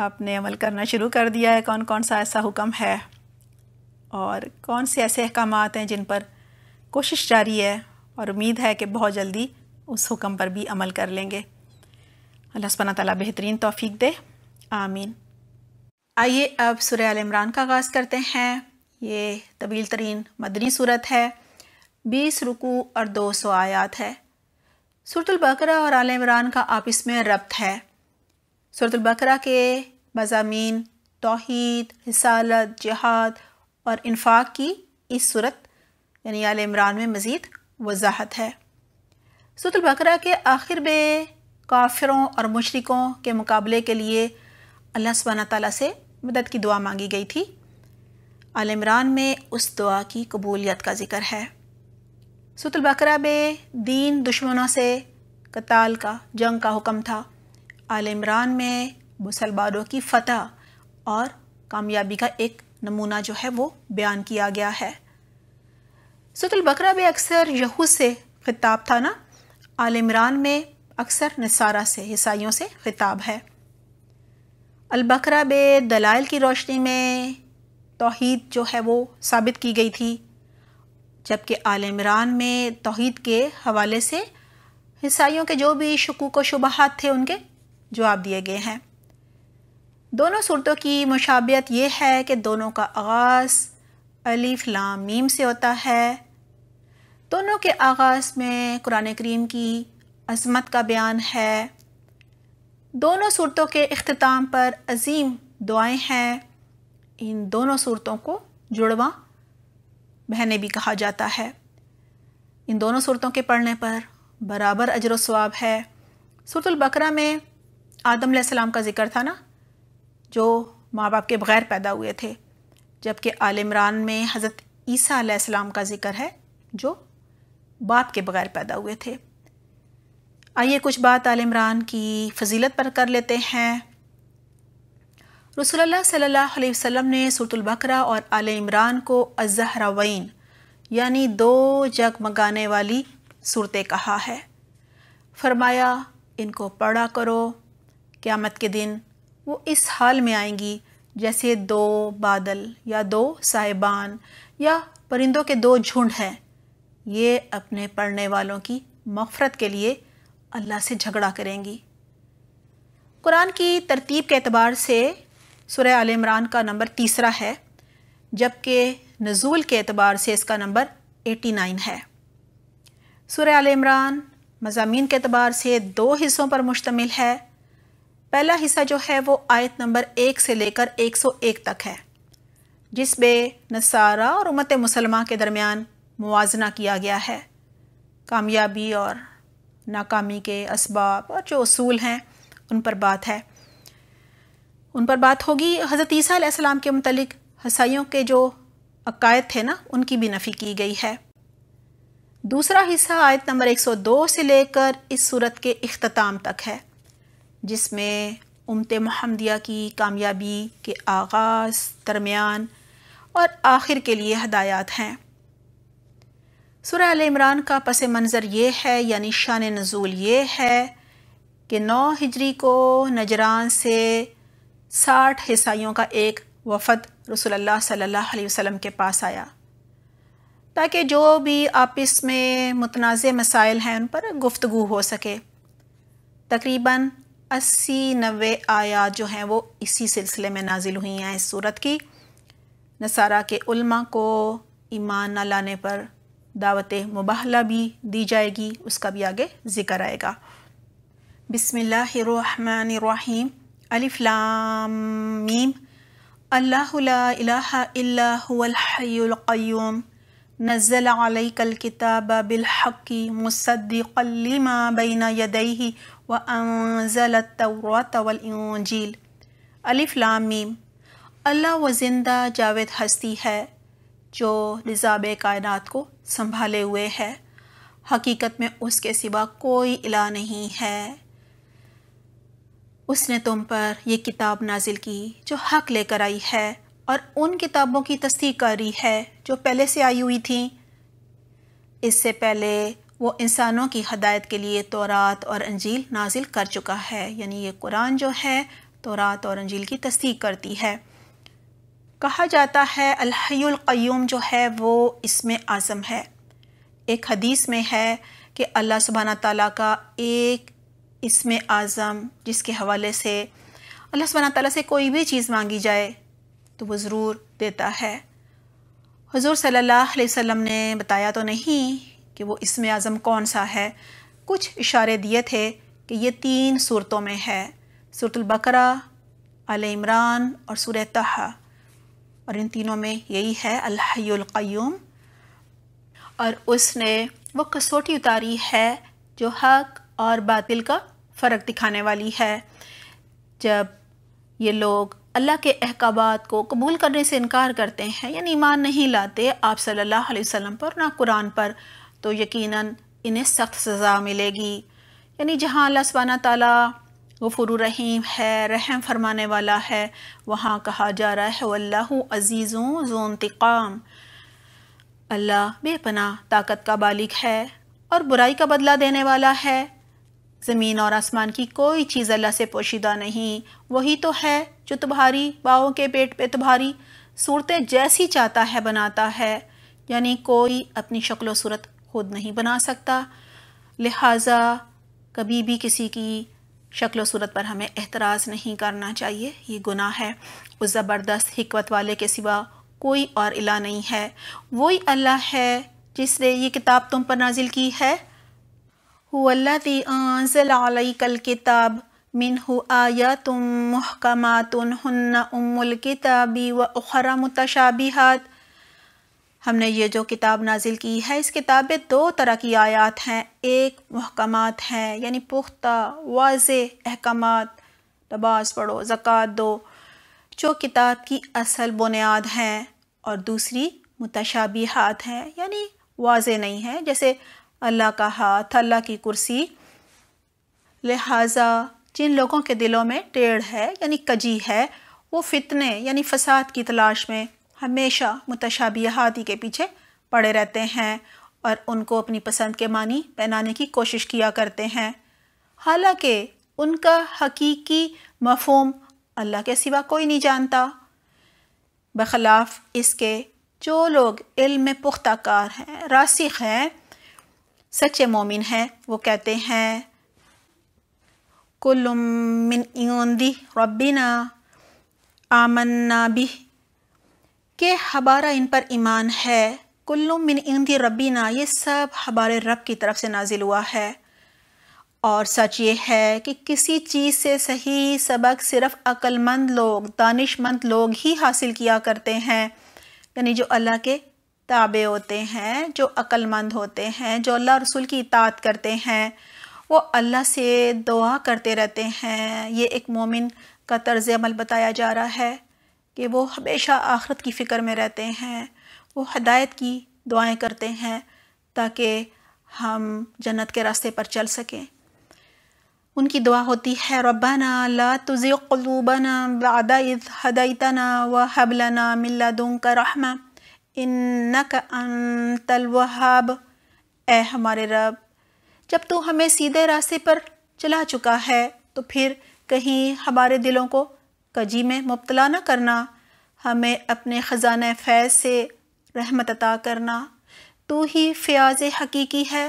Speaker 1: आपने अमल करना शुरू कर दिया है कौन कौन सा ऐसा हुक्म है और कौन से ऐसे अहकाम हैं जिन पर कोशिश जारी है और उम्मीद है कि बहुत जल्दी उस हुक्म पर भी अमल कर लेंगे अल्लाह सपना बेहतरीन तोफ़ी दे आमीन आइए अब सुर इमरान का आगाज़ करते हैं ये तवील तरीन मदनी सूरत है बीस रुकू और दो सौ आयात है सूरतलबकरा और आल इमरान का आपस में रब्त है सूरतलबकरा के मजामी तोहद रसालत जहाद और इन्फाक की इस सूरत यानी आल इमरान में मज़ीद वजाहत है सूरतलबकरा के आखिर में काफिरों और मशरकों के मुकाबले के लिए अल्लाह सुबहाना ताली से मदद की दुआ मांगी गई थी आल इमरान में उस दुआ की कबूलियत का जिक्र है बकरा में दीन दुश्मनों से कताल का जंग का हुक्म था आल इमरान में मुसलमानों की फतह और कामयाबी का एक नमूना जो है वो बयान किया गया है बकरा में अक्सर यहूद से खिताब था ना आलमरान इमरान में अक्सर नसारा से ईसाइयों से खिताब है अलबकरा बे दलाइल की रोशनी में तोहद जो है वो साबित की गई थी जबकि आल इमरान में तोहद के हवाले से ईसाइयों के जो भी शकूक व शुबहत थे उनके जवाब दिए गए हैं दोनों सूरतों की मुशाबियत यह है कि दोनों का आगाज़ अलीफ लामीम से होता है दोनों के आगाज़ में कुरान करीम की अजमत का बयान है दोनों सूरतों के अख्ताम पर अजीम दुआएं हैं इन दोनों सूरतों को जुड़वा बहने भी कहा जाता है इन दोनों सूरतों के पढ़ने पर बराबर अजर स्वाब है बकरा में आदम सलाम का जिक्र था ना जो माँ बाप के बग़ैर पैदा हुए थे जबकि आलिमरान में हज़रत ईसा सलाम का जिक्र है जो बाप के बग़ैर पैदा हुए थे आइए कुछ बात आल इमरान की फजीलत पर कर लेते हैं रसोल्ला सल्ला वसम ने सूरतुल और आल इमरान को अजहरावैन यानी दो जगमगाने वाली सूरतें कहा है फरमाया इनको पढ़ा करो क़्यामत के दिन वो इस हाल में आएंगी जैसे दो बादल या दो साहिबान या परिंदों के दो झुंड हैं ये अपने पढ़ने वालों की मफ़रत के लिए अल्लाह से झगड़ा करेंगी कुरान की तरतीब के अतबार से सुरह आल इमरान का नंबर तीसरा है जबकि नज़ूल के अतबार से इसका नंबर एटी नाइन है सुरह आल इमरान मजामी के अतबार से दो हिस्सों पर मुश्तमिल है पहला हिस्सा जो है वो आयत नंबर एक से लेकर एक सौ एक तक है जिसमें नसारा और उमत मुसलमा के दरमियान मुजन किया गया है कामयाबी और नाकामी के इसबाब और जो असूल हैं उन पर बात है उन पर बात होगी हज़रत ईसीम के मतलब हसाइयों के जो अकायद थे ना उनकी भी नफ़ी की गई है दूसरा हिस्सा आयत नंबर 102 से लेकर इस सूरत के अख्ताम तक है जिसमें उमत महमदिया की कामयाबी के आगाज़ दरमियान और आखिर के लिए हदायत हैं सुरह अल इमरान का पस मंज़र ये है यानी शान नज़ूल ये है कि नौ हिजरी को नजरान से साठ हिसाइयों का एक वफद रसोल्ला सल्ला वसम के पास आया ताकि जो भी आपस में मुतनाज़ मसाइल हैं उन पर गुफ्तु हो सके तकरीबन अस्सी नबे आयात जो हैं वो इसी सिलसिले में नाजिल हुई हैं इस सूरत की नसारा के उल्मा को ईमान न लाने पर दावत मुबाहला भी दी जाएगी उसका भी आगे ज़िक्र आएगा बिसमीम अलिफ़्लामीम अल्लाम नज़ल आलकल किताब बिलहक़ी मुसद्दिकलिमा बैन यदई व अनज़ल तवरतवलजील अलिफ़्लामीम अल्लाह व जिंदा जावेद हस्ती है जो निज़ाम कायनात को संभाले हुए है हकीकत में उसके सिवा कोई इला नहीं है उसने तुम पर यह किताब नाजिल की जो हक लेकर आई है और उन किताबों की तस्दीक कर रही है जो पहले से आई हुई थी इससे पहले वो इंसानों की हदायत के लिए तोरात और अंजील नाजिल कर चुका है यानी ये कुरान जो है तोरात और अंजील की तस्दीक करती है कहा जाता है अलहयुल जो है वो इसमें आज़म है एक हदीस में है कि अल्लाह सुबहाना ताली का एक इसमें आज़म जिसके हवाले से अल्लाह सुबहाना ताली से कोई भी चीज़ मांगी जाए तो वो ज़रूर देता है हजूर सल्लल्लाहु अलैहि वसल्लम ने बताया तो नहीं कि वो इसमें आज़म कौन सा है कुछ इशारे दिए थे कि ये तीन सूरतों में है सूरतुल बकरा आल इमरान और सूर तहा और इन तीनों में यही है अलहयुल्क़यूम और उसने वो कसौटी उतारी है जो हक और बातिल का फ़र्क दिखाने वाली है जब ये लोग अल्लाह के अहकाबात को कबूल करने से इनकार करते हैं यानी ईमान नहीं लाते आप सल्लल्लाहु अलैहि वसल्लम पर ना कुरान पर तो यकीनन इन्हें सख्त सज़ा मिलेगी यानी जहाँ अल्लाह सबाना ताली गफुर रहीम है रहम फरमाने वाला है वहाँ कहा जा रहा है अल्लाह अज़ीज़ों इंतकाम अल्लाह बेपना ताकत का बालिक है और बुराई का बदला देने वाला है ज़मीन और आसमान की कोई चीज़ अल्लाह से पोशीदा नहीं वही तो है जो तुम्हारी बाओं के पेट पे तुम्हारी सूरतें जैसी चाहता है बनाता है यानी कोई अपनी शक्ल सूरत खुद नहीं बना सकता लिहाजा कभी भी किसी की शक्ल सूरत पर हमें एतराज़ नहीं करना चाहिए ये गुनाह है उस ज़बरदस्त हिकवत वाले के सिवा कोई और इला नहीं है वही अल्लाह है जिसने ये किताब तुम पर नाजिल की है हुल्लाज़ल कल किताब मिन आया तुम महकमातुन हन्ना उमुल किताबी व उखरा मुतशाबिहात हमने ये जो किताब नाजिल की है इस किताब में दो तरह की आयात हैं एक महकम हैं यानी पुख्ता वाज अहकाम नमाज पढ़ो ज़क़़त दो जो किताब की असल बुनियाद हैं और दूसरी मुतशाबी हाथ हैं यानी वाज नहीं हैं जैसे अल्लाह का हाथ अल्लाह की कुर्सी लिहाजा जिन लोगों के दिलों में टेढ़ है यानी कजी है वो फितने यानी फसाद की तलाश में हमेशा मुतशाबी हाथी के पीछे पड़े रहते हैं और उनको अपनी पसंद के मानी पहनाने की कोशिश किया करते हैं हालांकि उनका हकीकी मफहम अल्लाह के सिवा कोई नहीं जानता बखलाफ इसके जो लोग इल्म में पुख्ताकार हैं रासिक हैं सच्चे मोमिन हैं वो कहते हैं कुल मिन आमन्ना भी कि हमारा इन पर ईमान है कुल्लु मिन इंदी रबीना ये सब हमारे रब की तरफ से नाजिल हुआ है और सच ये है कि किसी चीज़ से सही सबक सिर्फ अक्लमंद लोग दानिशमंद लोग ही हासिल किया करते हैं यानी जो अल्लाह के ताबे होते हैं जो अक्लमंद होते हैं जो अल्लाह रसूल की इतात करते हैं वो अल्लाह से दुआ करते रहते हैं ये एक मोमिन का तर्ज अमल बताया जा रहा है कि वो हमेशा आखरत की फ़िक्र में रहते हैं वो हदायत की दुआएं करते हैं ताकि हम जन्नत के रास्ते पर चल सकें उनकी दुआ होती है रबाना ला तुज़ी क़लूबना बादा इज़ हदैतना व हबलना मिल्ला दुन का रहमा इन्नक अंतल वहाब ए हमारे रब जब तू हमें सीधे रास्ते पर चला चुका है तो फिर कहीं हमारे दिलों को कजी में मुबतला न करना हमें अपने ख़जान फैज़ से रहमत अता करना तू ही फ़याज हकीकी है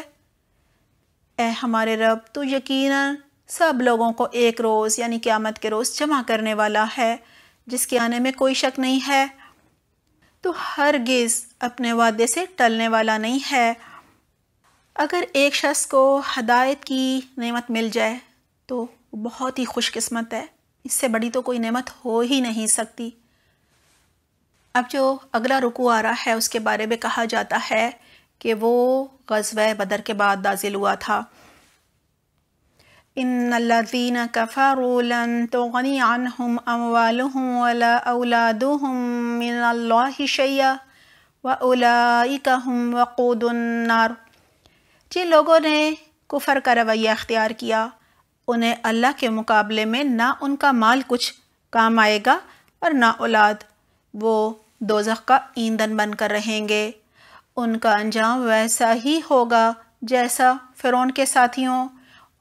Speaker 1: ए हमारे रब तो यकीनन सब लोगों को एक रोज़ यानी क़्यामत के रोज़ जमा करने वाला है जिसके आने में कोई शक नहीं है तो हरगिज़ अपने वादे से टलने वाला नहीं है अगर एक शख्स को हदायत की नेमत मिल जाए तो बहुत ही खुशकस्मत है इससे बड़ी तो कोई नेमत हो ही नहीं सकती अब जो अगला रुकू आ रहा है उसके बारे में कहा जाता है कि वो गजब बदर के बाद दाजिल हुआ था इन कफ़रुलन तुगनी अनहुम जिन लोगों ने कुफ़र का रवैया अख्तियार किया उन्हें अल्लाह के मुकाबले में ना उनका माल कुछ काम आएगा और ना औलाद वो दोजख का ईंधन बनकर रहेंगे उनका अंजाम वैसा ही होगा जैसा फ़िरौन के साथियों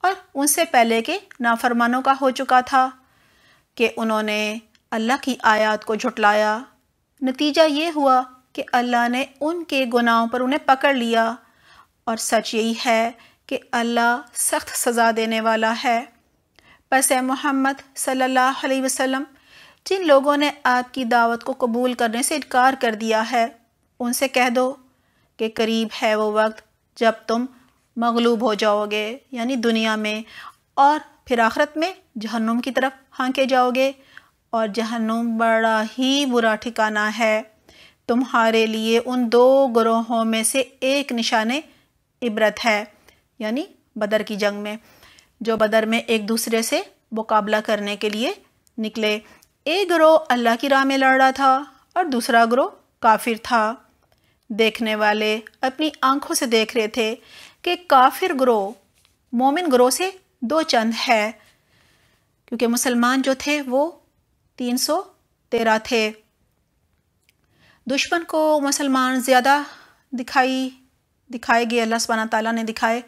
Speaker 1: और उनसे पहले के नाफरमानों का हो चुका था कि उन्होंने अल्लाह की आयत को झुटलाया नतीजा ये हुआ कि अल्लाह ने उनके गुनाहों पर उन्हें पकड़ लिया और सच यही है कि अल्लाह सख्त सज़ा देने वाला है बस मोहम्मद सल्लल्लाहु अलैहि वसल्लम जिन लोगों ने आपकी दावत को कबूल करने से इनकार कर दिया है उनसे कह दो कि करीब है वो वक्त जब तुम मगलूब हो जाओगे यानी दुनिया में और फिर आखरत में जहन्नुम की तरफ हाँके जाओगे और जहन्नुम बड़ा ही बुरा ठिकाना है तुम्हारे लिए उन दो ग्रोहों में से एक निशान इबरत है यानी बदर की जंग में जो बदर में एक दूसरे से मुकाबला करने के लिए निकले एक ग्रोह अल्लाह की राह में लड़ रहा था और दूसरा ग्रोह काफिर था देखने वाले अपनी आंखों से देख रहे थे कि काफिर ग्रोह मोमिन ग्रोह से दो चंद है क्योंकि मुसलमान जो थे वो तीन सौ तेरह थे दुश्मन को मुसलमान ज़्यादा दिखाई दिखाए गए अल्लाह सुबहाना ताला ने दिखाए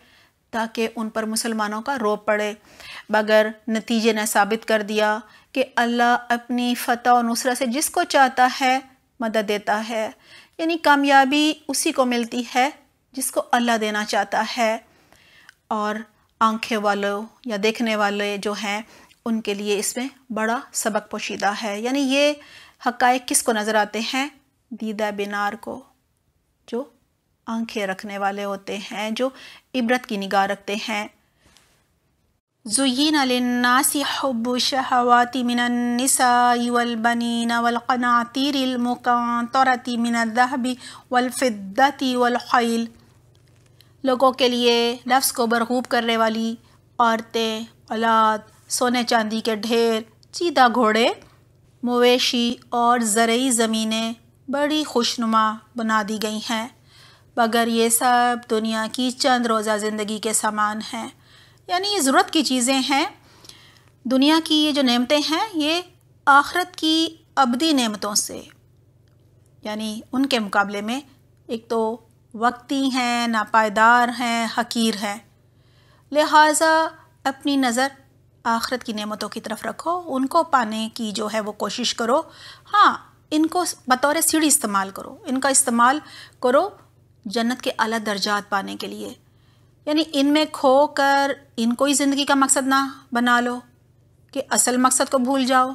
Speaker 1: ताकि उन पर मुसलमानों का रोब पड़े मगर नतीजे ने साबित कर दिया कि अल्लाह अपनी फ़तह और नुसरत से जिसको चाहता है मदद देता है यानी कामयाबी उसी को मिलती है जिसको अल्लाह देना चाहता है और आंखें वालों या देखने वाले जो हैं उनके लिए इसमें बड़ा सबक पोशीदा है यानी ये हक़ किस को नज़र आते हैं दीदा बिनार को जो आंखें रखने वाले होते हैं जो इबरत की निगाह रखते हैं जुयन लन्नासी हब शहवाती मिनसाबनीन वलक़नातिरमक़ानतरती मिनदहबी वलफ़िद्दती वलख़ैल लोगों के लिए नफ्स को बरगूब करने वाली औरतें औलाद सोने चांदी के ढेर चीदा घोड़े मवेशी और ज़रूरी ज़मीनें बड़ी खुशनुमा बना दी गई हैं मगर ये सब दुनिया की चंद रोज़ा ज़िंदगी के सामान हैं यानी ये ज़रूरत की चीज़ें हैं दुनिया की ये जो नेमतें हैं ये आखरत की अबदी नेमतों से यानी उनके मुकाबले में एक तो वक्ती हैं नापायदार हैं हकीर हैं लिहाजा अपनी नज़र आखरत की नेमतों की तरफ रखो उनको पाने की जो है वो कोशिश करो हाँ इनको बतौर सीढ़ी इस्तेमाल करो इनका इस्तेमाल करो जन्नत के अला दर्जात पाने के लिए यानी इनमें खो कर इनको ही ज़िंदगी का मकसद ना बना लो कि असल मकसद को भूल जाओ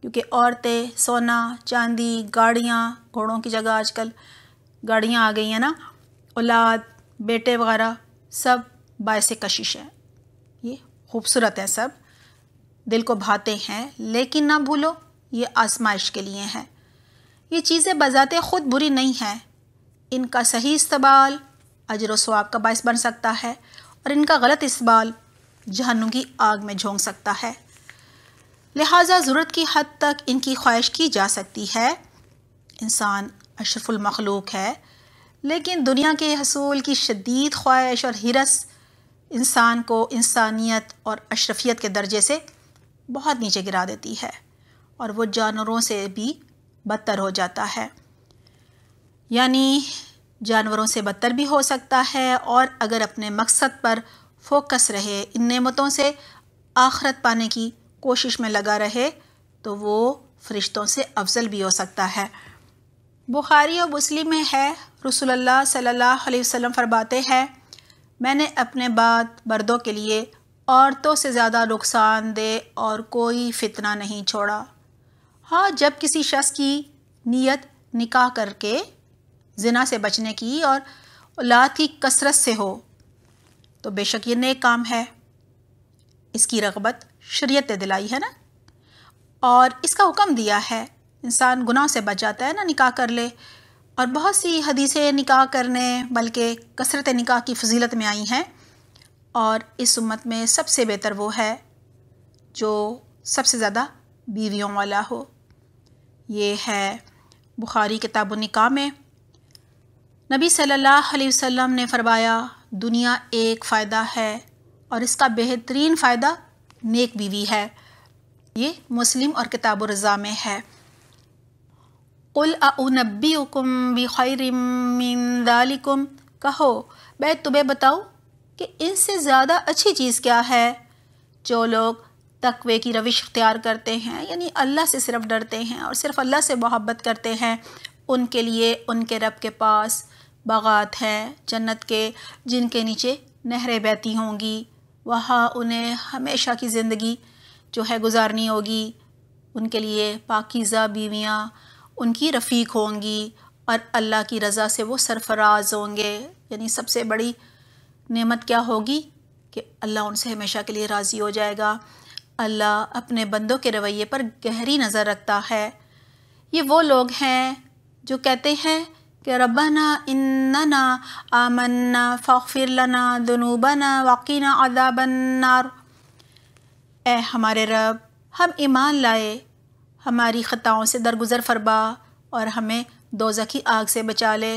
Speaker 1: क्योंकि औरतें सोना चांदी गाड़ियाँ घोड़ों की जगह आजकल गाड़ियाँ आ गई हैं ना औलाद बेटे वगैरह सब बायस कशिश है ये खूबसूरत हैं सब दिल को भाते हैं लेकिन ना भूलो ये आसमाइश के लिए हैं ये चीज़ें बजाते ख़ुद बुरी नहीं हैं इनका सही इस्तेमाल अजर स्वाब का बायस बन सकता है और इनका गलत इस्तेमाल जहनुम की आग में झोंक सकता है लिहाजा ज़रूरत की हद तक इनकी ख्वाहिश की जा सकती है इंसान अशरफुलमखलूक है लेकिन दुनिया के हसूल की शदीद ख्वाहिश और हिरस इंसान को इंसानियत और अशरफियत के दर्जे से बहुत नीचे गिरा देती है और वो जानवरों से भी बदतर हो जाता है यानी जानवरों से बदतर भी हो सकता है और अगर अपने मकसद पर फोकस रहे इन नेमतों से आखरत पाने की कोशिश में लगा रहे तो वो फरिश्तों से अफजल भी हो सकता है बुखारी और मुस्लिम में है रसोल्ला सल्ला वसम फरमाते हैं मैंने अपने बाद मर्दों के लिए औरतों से ज़्यादा नुकसान दे और कोई फितना नहीं छोड़ा हाँ जब किसी शख्स की नीयत निकाह करके ज़िना से बचने की और औलाद की कसरत से हो तो बेशक ये नेक काम है इसकी रगबत शरीयत ने दिलाई है ना और इसका हुक्म दिया है इंसान गुनाह से बच जाता है ना निकाह कर ले और बहुत सी हदीसें निकाह करने बल्कि कसरत निकाह की फजीलत में आई हैं और इस उम्मत में सबसे बेहतर वो है जो सबसे ज़्यादा बीवियों वाला हो ये है बुखारी किताब निकाह में नबी सल्लल्लाहु अलैहि वसल्लम ने फरमाया दुनिया एक फ़ायदा है और इसका बेहतरीन फ़ायदा नेक बीवी है ये मुस्लिम और किताब रज़ा में है कुल अनबी हुकुम बिखरमिनदालिकुम कहो मैं तुम्हें बताओ कि इनसे ज़्यादा अच्छी चीज़ क्या है जो लोग तकवे की रविश इख्तियार करते हैं यानी अल्लाह से सिर्फ डरते हैं और सिर्फ अल्लाह से मोहब्बत करते हैं उनके लिए उनके रब के पास बागात है जन्नत के जिनके नीचे नहरें बहती होंगी वहाँ उन्हें हमेशा की ज़िंदगी जो है गुजारनी होगी उनके लिए पाकिज़ा बीवियाँ उनकी रफ़ीक होंगी और अल्लाह की रज़ा से वो सरफराज होंगे यानी सबसे बड़ी नेमत क्या होगी कि अल्लाह उनसे हमेशा के लिए राज़ी हो जाएगा अल्लाह अपने बंदों के रवैये पर गहरी नज़र रखता है ये वो लोग हैं जो कहते हैं कि रबना इन्नना आमन्ना फ़िर लना दुनूबना वकीना अदाबन्नार ए हमारे रब हम ईमान लाए हमारी ख़ताओं से दरगुजर फरबा और हमें दोजखी आग से बचा ले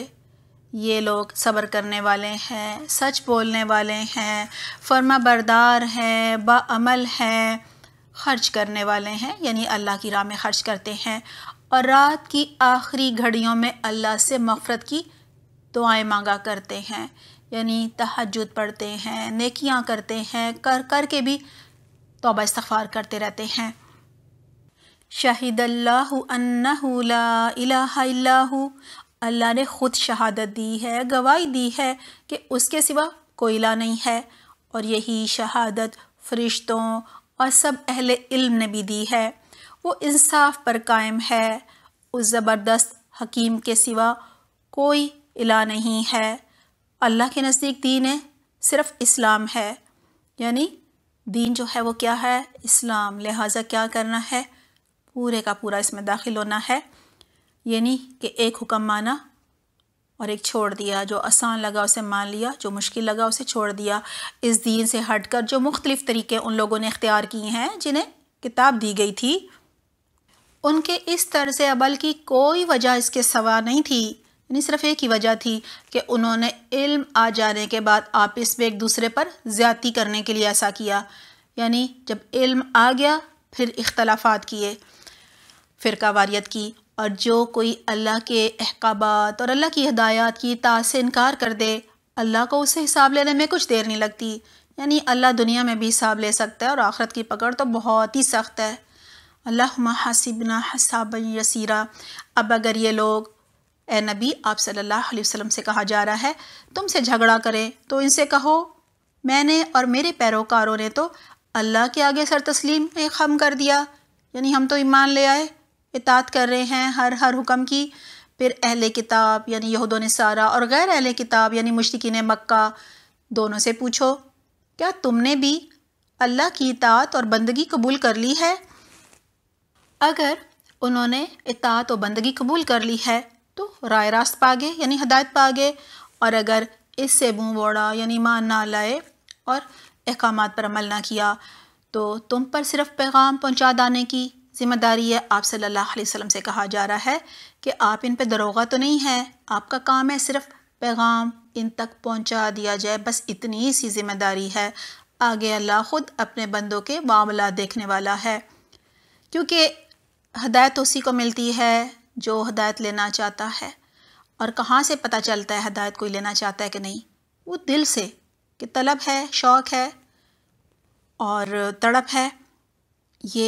Speaker 1: ये लोग सब्र करने वाले हैं सच बोलने वाले हैं फर्मा बरदार हैं बामल हैं खर्च करने वाले हैं यानी अल्लाह की राह में खर्च करते हैं और रात की आखिरी घड़ियों में अल्लाह से मफ़रत की दुआएं मांगा करते हैं यानी तहजद पढ़ते हैं नेकियां करते हैं कर कर के भी तोबा इस्तफ़ार करते रहते हैं शाहिद अल्लाह अल्लाह ने ख़ुद शहादत दी है गवाही दी है कि उसके सिवा कोयला नहीं है और यही शहादत फरिश्तों और सब अहल इल्म ने भी दी है वो इंसाफ पर कायम है उस ज़बरदस्त हकीम के सिवा कोई इला नहीं है अल्लाह के नज़दीक दीन है सिर्फ इस्लाम है यानी दीन जो है वो क्या है इस्लाम लिहाजा क्या करना है पूरे का पूरा इसमें दाखिल होना है यानी कि एक हुक्म माना और एक छोड़ दिया जो आसान लगा उसे मान लिया जो मुश्किल लगा उसे छोड़ दिया इस दीन से हट कर जो मुख्तलिफ़ तरीके उन लोगों ने इख्तियार किए हैं जिन्हें किताब दी गई थी उनके इस तर्ज अमल की कोई वजह इसके सवा नहीं थी यानी सिर्फ एक ही वजह थी कि उन्होंने इल्म आ जाने के बाद आपस में एक दूसरे पर ज़्यादी करने के लिए ऐसा किया यानी जब इल्म आ गया फिर इख्तलाफात किए फिर वारियत की और जो कोई अल्लाह के अहकाबात और अल्लाह की हदायत की ताज से इनकार कर दे अल्लाह को उससे हिसाब लेने में कुछ देर नहीं लगती यानी अल्लाह दुनिया में भी हिसाब ले सकता है और आखरत की पकड़ तो बहुत ही सख्त है अल्लाह हसिबना हसाब यसीरा अब अगर ये लोग ए नबी आप सल्लल्लाहु अलैहि वसल्लम से कहा जा रहा है तुमसे झगड़ा करें तो इनसे कहो मैंने और मेरे पैरोकारों ने तो अल्लाह के आगे सर तस्लीम खम कर दिया यानी हम तो ईमान ले आए इतात कर रहे हैं हर हर हुक्म की फिर अहल किताब यानी यहूदों ने सारा और गैर अहल किताब यानी मुश्तिकीन मक्का दोनों से पूछो क्या तुमने भी अल्लाह की इतात और बंदगी कबूल कर ली है अगर उन्होंने इतात व बंदगी कबूल कर ली है तो राय रास्त पा गए यानी हदायत पा गए और अगर इससे मुँह बोड़ा यानी मान ना लाए और अहकाम पर अमल ना किया तो तुम पर सिर्फ पैगाम पहुँचा दाने की ज़िम्मेदारी है आप सल्लल्लाहु अलैहि वसल्लम से कहा जा रहा है कि आप इन पर दरोगा तो नहीं है आपका काम है सिर्फ पैगाम इन तक पहुंचा दिया जाए बस इतनी सी ज़िम्मेदारी है आगे अल्लाह ख़ुद अपने बंदों के मामला देखने वाला है क्योंकि हदायत उसी को मिलती है जो हदायत लेना चाहता है और कहाँ से पता चलता है हदायत कोई लेना चाहता है कि नहीं वो दिल से कि तलब है शौक़ है और तड़प है ये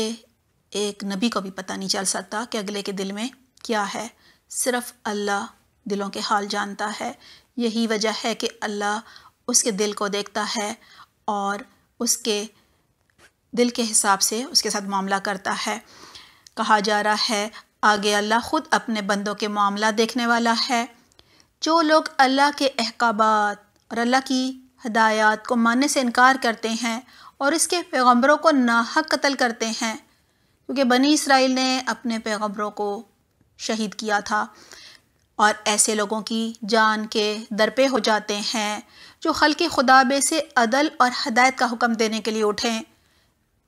Speaker 1: एक नबी को भी पता नहीं चल सकता कि अगले के दिल में क्या है सिर्फ़ अल्लाह दिलों के हाल जानता है यही वजह है कि अल्लाह उसके दिल को देखता है और उसके दिल के हिसाब से उसके साथ मामला करता है कहा जा रहा है आगे अल्लाह ख़ुद अपने बंदों के मामला देखने वाला है जो लोग अल्लाह के अहकाबात और अल्लाह की हदायत को मानने से इनकार करते हैं और इसके पैगम्बरों को नाहक कत्ल करते हैं क्योंकि बनी इसराइल ने अपने पैगम्बरों को शहीद किया था और ऐसे लोगों की जान के दरपे हो जाते हैं जो के खुदाबे से अदल और हदायत का हुक्म देने के लिए उठें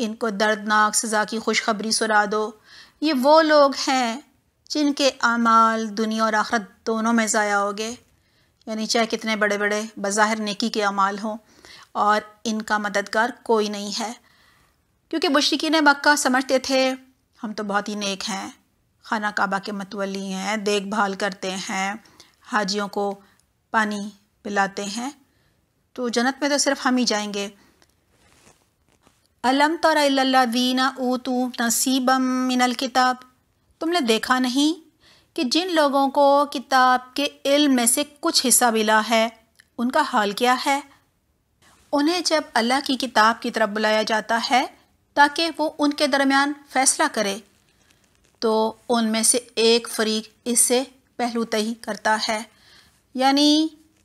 Speaker 1: इनको दर्दनाक सज़ा की खुशखबरी सुरा दो ये वो लोग हैं जिनके अमाल दुनिया और आखरत दोनों में ज़ाया हो गए यानी चाहे कितने बड़े बड़े बज़ाहिर नेकी के अमाल हों और इनका मददगार कोई नहीं है क्योंकि मशरकिन मक्का समझते थे हम तो बहुत ही नेक हैं खाना काबा के मतवली हैं देखभाल करते हैं हाजियों को पानी पिलाते हैं तो जन्नत में तो सिर्फ़ हम ही जाएंगे अलम ऊ तू नसीबम मिनल किताब तुमने देखा नहीं कि जिन लोगों को किताब के इल्म में से कुछ हिस्सा मिला है उनका हाल क्या है उन्हें जब अल्लाह की किताब की तरफ बुलाया जाता है ताकि वो उनके दरमियान फ़ैसला करे तो उनमें से एक फरीक इससे पहलू तही करता है यानी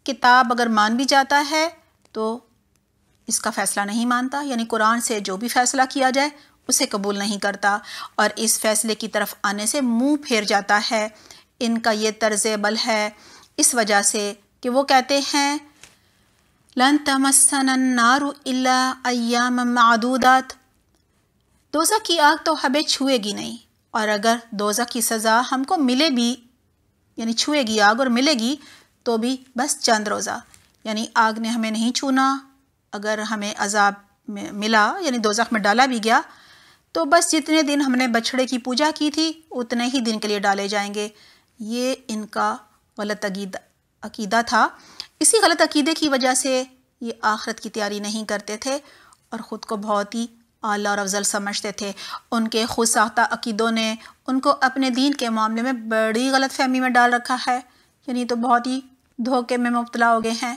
Speaker 1: किताब अगर मान भी जाता है तो इसका फ़ैसला नहीं मानता यानी कुरान से जो भी फ़ैसला किया जाए उसे कबूल नहीं करता और इस फ़ैसले की तरफ आने से मुंह फेर जाता है इनका ये तर्ज बल है इस वजह से कि वो कहते हैं लन नारु अयाम मदूदात दोजा की आग तो हमें छुएगी नहीं और अगर दोजा की सज़ा हमको मिले भी यानी छुएगी आग और मिलेगी तो भी बस चंद रोज़ा यानी आग ने हमें नहीं छूना अगर हमें अजाब मिला यानी दोजख में डाला भी गया तो बस जितने दिन हमने बछड़े की पूजा की थी उतने ही दिन के लिए डाले जाएंगे ये इनका गलत अकीदा था इसी गलत अकीदे की वजह से ये आखरत की तैयारी नहीं करते थे और ख़ुद को बहुत ही आला और अफजल समझते थे उनके खुद साख्ता अकीदों ने उनको अपने दीन के मामले में बड़ी गलत फहमी में डाल रखा है यानी तो बहुत ही धोखे में मुबतला हो गए हैं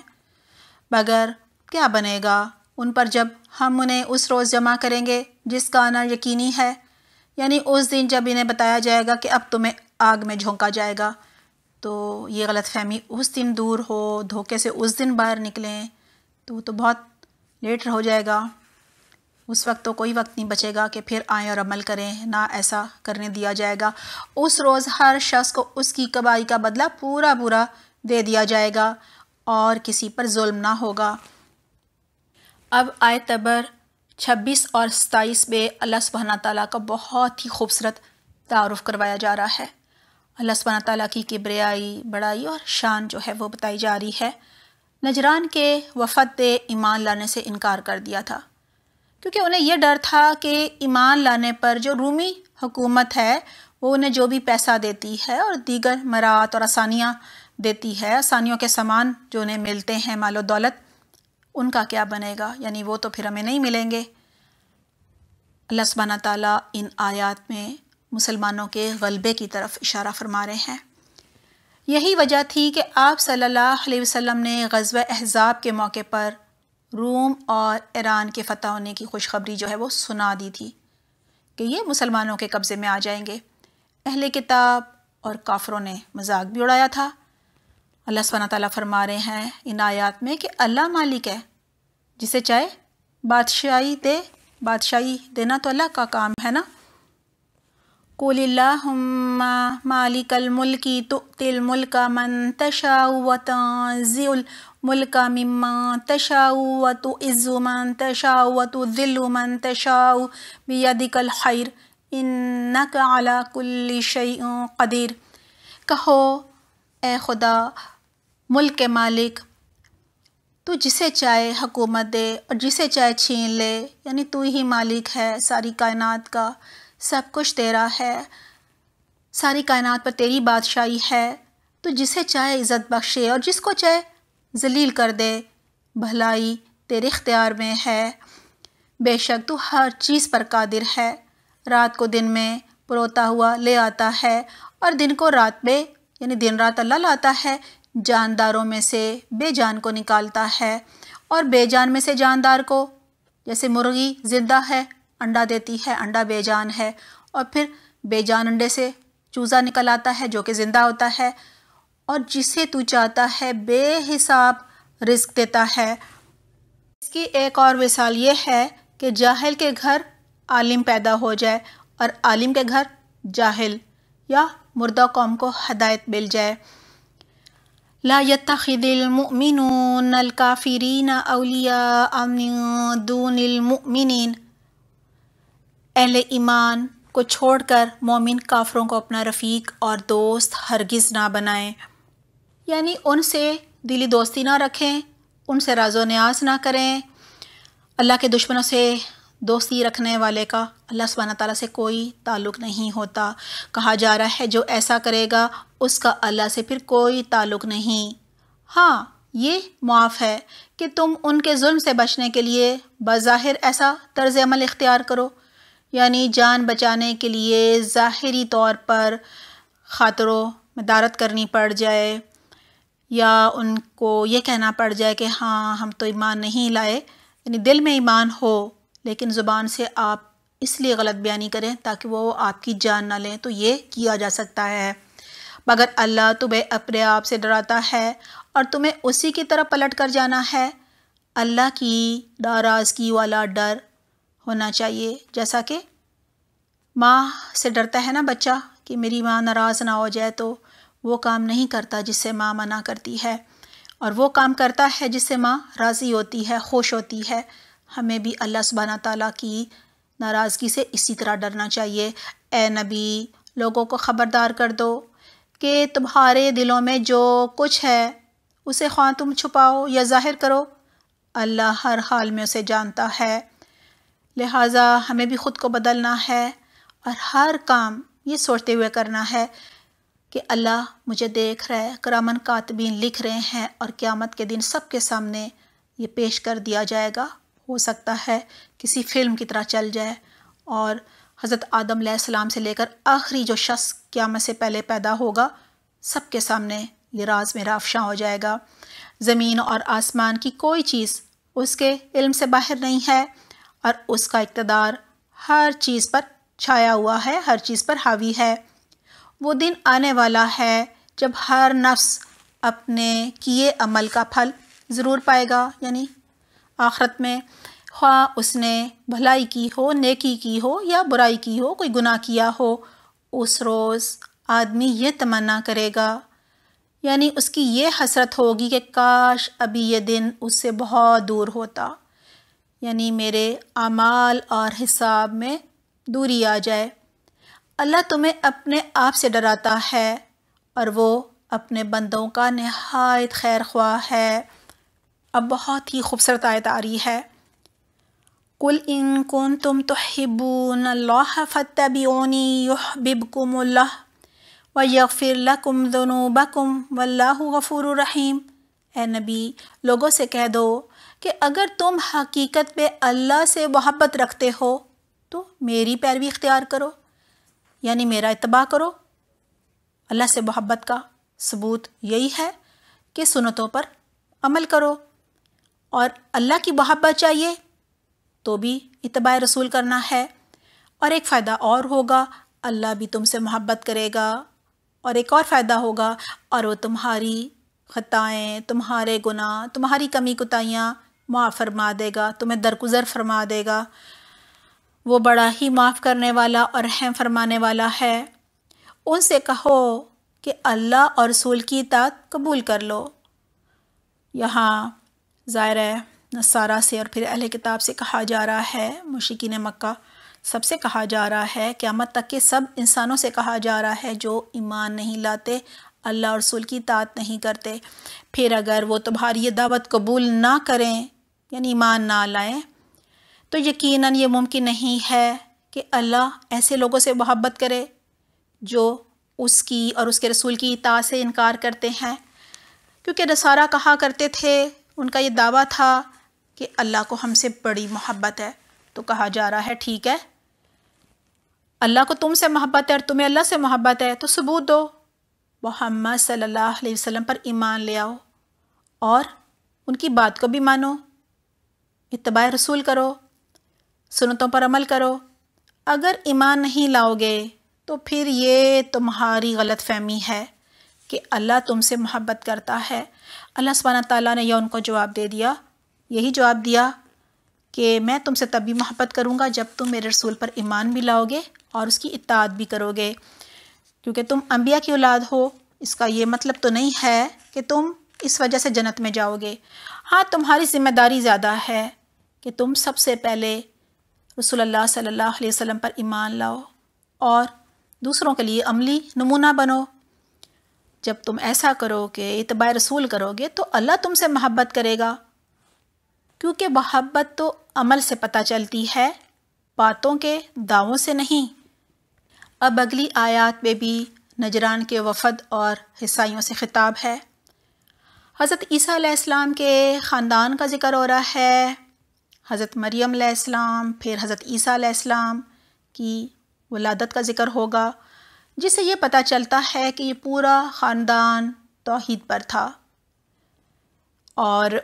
Speaker 1: मगर क्या बनेगा उन पर जब हम उन्हें उस रोज़ जमा करेंगे जिसका आना यकीनी है यानी उस दिन जब इन्हें बताया जाएगा कि अब तुम्हें आग में झोंका जाएगा तो ये गलत फहमी उस दिन दूर हो धोखे से उस दिन बाहर निकलें तो तो बहुत लेट हो जाएगा उस वक्त तो कोई वक्त नहीं बचेगा कि फिर आएँ और अमल करें ना ऐसा करने दिया जाएगा उस रोज़ हर शख्स को उसकी कबाई का बदला पूरा पूरा दे दिया जाएगा और किसी पर जुल्म ना होगा अब आए तबर छब्बीस और सताईस में अल्लाह सुबहाना ताली का बहुत ही खूबसूरत तारफ़ करवाया जा रहा है अल्लाह सुबहाना ताली की किबरियाई बड़ाई और शान जो है वो बताई जा रही है नजरान के वफद ने ईमान लाने से इनकार कर दिया था क्योंकि उन्हें यह डर था कि ईमान लाने पर जो रूमी हुकूमत है वो उन्हें जो भी पैसा देती है और दीगर मरात और आसानियाँ देती है आसानियों के सामान जो उन्हें मिलते हैं मालो दौलत उनका क्या बनेगा यानी वो तो फिर हमें नहीं मिलेंगे अल्लाह सुबहाना ताली इन आयात में मुसलमानों के गलबे की तरफ इशारा फरमा रहे हैं यही वजह थी कि आप सल्लल्लाहु अलैहि वसल्लम ने गजब अहजाब के मौके पर रोम और ईरान के फ़तह होने की खुशखबरी जो है वो सुना दी थी कि ये मुसलमानों के कब्ज़े में आ जाएंगे अहले किताब और काफरों ने मजाक भी उड़ाया था अल्लाह स्वान तला फरमा रहे हैं इन आयात में कि अल्लाह मालिक है जिसे चाहे बादशाही दे बादशाही देना तो अल्लाह का काम है ना कोलिल्ला मालिकल मुल्की तो तिल मुल्क मन तशाउल मुल्क मिम्मा तशाउत तो इज़्ज़ु मन तशाउ तो दिल्लु मन तशाउ बियदिकल खैर इन्नक अला कुल्ली शैअ कदीर कहो ए खुदा मुल्क के मालिक तो जिसे चाहे हकूमत दे और जिसे चाहे छीन ले यानी तू ही मालिक है सारी कायनात का सब कुछ तेरा है सारी कायनात पर तेरी बादशाही है तो जिसे चाहे इज़्ज़त बख्शे और जिसको चाहे जलील कर दे भलाई तेरे इख्तियार में है बेशक तू हर चीज़ पर कादिर है रात को दिन में परोता हुआ ले आता है और दिन को रात में यानी दिन रात अल्लाह लाता है जानदारों में से बेजान को निकालता है और बेजान में से जानदार को जैसे मुर्गी ज़िंदा है अंडा देती है अंडा बेजान है और फिर बेजान अंडे से चूज़ा निकल आता है जो कि ज़िंदा होता है और जिसे तू चाहता है बेहिसाब रिस्क देता है इसकी एक और मिसाल ये है कि जाहिल के घर आलिम पैदा हो जाए और आलिम के घर जाहिल या मुर्दा कौम को हदायत मिल जाए ला यतखिदिलमिन अलकाफ़रीन अलिया अमदूनमिन एल ईमान को छोड़कर मोमिन काफ़रों को अपना रफ़ीक और दोस्त हरगिज़ ना बनाएं यानी उनसे दिली दोस्ती ना रखें उनसे राजो न्याज ना करें अल्लाह के दुश्मनों से दोस्ती रखने वाले का अल्लाह सुबहाना ताला से कोई ताल्लुक़ नहीं होता कहा जा रहा है जो ऐसा करेगा उसका अल्लाह से फिर कोई ताल्लुक़ नहीं हाँ ये मुआफ़ है कि तुम उनके जुल्म से बचने के लिए बज़ाहिर ऐसा तर्ज अमल इख्तियार करो यानी जान बचाने के लिए ज़ाहरी तौर पर ख़ातरों मदारत करनी पड़ जाए या उनको ये कहना पड़ जाए कि हाँ हम तो ईमान नहीं लाए यानी दिल में ईमान हो लेकिन ज़ुबान से आप इसलिए गलत बयानी करें ताकि वो आपकी जान ना लें तो ये किया जा सकता है मगर अल्लाह तुम्हें अपने आप से डराता है और तुम्हें उसी की तरफ पलट कर जाना है अल्लाह की नाराज़गी वाला डर होना चाहिए जैसा कि माँ से डरता है ना बच्चा कि मेरी माँ नाराज़ ना हो जाए तो वो काम नहीं करता जिससे माँ मना करती है और वो काम करता है जिससे माँ राज़ी होती है खुश होती है हमें भी अल्लाह सुबहाना ताली की नाराज़गी से इसी तरह डरना चाहिए ए नबी लोगों को ख़बरदार कर दो कि तुम्हारे दिलों में जो कुछ है उसे ख्वा तुम छुपाओ या ज़ाहिर करो अल्लाह हर हाल में उसे जानता है लिहाजा हमें भी ख़ुद को बदलना है और हर काम ये सोचते हुए करना है कि अल्लाह मुझे देख रहा है करामन कातबीन लिख रहे हैं और क़्यामत के दिन सब के सामने ये पेश कर दिया जाएगा हो सकता है किसी फिल्म की तरह चल जाए और हज़रत आदम सलाम से लेकर आखिरी जो शख्स मैं से पहले पैदा होगा सब के सामने ये राज मेरा अफशा हो जाएगा ज़मीन और आसमान की कोई चीज़ उसके इल्म से बाहर नहीं है और उसका इकतदार हर चीज़ पर छाया हुआ है हर चीज़ पर हावी है वो दिन आने वाला है जब हर नफ्स अपने किए अमल का फल ज़रूर पाएगा यानी आखरत में ख्वा उसने भलाई की हो नेकी की हो या बुराई की हो कोई गुनाह किया हो उस रोज़ आदमी ये तमन्ना करेगा यानी उसकी ये हसरत होगी कि काश अभी ये दिन उससे बहुत दूर होता यानी मेरे अमाल और हिसाब में दूरी आ जाए अल्लाह तुम्हें अपने आप से डराता है और वो अपने बंदों का नहायत खैर ख्वाह है अब बहुत ही खूबसूरत आयत आ रही है कुल इन कुन तुम तो हिबून अल्लाह फ़तबोनी युहबिबकुम व यफ़िर लकुम बकुम वल्लाह गफ़ूर रहीम ए नबी लोगों से कह दो कि अगर तुम हकीकत में अल्लाह से मोहब्बत रखते हो तो मेरी पैरवी इख्तियार करो यानी मेरा इतबा करो अल्लाह से मोहब्बत का सबूत यही है कि सुनतों पर अमल करो और अल्लाह की मोहब्बत चाहिए तो भी इतबा रसूल करना है और एक फ़ायदा और होगा अल्लाह भी तुमसे मोहब्बत करेगा और एक और फ़ायदा होगा और वो तुम्हारी ख़ताएँ तुम्हारे गुनाह तुम्हारी कमी कुताइयाँ माफ़ फरमा देगा तुम्हें दरगुजर फरमा देगा वो बड़ा ही माफ़ करने वाला और रहम फरमाने वाला है उनसे कहो कि अल्लाह और रसूल की इतात कबूल कर लो यहाँ ज़ाहिर है नसारा से और फिर अहल किताब से कहा जा रहा है मुशिकिन मक्का सबसे कहा जा रहा है क़्यामत तक के सब इंसानों से कहा जा रहा है जो ईमान नहीं लाते अल्लाह और रसूल की तात नहीं करते फिर अगर वो तुम्हारी ये दावत कबूल ना करें यानी ईमान ना लाएं तो यकीनन ये मुमकिन नहीं है कि अल्लाह ऐसे लोगों से मोहब्बत करे जो उसकी और उसके रसूल की इता से इनकार करते हैं क्योंकि नसारा कहा करते थे उनका ये दावा था कि अल्लाह को हमसे बड़ी मोहब्बत है तो कहा जा रहा है ठीक है अल्लाह को तुमसे मोहब्बत है और तुम्हें अल्लाह से मोहब्बत है तो सबूत दो मोहम्मद सल्लल्लाहु अलैहि वसल्लम पर ईमान ले आओ और उनकी बात को भी मानो इतबा रसूल करो सुनतों पर अमल करो अगर ईमान नहीं लाओगे तो फिर ये तुम्हारी गलत फहमी है कि अल्लाह तुमसे मोहब्बत करता है अल्लाह सुबहाना ताली ने यह उनको जवाब दे दिया यही जवाब दिया कि मैं तुमसे तभी मोहब्बत करूँगा जब तुम मेरे रसूल पर ईमान भी लाओगे और उसकी इतात भी करोगे क्योंकि तुम अम्बिया की औलाद हो इसका ये मतलब तो नहीं है कि तुम इस वजह से जन्नत में जाओगे हाँ तुम्हारी ज़िम्मेदारी ज़्यादा है कि तुम सबसे पहले रसोल्ला सल्ला वसम पर ईमान लाओ और दूसरों के लिए अमली नमूना बनो जब तुम ऐसा करोगे इतबा रसूल करोगे तो अल्लाह तुमसे मोहब्बत करेगा क्योंकि मोहब्बत तो अमल से पता चलती है बातों के दावों से नहीं अब अगली आयत में भी नजरान के वफद और हिसाइयों से ख़िताब है हज़रत ईसा इस्लाम के ख़ानदान का ज़िक्र हो रहा है हज़रत मरियम फिर हज़रत ईसा इस्लाम की वलादत का ज़िक्र होगा जिससे ये पता चलता है कि ये पूरा ख़ानदान तोहद पर था और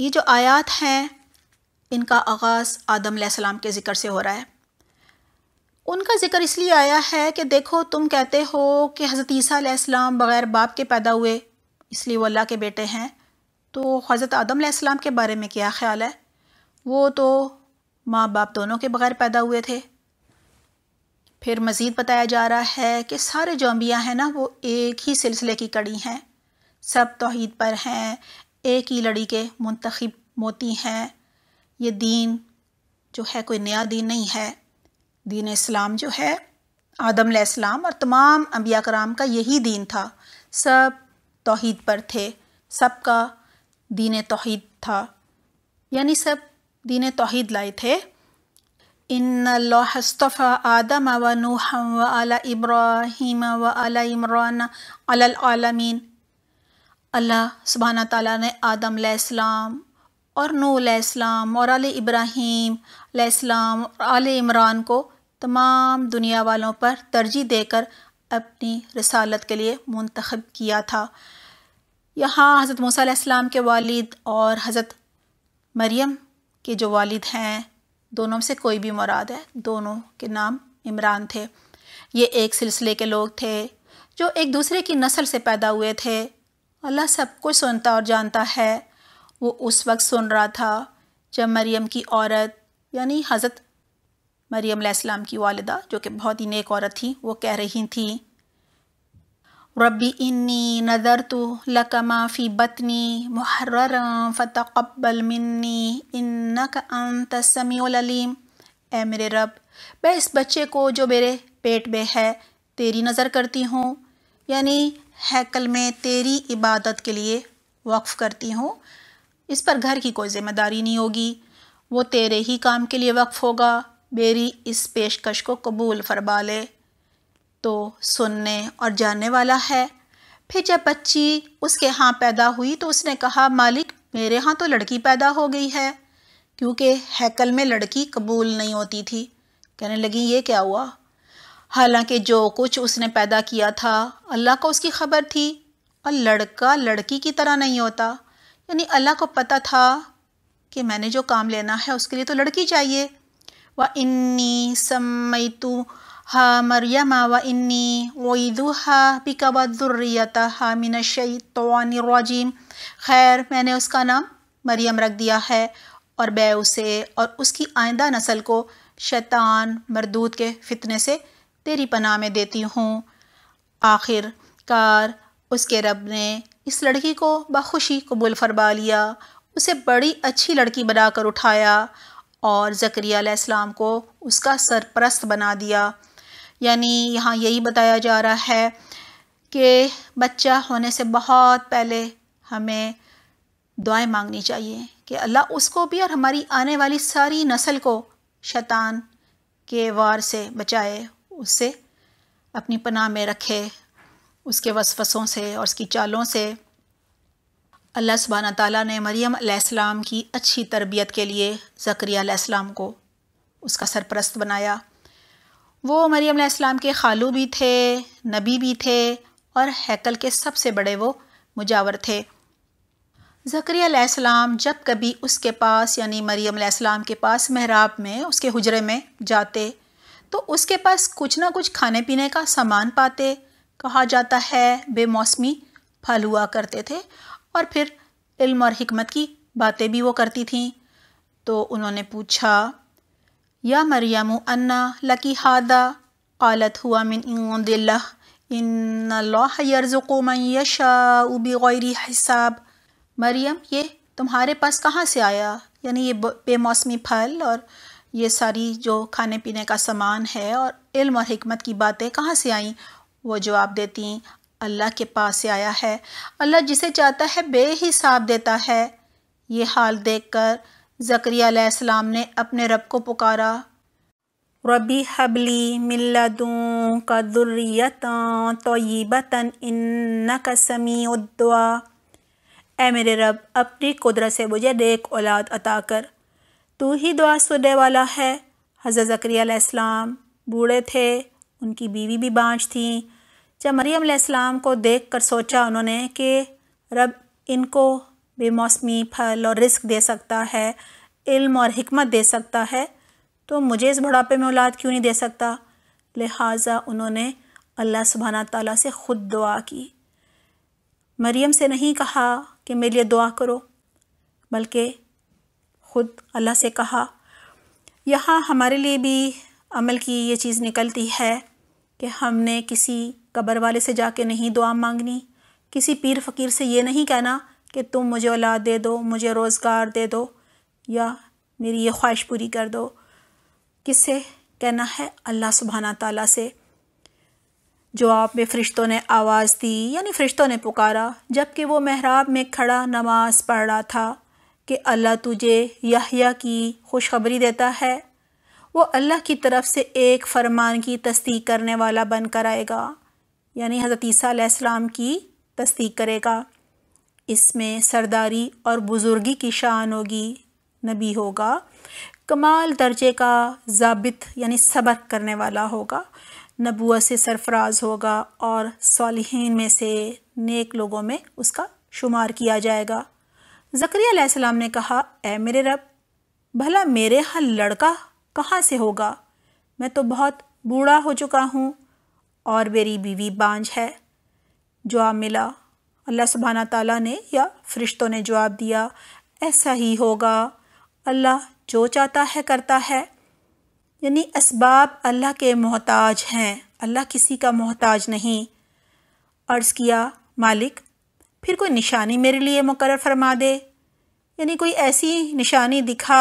Speaker 1: ये जो आयात हैं इनका आगाज़ आदम सलाम के ज़िक्र से हो रहा है उनका ज़िक्र इसलिए आया है कि देखो तुम कहते हो कि हज़रत ईसीम बग़ैर बाप के पैदा हुए इसलिए वो अल्लाह के बेटे हैं तो हज़रत आदम सलाम के बारे में क्या ख्याल है वो तो माँ बाप दोनों के बग़ैर पैदा हुए थे फिर मज़ीद बताया जा रहा है कि सारे जो अम्बिया हैं ना वो एक ही सिलसिले की कड़ी हैं सब तोहद पर हैं एक ही लड़ी के मंतखब मोती हैं ये दीन जो है कोई नया दीन नहीं है दीन इस्लाम जो है आदम इस्लाम और तमाम अम्बिया कराम का यही दीन था सब तोहद पर थे सब का दीन तोहद था यानी सब दीन तोहद लाए थे इन्नल्लास्तफ़ा आदम व नूह व अला इब्राहिम व अला इमरान अलमीन अल्लाह सुबहाना ताली ने आदम आसलाम और नूसलाम और आल इब्राहिम आसलाम और आल इमरान को तमाम दुनिया वालों पर तरजीह देकर अपनी रसालत के लिए मंतखब किया था यहाँ हज़रत मूसा के वालिद और हज़रत मरियम के जो वालिद हैं दोनों से कोई भी मुराद है दोनों के नाम इमरान थे ये एक सिलसिले के लोग थे जो एक दूसरे की नस्ल से पैदा हुए थे अल्लाह सब कुछ सुनता और जानता है वो उस वक्त सुन रहा था जब मरियम की औरत यानी हज़रत मरियम की वालदा जो कि बहुत ही नेक औरत थी वो कह रही थी रबी इन्नी नज़र तो लकमाफ़ी बतनी महर्र फ़तकबल मिन्नी इन्नक अंत समीम ए मेरे रब मैं इस बच्चे को जो मेरे पेट में है तेरी नज़र करती हूँ यानी हैकल में तेरी इबादत के लिए वक्फ़ करती हूँ इस पर घर की कोई ज़िम्मेदारी नहीं होगी वो तेरे ही काम के लिए वक्फ़ होगा मेरी इस पेशकश को कबूल फरमा ले तो सुनने और जानने वाला है फिर जब बच्ची उसके यहाँ पैदा हुई तो उसने कहा मालिक मेरे यहाँ तो लड़की पैदा हो गई है क्योंकि हैकल में लड़की कबूल नहीं होती थी कहने लगी ये क्या हुआ हालांकि जो कुछ उसने पैदा किया था अल्लाह को उसकी खबर थी और लड़का लड़की की तरह नहीं होता यानी अल्लाह को पता था कि मैंने जो काम लेना है उसके लिए तो लड़की चाहिए व इन्नी समय तू ها مريم وإني أعيذها بك व ذُرِّيَّتَهَا من الشيطان الرجيم खैर मैंने उसका नाम मरियम रख दिया है और मैं उसे और उसकी आइंदा नस्ल को शैतान मरदूद के फितने से तेरी पनाह में देती हूँ आखिरकार उसके रब ने इस लड़की को बखुशी कबूल फरमा लिया उसे बड़ी अच्छी लड़की बनाकर उठाया और ज़करिया को उसका सरपरस्त बना दिया यानी यहाँ यही बताया जा रहा है कि बच्चा होने से बहुत पहले हमें दुआएं मांगनी चाहिए कि अल्लाह उसको भी और हमारी आने वाली सारी नस्ल को शैतान के वार से बचाए उससे अपनी पनाह में रखे उसके वसवसों से और उसकी चालों से अल्लाह सुबहाना ताली ने मरियम अलैहिस्सलाम की अच्छी तरबियत के लिए ज़करिया अलैहिस्सलाम को उसका सरपरस्त बनाया वो मरियम इस्लाम के खालू भी थे नबी भी थे और हैकल के सबसे बड़े वो मुजावर थे ज़करियाम जब कभी उसके पास यानी मरीम इस्लाम के पास महराब में उसके हजरे में जाते तो उसके पास कुछ ना कुछ खाने पीने का सामान पाते कहा जाता है बेमौसमी फल हुआ करते थे और फिर इल्म और हमत की बातें भी वो करती थीं तो उन्होंने पूछा या मरियम अन्ना लकी हादा कालत हुआ मिन यशाउ बग़ैर हिसाब मरियम ये तुम्हारे पास कहाँ से आया यानी ये बेमौसमी फल और ये सारी जो खाने पीने का सामान है और इल्म और हमत की बातें कहाँ से आईं वो जवाब देती अल्लाह के पास से आया है अल्लाह जिसे चाहता है बेहिसाब देता है ये हाल देखकर ज़करियालाम ने अपने रब को पुकारा रबी हबली मिल्लदूँ का ये बतन इन न कसमी उद्दुआ ए मेरे रब अपनी कुदरत से मुझे देख औलाद अता कर तू ही दुआ सुनने वाला है हज़रत ज़करियाम बूढ़े थे उनकी बीवी भी बाँझ थी जब मरियम को देख कर सोचा उन्होंने कि रब इनको बेमौसमी फल और रिस्क दे सकता है इल्म और हमत दे सकता है तो मुझे इस बुढ़ापे में औलाद क्यों नहीं दे सकता लिहाजा उन्होंने अल्लाह सुबहाना ताली से ख़ुद दुआ की मरियम से नहीं कहा कि मेरे लिए दुआ करो बल्कि ख़ुद अल्लाह से कहा यहाँ हमारे लिए भी अमल की ये चीज़ निकलती है कि हमने किसी कब्र वाले से जाके नहीं दुआ मांगनी किसी पीर फ़कीर से ये नहीं कहना कि तुम मुझे औलाद दे दो मुझे रोज़गार दे दो या मेरी ये ख्वाहिश पूरी कर दो किससे कहना है अल्लाह सुबहाना ताला से जो आप में फ़रिश्तों ने आवाज़ दी यानी फ़रिश्तों ने पुकारा जबकि वो महराब में खड़ा नमाज़ पढ़ रहा था कि अल्लाह तुझे यहया की खुशखबरी देता है वो अल्लाह की तरफ से एक फरमान की तस्दीक करने वाला बनकर आएगा यानी हज़रतीसा की तस्दीक करेगा इसमें सरदारी और बुज़ुर्गी की शान होगी नबी होगा कमाल दर्जे का जाबित यानी सबर करने वाला होगा नबूआ से सरफराज होगा और सालहीन में से नेक लोगों में उसका शुमार किया जाएगा ज़करिया ने कहा ए मेरे रब भला मेरे यहाँ लड़का कहाँ से होगा मैं तो बहुत बूढ़ा हो चुका हूँ और मेरी बीवी बांझ है जो आप मिला अल्लाह सुबहाना ताला ने या फ़रिश्तों ने जवाब दिया ऐसा ही होगा अल्लाह जो चाहता है करता है यानी इसबाब अल्लाह के मोहताज हैं अल्लाह किसी का मोहताज नहीं अर्ज़ किया मालिक फिर कोई निशानी मेरे लिए मुकर फरमा दे यानी कोई ऐसी निशानी दिखा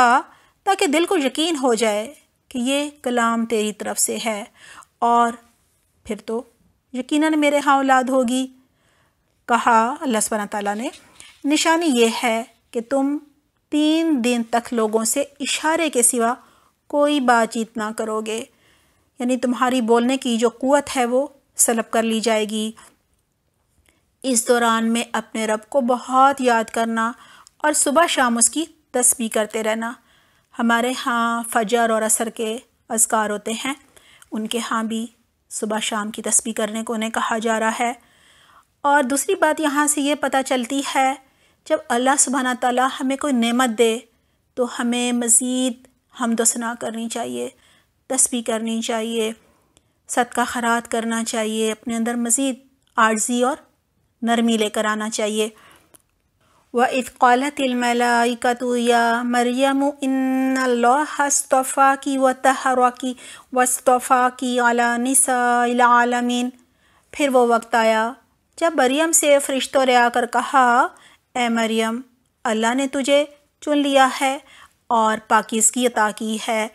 Speaker 1: ताकि दिल को यकीन हो जाए कि ये कलाम तेरी तरफ से है और फिर तो यकीनन मेरे हाँ औलाद होगी कहा अल्लाह सब तला ने निशानी ये है कि तुम तीन दिन तक लोगों से इशारे के सिवा कोई बातचीत ना करोगे यानी तुम्हारी बोलने की जो कुत है वो सलब कर ली जाएगी इस दौरान में अपने रब को बहुत याद करना और सुबह शाम उसकी तस्वीर करते रहना हमारे यहाँ फजर और असर के अजगार होते हैं उनके यहाँ भी सुबह शाम की तस्वीर करने को उन्हें कहा जा रहा है और दूसरी बात यहाँ से ये पता चलती है जब अल्लाह सुबहाना ताला हमें कोई नेमत दे तो हमें मज़ीद हमदसना करनी चाहिए तस्वीर करनी चाहिए सदका खरात करना चाहिए अपने अंदर मज़ीद आर्जी और नरमी लेकर आना चाहिए व इतक़ालतमलाइका या मरियम इन्लास्तफ़ा की व तहरा की वस्तफ़ा की अला निसा फिर वो वक्त आया जब मरियम से फ़रिश्तों ने आकर कहा ए मरियम अल्लाह ने तुझे चुन लिया है और पाकिस्की अता की है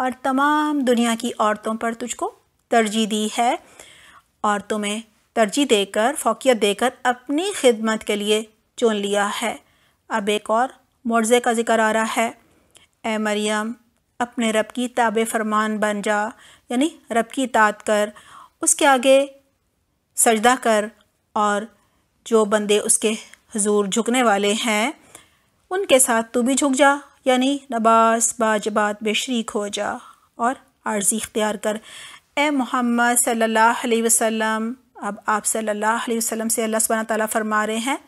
Speaker 1: और तमाम दुनिया की औरतों पर तुझको तरजीह दी है और तुम्हें तरजीह देकर फोकियत देकर अपनी खिदमत के लिए चुन लिया है अब एक और मुआवजे का जिक्र आ रहा है ए मरियम अपने रब की ताब फरमान बन जा यानी रब की ताद कर उसके आगे सजदा कर और जो बंदे उसके हजूर झुकने वाले हैं उनके साथ तू भी झुक जा यानी नबास बाजबात बेशरीक हो जा और आर्जी इख्तियार कर ए मोहम्मद सल्लल्लाहु अलैहि वसल्लम अब आप सल्लल्लाहु अलैहि वसल्लम से अल्लाह सुबहाना ताला फरमा रहे हैं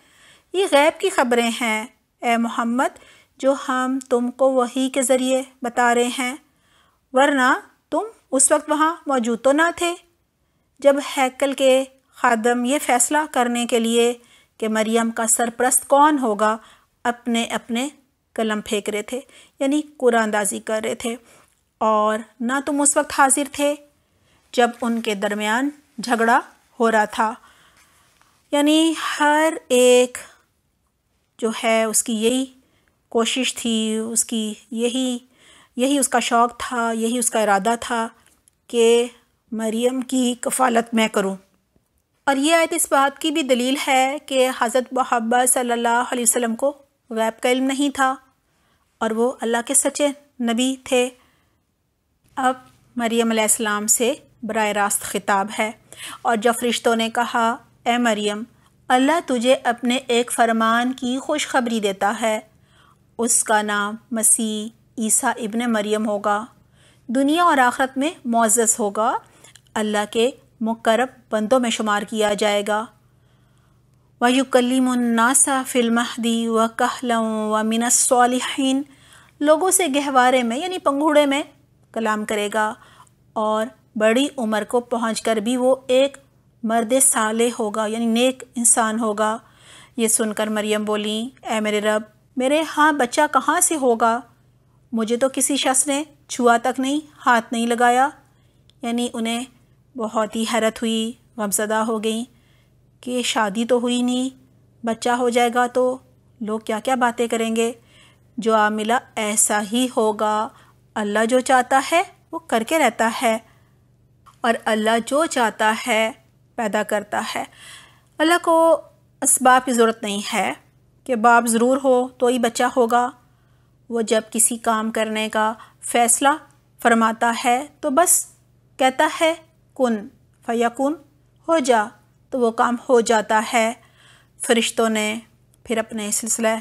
Speaker 1: ये गैब की ख़बरें हैं ए मोहम्मद जो हम तुमको वही के ज़रिए बता रहे हैं वरना तुम उस वक्त वहाँ मौजूद तो ना थे जब हैकल के खादम ये फ़ैसला करने के लिए कि मरियम का सरप्रस्त कौन होगा अपने अपने कलम फेंक रहे थे यानी क़ुरानंदाज़ी कर रहे थे और ना तुम उस वक्त हाजिर थे जब उनके दरमियान झगड़ा हो रहा था यानी हर एक जो है उसकी यही कोशिश थी उसकी यही यही उसका शौक़ था यही उसका इरादा था कि मरियम की कफ़ालत मैं करूं और ये आयत इस बात की भी दलील है कि हज़रत महब्बा सल्ला वसम को गैब का इल्म नहीं था और वो अल्लाह के सच्चे नबी थे अब मरियम अलैहिस्सलाम से बर रास्त ख़िताब है और जब रिश्तों ने कहा ए मरियम अल्लाह तुझे अपने एक फरमान की खुशखबरी देता है उसका नाम मसीह ईसा इबन मरियम होगा दुनिया और आखरत में मोज़ होगा अल्लाह के मुकरब बंदों में शुमार किया जाएगा वयुकलीमनासा फिल्मी व कहलम व मिनसालहन लोगों से गहवारे में यानी पंगूड़े में कलाम करेगा और बड़ी उम्र को पहुँच कर भी वो एक मर्द साले होगा यानी नेक इंसान होगा ये सुनकर मरियम बोली ए मेरे रब मेरे हाँ बच्चा कहाँ से होगा मुझे तो किसी शख्स ने छुआ तक नहीं हाथ नहीं लगाया यानी उन्हें बहुत ही हैरत हुई गमज़दा हो गई कि शादी तो हुई नहीं बच्चा हो जाएगा तो लोग क्या क्या बातें करेंगे जो आ मिला ऐसा ही होगा अल्लाह जो चाहता है वो करके रहता है और अल्लाह जो चाहता है पैदा करता है अल्लाह को इसबाब की ज़रूरत नहीं है कि बाप ज़रूर हो तो ही बच्चा होगा वो जब किसी काम करने का फ़ैसला फरमाता है तो बस कहता है कुन फ़याकुन हो जा तो वो काम हो जाता है फरिश्तों ने फिर अपने सिलसिला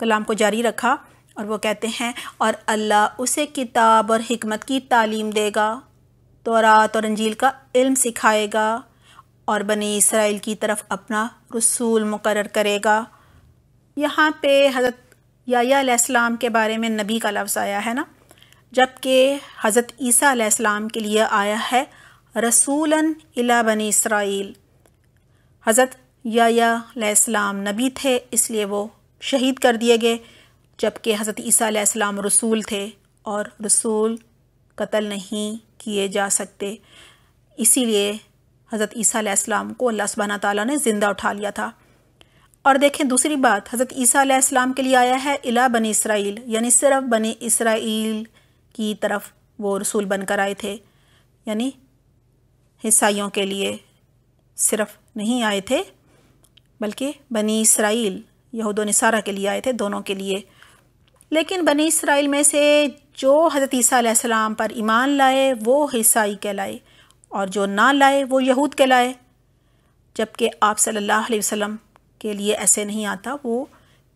Speaker 1: कलाम को जारी रखा और वो कहते हैं और अल्लाह उसे किताब और हमत की तालीम देगा तो रात और अंजील का इल्म सिखाएगा और बनी इसराइल की तरफ अपना रसूल मुकर करेगा यहाँ पे हज़रत याम के बारे में नबी का लफ्ज़ आया है ना जबकि हज़रत ईसा के लिए आया है रसूलन इला बनी इसराइल हज़रत याम नबी थे इसलिए वो शहीद कर दिए गए जबकि हज़रत ईसीम रसूल थे और रसूल कत्ल नहीं किए जा सकते इसीलिए हज़रत ईसीम को अल्लाह सुबहाना ताली ने ज़िंदा उठा लिया था और देखें दूसरी बात हज़रत ईसीम के लिए आया है इला बनी इसराइल यानी सिर्फ बनी इसराइल की तरफ वो रसूल बनकर आए थे यानी ईसाइयों के लिए सिर्फ नहीं आए थे बल्कि बनी इसराइल यहूद नसारा के लिए आए थे दोनों के लिए लेकिन बनी इसराइल में से जो हज़रत ईसीम पर ईमान लाए वो ईसाई कहलाए और जो ना लाए वो यहूद कहलाए जबकि आप सल्लल्लाहु अलैहि वसल्लम के लिए ऐसे नहीं आता वो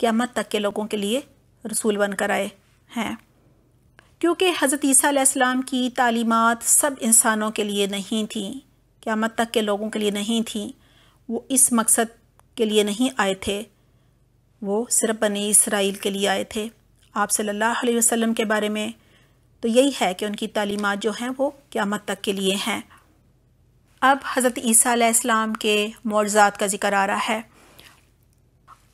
Speaker 1: क़्यामत तक के लोगों के लिए रसूल बनकर आए हैं क्योंकि हज़रत ईसीम की तालीमत सब इंसानों के लिए नहीं थी क़्यामत तक के लोगों के लिए नहीं थी वो इस मकसद के लिए नहीं आए थे वो सिर्फ बने इसराइल के लिए आए थे आप सल्लल्लाहु अलैहि वसल्लम के बारे में तो यही है कि उनकी तालीमत जो हैं वो क़्यामत तक के लिए हैं अब हज़रत ईसीम के मौजात का ज़िक्र आ रहा है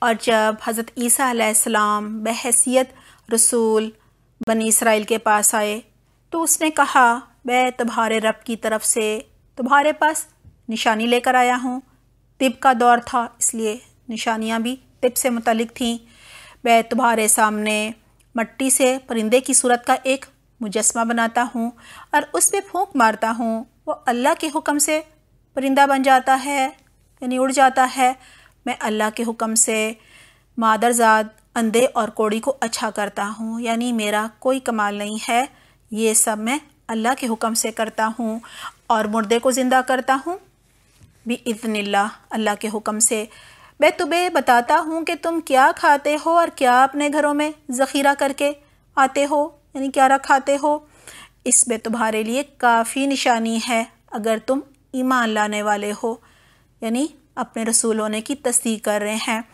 Speaker 1: और जब हज़रत ईसीम बहसीत रसूल बनी इसराइल के पास आए तो उसने कहा मैं तुम्हारे रब की तरफ से तुम्हारे पास निशानी लेकर आया हूँ तिब का दौर था इसलिए निशानियाँ भी तिब से मुतलिक थीं मैं तुम्हारे सामने मट्टी से परिंदे की सूरत का एक मुजस्मा बनाता हूँ और उस पर फूँक मारता हूँ वो अल्लाह के हुक्म से परिंदा बन जाता है यानी उड़ जाता है मैं अल्लाह के हुक्म से मादरज़ाद अंधे और कोड़ी को अच्छा करता हूँ यानी मेरा कोई कमाल नहीं है ये सब मैं अल्लाह के हुक्म से करता हूँ और मुर्दे को ज़िंदा करता हूँ भी इज़निल्ला अल्लाह के हुक्म से मैं तुम्हें बताता हूँ कि तुम क्या खाते हो और क्या अपने घरों में ज़ख़ीरा करके आते हो यानी क्या रखाते हो इसमें तुम्हारे लिए काफ़ी निशानी है अगर तुम ईमान लाने वाले हो यानी अपने रसूल होने की तस्दीक कर रहे हैं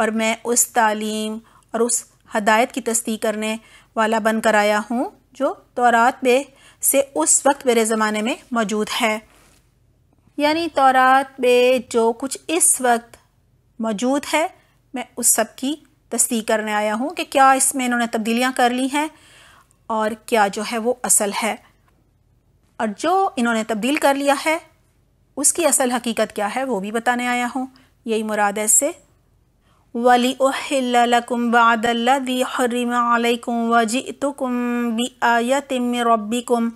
Speaker 1: और मैं उस तालीम और उस हदायत की तस्दीक करने वाला बनकर आया हूँ जो तौरात बे से उस वक्त मेरे ज़माने में मौजूद है यानी तौरात में जो कुछ इस वक्त मौजूद है मैं उस सब की तस्दीक करने आया हूँ कि क्या इसमें इन्होंने तब्दीलियाँ कर ली हैं और क्या जो है वो असल है और जो इन्होंने तब्दील कर लिया है उसकी असल हकीकत क्या है वो भी बताने आया हूँ यही मुराद है इससे वली उहिल्लकुम बादल्लज़ी हर्रिम अलैकुम वजिअतुकुम बिआयतिम मिन रब्बिकुम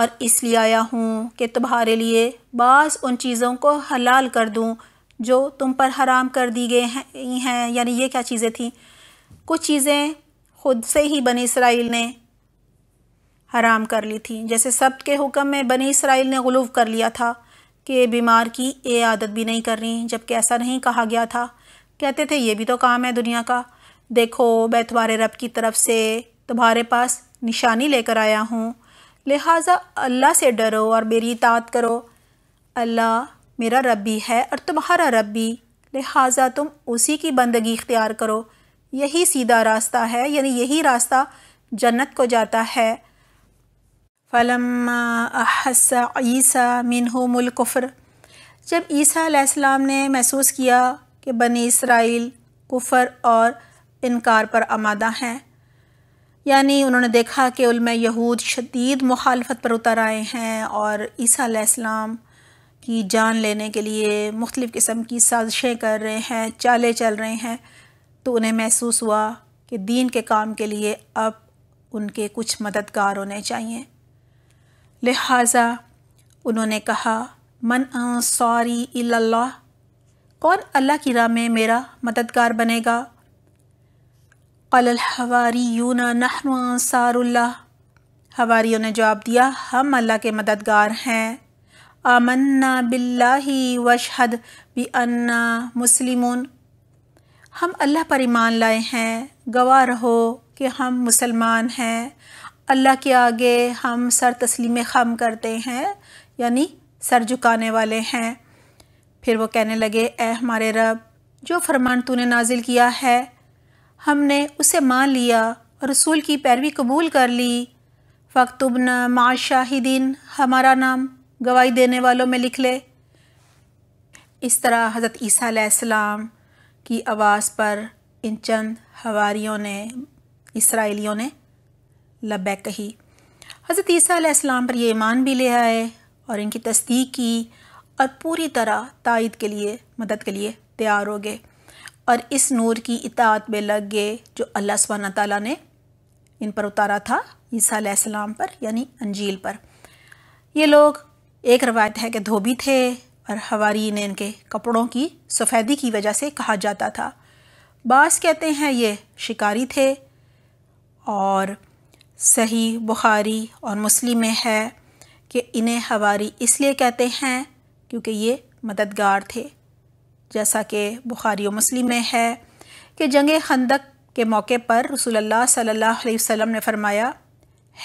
Speaker 1: और इसलिए आया हूँ कि तुम्हारे लिए बस उन चीज़ों को हलाल कर दूँ जो तुम पर हराम कर दी गए हैं हैं यानी ये क्या चीज़ें थी कुछ चीज़ें खुद से ही बनी इसराइल ने हराम कर ली थी जैसे सब के हुक्म में बनी इसराइल ने गलूव कर लिया था कि बीमार की ये आदत भी नहीं कर रही जबकि ऐसा नहीं कहा गया था कहते थे ये भी तो काम है दुनिया का देखो मैं तुम्हारे रब की तरफ से तुम्हारे पास निशानी लेकर आया हूँ लिहाजा अल्लाह से डरो और मेरी इतात करो अल्लाह मेरा रब भी है और तुम्हारा रब भी लिहाजा तुम उसी की बंदगी इख्तियार करो यही सीधा रास्ता है यानी यही रास्ता जन्नत को जाता है फ़लम्मा अहस ईसा हो अलकुफ़र जब ईसा ने महसूस किया कि बनी इसराइल कुफ़र और इनकार पर आमादा हैं यानी उन्होंने देखा कि उलम यहूद शदीद मुखालफत पर उतर आए हैं और ईसा की जान लेने के लिए मुख्तफ़ किस्म की साजिशें कर रहे हैं चाले चल रहे हैं तो उन्हें महसूस हुआ कि दीन के काम के लिए अब उनके कुछ मददगार होने चाहिए लिहाजा उन्होंने कहा मन सॉरी इल्लाह कौन अल्लाह की राह में मेरा मददगार बनेगा हवारी यूना नहन सारुल्ला हवारियों ने जवाब दिया हम अल्लाह के मददगार हैं आमन्ना बिल्लाही वशहद बी अन्ना मुस्लिमून हम अल्लाह पर ईमान लाए हैं गवाह रहो कि हम मुसलमान हैं अल्लाह के आगे हम सर तस्लीम खम करते हैं यानी सर झुकाने वाले हैं फिर वो कहने लगे ए हमारे रब जो फरमान तूने नाजिल किया है हमने उसे मान लिया और रसूल की पैरवी कबूल कर ली फ़क्तुबन मा शाहिदीन हमारा नाम गवाही देने वालों में लिख ले इस तरह हज़रत ईसीम की आवाज़ पर इन चंद हवारीयों ने इसराइलियों ने लबैक कही हज़रत ईसीम पर यह ईमान भी ले आए और इनकी तस्दीक की और पूरी तरह तायद के लिए मदद के लिए तैयार हो गए और इस नूर की इतात में लग गए जो अल्लाह सुबहाना ताली ने इन पर उतारा था ईसीम पर यानी अंजील पर ये लोग एक रवायत है कि धोबी थे और हवारी ने इनके कपड़ों की सफ़ेदी की वजह से कहा जाता था बास कहते हैं ये शिकारी थे और सही बुखारी और मुस्लिम में है कि इन्हें हवारी इसलिए कहते हैं क्योंकि ये मददगार थे जैसा कि बुखारी और मुस्लिम में है कि जंग खंदक के मौके पर रसूलुल्लाह सल्लल्लाहु अलैहि वसल्लम ने फरमाया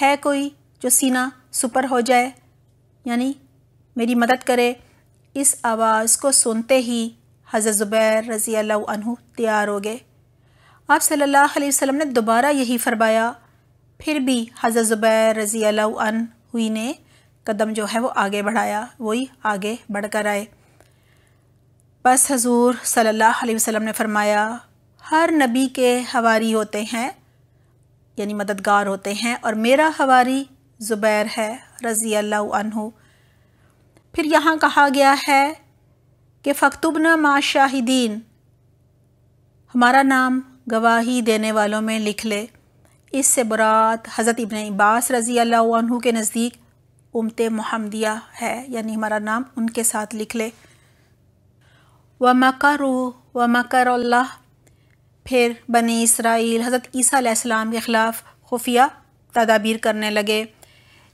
Speaker 1: है कोई जो सीना सुपर हो जाए यानी मेरी मदद करे इस आवाज़ को सुनते ही हज़रत ज़ुबैर रज़ी अल्लाह तैयार हो गए आप सल्लल्लाहु अलैहि वसल्लम ने दोबारा यही फरमाया फिर भी हज़रत ज़ुबैर रज़ी अन हुई ने कदम जो है वो आगे बढ़ाया वही आगे बढ़ कर आए बस हजूर सल्लल्लाहु अलैहि वसल्लम ने फरमाया हर नबी के हवारी होते हैं यानी मददगार होते हैं और मेरा हवारी ज़ुबैर है रज़ी अनहु फिर यहाँ कहा गया है कि फ़क्तुबना मा शाहिदीन हमारा नाम गवाही देने वालों में लिख ले इससे बरात हज़रत इबन अब्बास रज़ी अल्लाह के नज़दीक उमत महमदिया है यानी हमारा नाम उनके साथ लिख ले व मकर व मकर फिर बने इसराइल हज़रत ईसा के ख़िलाफ़ खुफिया तदाबीर करने लगे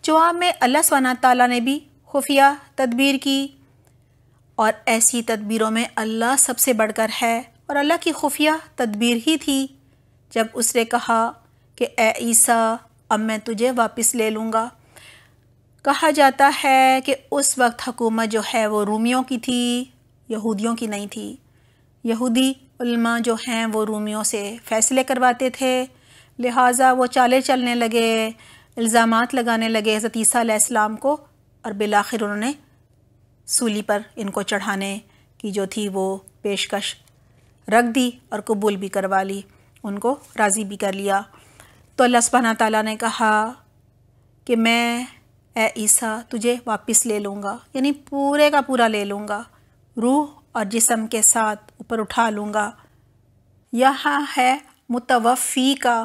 Speaker 1: जवाब में अल्लाह स्वाना ताला ने भी खुफिया तदबीर की और ऐसी तदबीरों में अल्लाह सबसे बढ़कर है और अल्लाह की खुफिया तदबीर ही थी जब उसने कहा कि ए ईसा अब मैं तुझे वापस ले लूँगा कहा जाता है कि उस वक्त हुकूमत जो है वो रूमियों की थी यहूदियों की नहीं थी यहूदी उल्मा जो हैं वो रूमियों से फ़ैसले करवाते थे लिहाजा वो चाले चलने लगे इल्ज़ाम लगाने लगे हज़रत को और बिलाखिर उन्होंने सूली पर इनको चढ़ाने की जो थी वो पेशकश रख दी और कबूल भी करवा ली उनको राज़ी भी कर लिया तो अल्लाह सुबहाना ताला ने कहा कि मैं ए ईसा तुझे वापस ले लूँगा यानी पूरे का पूरा ले लूँगा रूह और जिसम के साथ ऊपर उठा लूँगा यहाँ है मुतवफ़ी का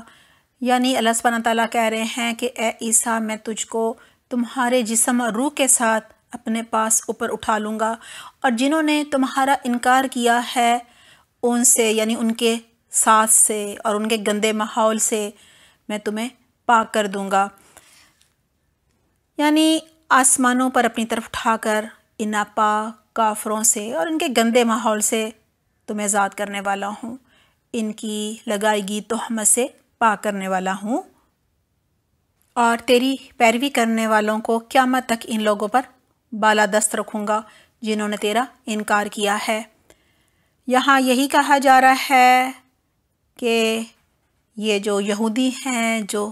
Speaker 1: यानी अल्लाह सुबहाना ताला कह रहे हैं कि ए ईसा मैं तुझको तुम्हारे जिसम और रूह के साथ अपने पास ऊपर उठा लूँगा और जिन्होंने तुम्हारा इनकार किया है उनसे यानी उनके साथ से और उनके गंदे माहौल से मैं तुम्हें पाक कर दूँगा यानी आसमानों पर अपनी तरफ उठाकर इन अपा काफरों से और इनके गंदे माहौल से तुम्हें तो आज़ाद करने वाला हूँ इनकी लगाएगी तोहमत से पाक करने वाला हूँ और तेरी पैरवी करने वालों को क्यामत तक इन लोगों पर बाला दस्त रखूँगा जिन्होंने तेरा इनकार किया है यहाँ यही कहा जा रहा है कि ये जो यहूदी हैं जो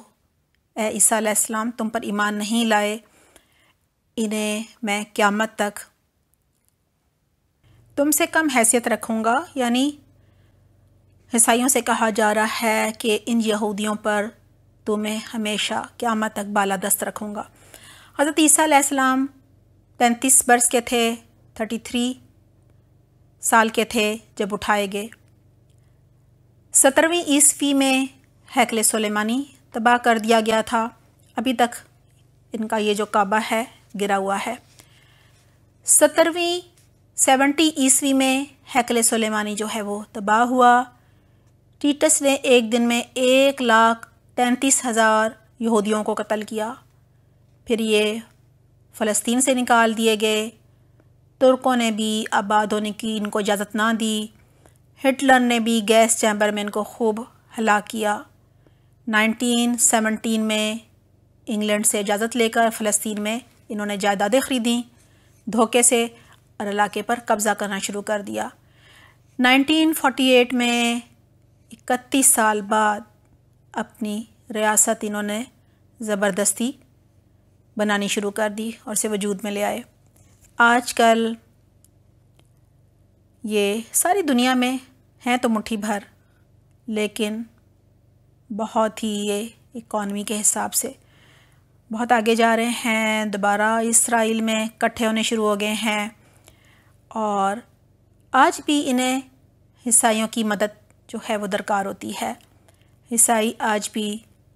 Speaker 1: ईसीम तुम पर ईमान नहीं लाए इन्हें मैं क़्यामत तक तुमसे कम हैसियत रखूँगा यानी ईसाइयों से कहा जा रहा है कि इन यहूदियों पर तुम्हें हमेशा क़्यामत तक बाला दस्त रखूँगा हज़रत ईसीम पैंतीस बरस के थे थर्टी थ्री साल के थे जब उठाए गए सत्रहवीं ईस्वी में हैकल सुलेमानी तबाह कर दिया गया था अभी तक इनका ये जो काबा है गिरा हुआ है सत्रहवीं सेवेंटी ईस्वी में हैकल सुलेमानी जो है वो तबाह हुआ टीटस ने एक दिन में एक लाख तैंतीस हज़ार यहूदियों को कत्ल किया फिर ये फ़लस्तीन से निकाल दिए गए तुर्कों ने भी आबाद होने की इनको इजाज़त ना दी हिटलर ने भी गैस चैम्बर में इनको खूब हला किया 1917 में इंग्लैंड से इजाज़त लेकर फ़लस्तीन में इन्होंने जायदादें ख़रीदी धोखे से और इलाके पर कब्ज़ा करना शुरू कर दिया 1948 में इकतीस साल बाद अपनी रियासत इन्होंने ज़बरदस्ती बनानी शुरू कर दी और इसे वजूद में ले आए आजकल ये सारी दुनिया में हैं तो मुट्ठी भर लेकिन बहुत ही ये इकॉनमी के हिसाब से बहुत आगे जा रहे हैं दोबारा इसराइल में इकट्ठे होने शुरू हो गए हैं और आज भी इन्हें ईसाइयों की मदद जो है वो दरकार होती है ईसाई आज भी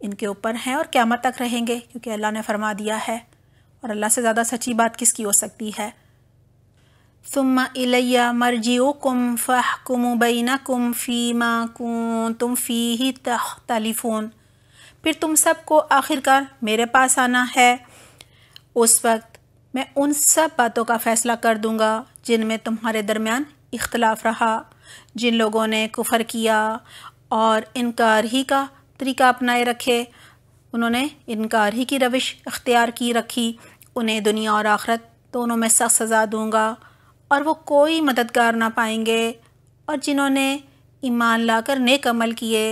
Speaker 1: इनके ऊपर हैं और क़्यामत तक रहेंगे क्योंकि अल्लाह ने फरमा दिया है और अल्लाह से ज़्यादा सच्ची बात किसकी हो सकती है ثم إلي مرجعكم فحكم بينكم فيما كنتم فيه تختلفون फिर तुम सबको आखिरकार मेरे पास आना है उस वक्त मैं उन सब बातों का फ़ैसला कर दूंगा जिनमें तुम्हारे दरमियान इख्तलाफ रहा जिन लोगों ने कुफर किया और इनकार ही का तरीका अपनाए रखे उन्होंने इनकार ही की रविश अख्तियार की रखी उन्हें दुनिया और आखरत दोनों में सख्त सज़ा दूंगा और वो कोई मददगार ना पाएंगे और जिन्होंने ईमान लाकर नेक अमल किए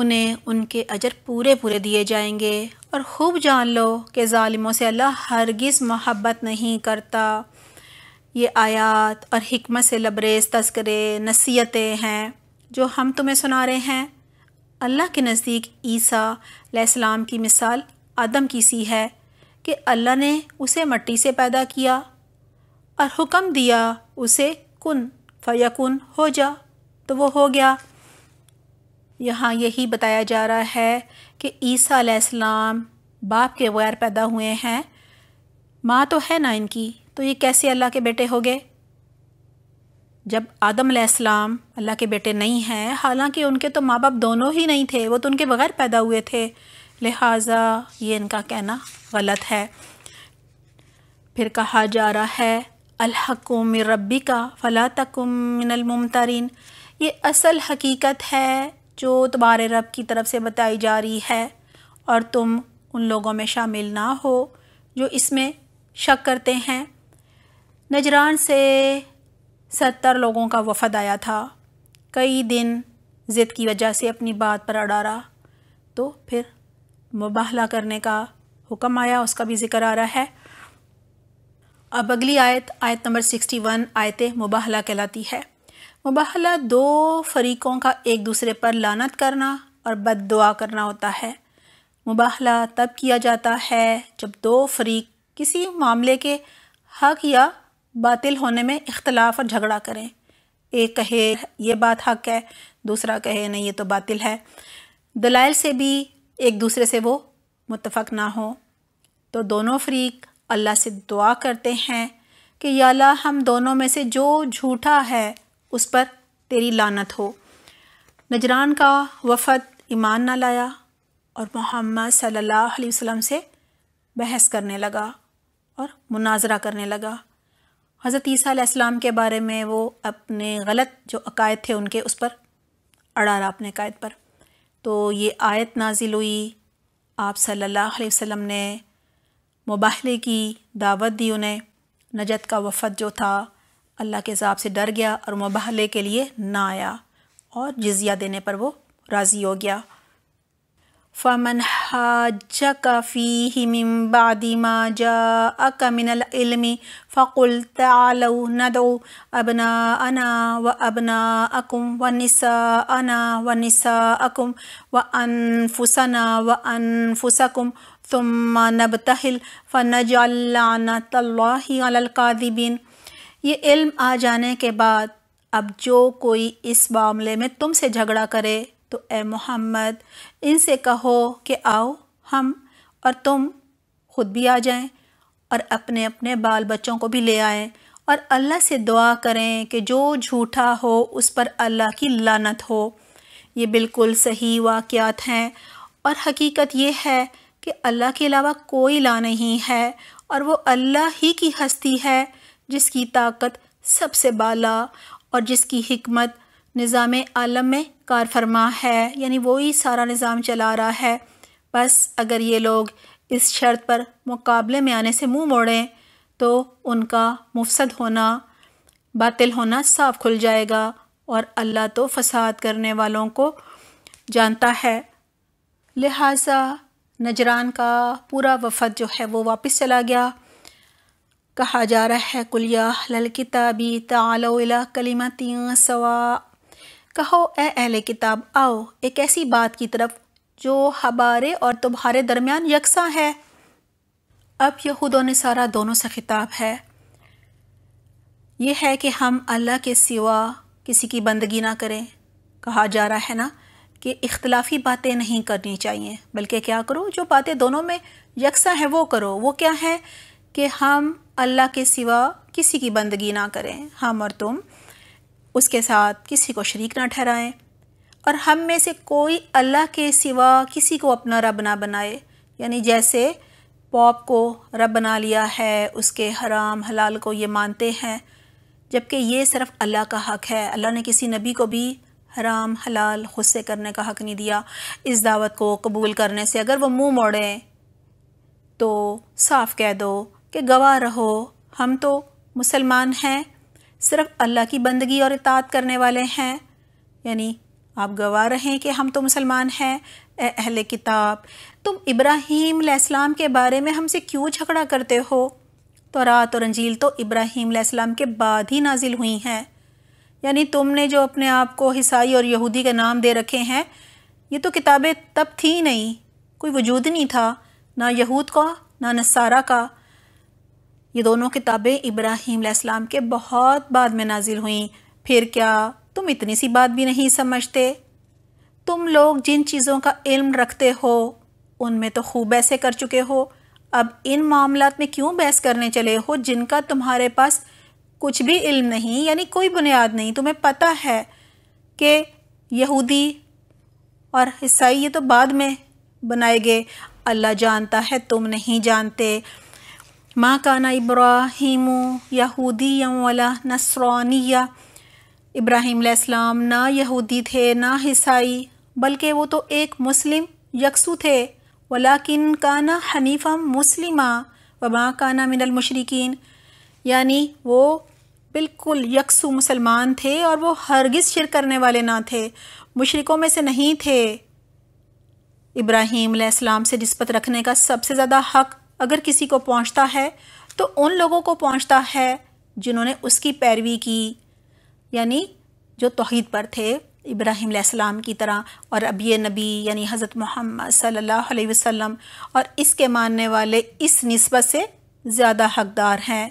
Speaker 1: उन्हें उनके अजर पूरे पूरे दिए जाएंगे और खूब जान लो कि ालिमों से अल्लाह हरगिज़ मोहब्बत नहीं करता ये आयात और हमत से लबरेज तस्करे नसीहतें हैं जो हम तुम्हें सुना रहे हैं अल्लाह के नज़दीक ईसा की मिसाल आदम की सी है कि अल्लाह ने उसे मट्टी से पैदा किया और हुक्म दिया उसे कुन फ़यकुन हो जा तो वो हो गया यहाँ यही बताया जा रहा है कि ईसा अलैहिस्सलाम बाप के बगैर पैदा हुए हैं माँ तो है ना इनकी तो ये कैसे अल्लाह के बेटे हो गए जब आदम अलैहिस्सलाम अल्लाह के बेटे नहीं हैं हालांकि उनके तो माँ बाप दोनों ही नहीं थे वो तो उनके बगैर पैदा हुए थे लिहाजा ये इनका कहना गलत है फिर कहा जा रहा है अलहकुम रबी का फ़ला तकमतरीन ये असल हकीकत है जो तुम्हारे रब की तरफ से बताई जा रही है और तुम उन लोगों में शामिल ना हो जो इसमें शक करते हैं नजरान से सत्तर लोगों का वफद आया था कई दिन ज़िद की वजह से अपनी बात पर अड़ा रहा तो फिर मुबाहला करने का हुक्म आया उसका भी ज़िक्र आ रहा है अब अगली आयत आयत नंबर सिक्सटी वन आयत मुबाहला कहलाती है मुबाहला दो फरीकों का एक दूसरे पर लानत करना और बद दुआ करना होता है मुबाहला तब किया जाता है जब दो फरीक किसी मामले के हक या बातिल होने में इख्तलाफ और झगड़ा करें एक कहे ये बात हक है दूसरा कहे नहीं ये तो बातिल है दलाइल से भी एक दूसरे से वो मुतफक ना हो तो दोनों फरीक अल्लाह से दुआ करते हैं कि अल्लाह हम दोनों में से जो झूठा है उस पर तेरी लानत हो नजरान का वफद ईमान न लाया और मोहम्मद सल्लल्लाहु अलैहि वसल्लम से बहस करने लगा और मुनाजरा करने लगा हज़रत ईसीम के बारे में वो अपने गलत जो अकायद थे उनके उस पर अड़ा रहा अपने अकायद पर तो ये आयत नाजिल हुई आप सल्लल्लाहु अलैहि वसल्लम ने मुबाहले की दावत दी उन्हें नजत का वफद जो था अल्लाह के हिसाब से डर गया और मुबाहले के लिए ना आया और जजिया देने पर वो राज़ी हो गया फ़मन हाजा काफ़ी बादिमा जा अकमिनमी इल्मी फ़कुल तलो नदो अबना अना व अबना अकुम व निसा अना व निसा अकुम व अनफुसना व अनफुसकुम الله على الكاذبين ये इल्म आ जाने के बाद अब जो कोई इस मामले में तुमसे झगड़ा करे तो ए मोहम्मद इनसे कहो कि आओ हम और तुम खुद भी आ जाएं और अपने अपने बाल बच्चों को भी ले आएं और अल्लाह से दुआ करें कि जो झूठा हो उस पर अल्लाह की लानत हो ये बिल्कुल सही वाक़ हैं और हकीकत ये है कि अल्लाह के अलावा कोई ला नहीं है और वो अल्लाह ही की हस्ती है जिसकी ताकत सबसे बाला और जिसकी हमत निज़ाम आलम में कार फरमा है यानी वही सारा निज़ाम चला रहा है बस अगर ये लोग इस शर्त पर मुकाबले में आने से मुंह मोड़ें तो उनका मुफसद होना बातिल होना साफ खुल जाएगा और अल्लाह तो फसाद करने वालों को जानता है लिहाजा नजरान का पूरा वफद जो है वो वापस चला गया कहा जा रहा है कुलिया लल किताबी ताला कलीमती सवा कहो ए अहल किताब आओ एक ऐसी बात की तरफ जो हबारे और तुम्हारे दरमियान यकसा है अब यहूद ने सारा दोनों से खिताब है यह है कि हम अल्लाह के सिवा किसी की बंदगी ना करें कहा जा रहा है ना कि इख्तलाफी बातें नहीं करनी चाहिए बल्कि क्या करो जो बातें दोनों में यकसा है वो करो वो क्या है कि हम अल्लाह के सिवा किसी की बंदगी ना करें हम और तुम उसके साथ किसी को शरीक ना ठहराएं और हम में से कोई अल्लाह के सिवा किसी को अपना रब ना बनाए यानी जैसे पॉप को रब बना लिया है उसके हराम हलाल को ये मानते हैं जबकि ये सिर्फ़ अल्लाह का हक है अल्लाह ने किसी नबी को भी हराम हलाल गुस्से करने का हक नहीं दिया इस दावत को कबूल करने से अगर वह मुँह मोड़े तो साफ कह दो कि गवाह रहो हम तो मुसलमान हैं सिर्फ अल्लाह की बंदगी और इतात करने वाले हैं यानी आप गवाह रहें कि हम तो मुसलमान हैं अहल किताब तुम इब्राहीम इस्लाम के बारे में हमसे क्यों झगड़ा करते हो तो रात और अंजील तो इब्राहीम इस्लाम के बाद ही नाजिल हुई हैं यानी तुमने जो अपने आप को ईसाई और यहूदी के नाम दे रखे हैं ये तो किताबें तब थी नहीं कोई वजूद नहीं था ना यहूद का ना नसारा का ये दोनों किताबें इब्राहीम इस्लाम के बहुत बाद में नाजिल हुई फिर क्या तुम इतनी सी बात भी नहीं समझते तुम लोग जिन चीज़ों का इल्म रखते हो उनमें तो खूब ऐसे कर चुके हो अब इन मामला में क्यों बहस करने चले हो जिनका तुम्हारे पास कुछ भी इल्म नहीं यानी कोई बुनियाद नहीं तुम्हें पता है कि यहूदी और ईसाई ये तो बाद में बनाए गए अल्लाह जानता है तुम नहीं जानते माँ काना इब्राहिम यहूदी वाला नसरानिया इब्राहिम इस्लाम ना यहूदी थे ना ईसाई बल्कि वो तो एक मुस्लिम यकसू थे वलाकिन काना हनीफ़ा मुस्लिमा व माँ काना मिनल मुशरकिन यानी वो बिल्कुल यकसू मुसलमान थे और वो हरगिज़ शिर करने वाले ना थे मुशरकों में से नहीं थे इब्राहीम इस्लाम से नस्बत रखने का सबसे ज़्यादा हक अगर किसी को पहुँचता है तो उन लोगों को पहुँचता है जिन्होंने उसकी पैरवी की यानी जो तोहद पर थे इब्राहिम सलाम की तरह और अब ये नबी यानी हज़रत मोहम्मद सल्लल्लाहु अलैहि वसल्लम और इसके मानने वाले इस नस्बत से ज़्यादा हकदार हैं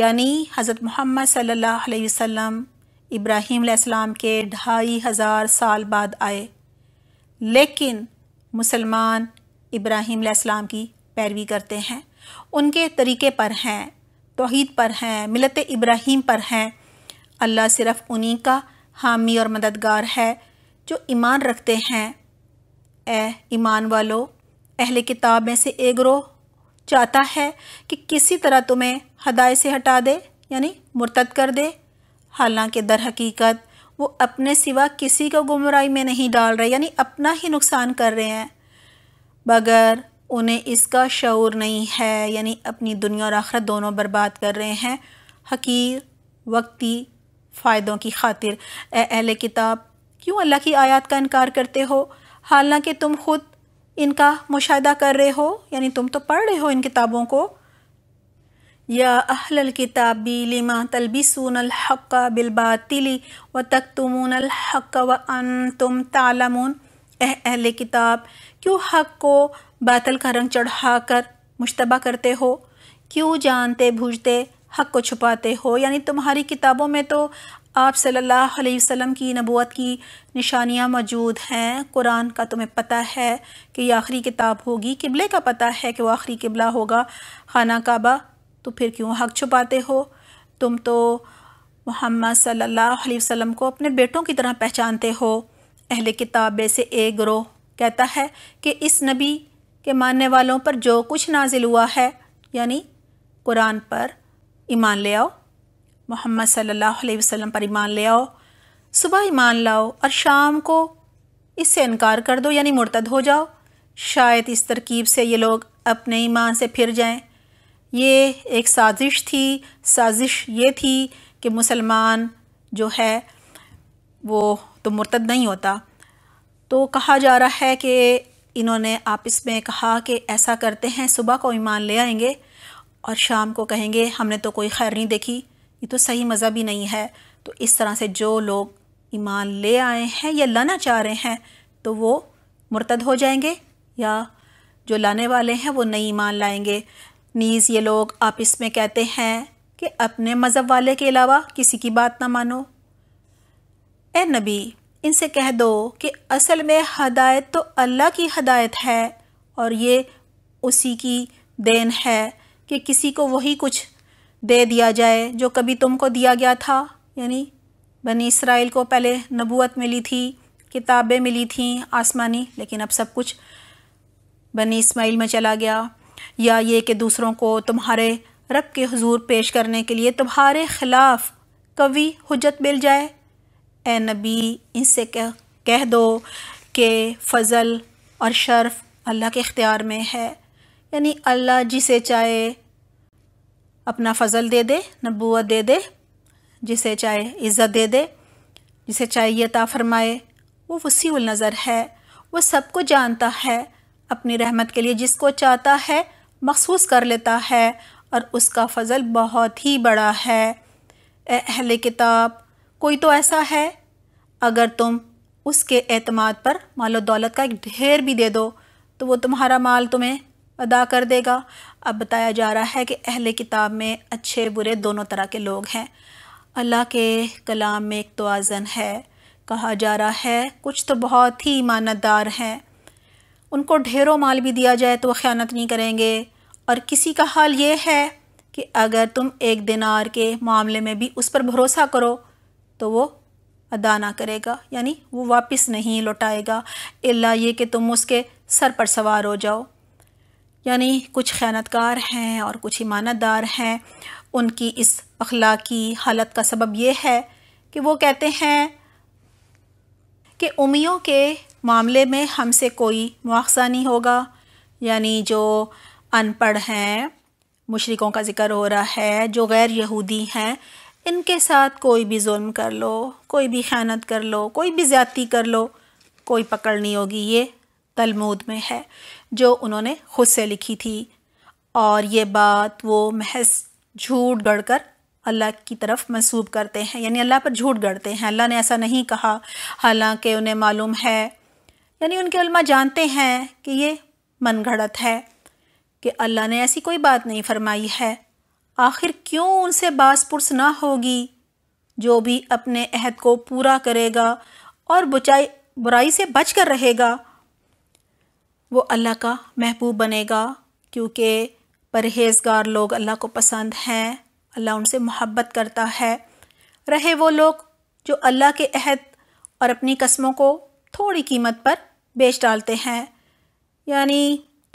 Speaker 1: यानी हज़रत मोहम्मद सल्लल्लाहु अलैहि वसल्लम इब्राहीम के ढाई हज़ार साल बाद आए लेकिन मुसलमान इब्राहीम अलैहिस्सलाम की पैरवी करते हैं उनके तरीके पर हैं तोहद पर हैं मिलत इब्राहीम पर हैं अल्लाह सिर्फ़ उन्हीं का हामी और मददगार है जो ईमान रखते हैं ए ईमान वालो अहल किताब में से एक ग्रोह चाहता है कि किसी तरह तुम्हें हदाय से हटा दे यानी मुर्तद कर दे हालांकि दर हकीकत वो अपने सिवा किसी को गुमराही में नहीं डाल रहे यानी अपना ही नुकसान कर रहे हैं बगैर उन्हें इसका शौर नहीं है यानी अपनी दुनिया और आखरत दोनों बर्बाद कर रहे हैं हकीर वक्ती फ़ायदों की खातिर अहल किताब क्यों अल्लाह की आयात का इनकार करते हो हालांकि तुम खुद इनका मुशाह कर रहे हो यानी तुम तो पढ़ रहे हो इन किताबों को या अहल किताबी लिमा तलबिसून हक़ बिलबातिली व तक तुमून हक़ व अन तुम तालमून एह अहल किताब क्यों हक़ को बातल का रंग चढ़ा कर मुशतबा करते हो क्यों जानते भूझते हक़ को छुपाते हो यानी तुम्हारी किताबों में तो आप सल्लल्लाहु अलैहि वसल्लम की नबूत की निशानियाँ मौजूद हैं कुरान का तुम्हें पता है कि यह आखिरी किताब होगी किबले का पता है कि वह आखिरी किबला होगा खाना काबा तो फिर क्यों हक छुपाते हो तुम तो मोहम्मद सल्लल्लाहु अलैहि वसल्लम को अपने बेटों की तरह पहचानते हो अहले किताब से एक ग्रोह कहता है कि इस नबी के मानने वालों पर जो कुछ नाजिल हुआ है यानी कुरान पर ईमान ले आओ मोहम्मद सल्लल्लाहु अलैहि वसल्लम पर ईमान ले आओ सुबह ईमान लाओ और शाम को इससे इनकार कर दो यानी मुर्तद हो जाओ शायद इस तरकीब से ये लोग अपने ईमान से फिर जाएं ये एक साजिश थी साजिश ये थी कि मुसलमान जो है वो तो मुर्तद नहीं होता तो कहा जा रहा है कि इन्होंने आपस में कहा कि ऐसा करते हैं सुबह को ईमान ले आएंगे और शाम को कहेंगे हमने तो कोई खैर नहीं देखी ये तो सही मज़हब ही नहीं है तो इस तरह से जो लोग ईमान ले आए हैं या लाना चाह रहे हैं तो वो मुर्तद हो जाएंगे या जो लाने वाले हैं वो नई ईमान लाएंगे नीज़ ये लोग आपस में कहते हैं कि अपने मज़हब वाले के अलावा किसी की बात ना मानो ए नबी इनसे कह दो कि असल में हदायत तो अल्लाह की हदायत है और ये उसी की देन है कि किसी को वही कुछ दे दिया जाए जो कभी तुमको दिया गया था यानी बनी इसराइल को पहले नबूत मिली थी किताबें मिली थीं आसमानी लेकिन अब सब कुछ बनी इसमाइल में चला गया या ये कि दूसरों को तुम्हारे रब के हजूर पेश करने के लिए तुम्हारे ख़िलाफ़ कवि हजत मिल जाए ए नबी इनसे कह, कह दो कि फ़ज़ल और शर्फ़ अल्लाह के इख्तियार में है यानी अल्लाह जिसे चाहे अपना फजल दे दे नबूत दे दे जिसे चाहे इज़्ज़त दे दे जिसे चाहे ता फरमाए वो वसी नज़र है वो सबको जानता है अपनी रहमत के लिए जिसको चाहता है मखसूस कर लेता है और उसका फजल बहुत ही बड़ा है अहल किताब कोई तो ऐसा है अगर तुम उसके अतमाद पर मालो दौलत का एक ढेर भी दे दो तो वो तुम्हारा माल तुम्हें अदा कर देगा अब बताया जा रहा है कि अहले किताब में अच्छे बुरे दोनों तरह के लोग हैं अल्लाह के कलाम में एक तोज़न है कहा जा रहा है कुछ तो बहुत ही ईमानदार हैं उनको ढेरों माल भी दिया जाए तो वह ख़्यानत नहीं करेंगे और किसी का हाल ये है कि अगर तुम एक दिनार के मामले में भी उस पर भरोसा करो तो वो अदा ना करेगा यानी वो वापस नहीं लौटाएगा इल्ला ये कि तुम उसके सर पर सवार हो जाओ यानी कुछ ख़ैनतकार हैं और कुछ ईमानतदार हैं उनकी इस अखलाकी हालत का सबब यह है कि वो कहते हैं कि उमियों के मामले में हमसे कोई मुआवजा नहीं होगा यानी जो अनपढ़ हैं मशरक़ों का ज़िक्र हो रहा है जो गैर यहूदी हैं इनके साथ कोई भी जुल्म कर लो कोई भी ख़यानत कर लो कोई भी ज़्यादती कर लो कोई पकड़ नहीं होगी ये तलमूद में है जो उन्होंने खुद से लिखी थी और ये बात वो महज झूठ गढ़ कर अल्लाह की तरफ मनसूब करते हैं यानी अल्लाह पर झूठ गढ़ते हैं अल्लाह ने ऐसा नहीं कहा हालांकि उन्हें मालूम है यानी उनके उल्मा जानते हैं कि ये मन घड़त है कि अल्लाह ने ऐसी कोई बात नहीं फरमाई है आखिर क्यों उनसे बास पुरस ना होगी जो भी अपने अहद को पूरा करेगा और बुचाई बुराई से बच कर रहेगा वो अल्लाह का महबूब बनेगा क्योंकि परहेजगार लोग अल्लाह को पसंद हैं अल्लाह उनसे मोहब्बत करता है रहे वो लोग जो अल्लाह के अहद और अपनी कस्मों को थोड़ी कीमत पर बेच डालते हैं यानी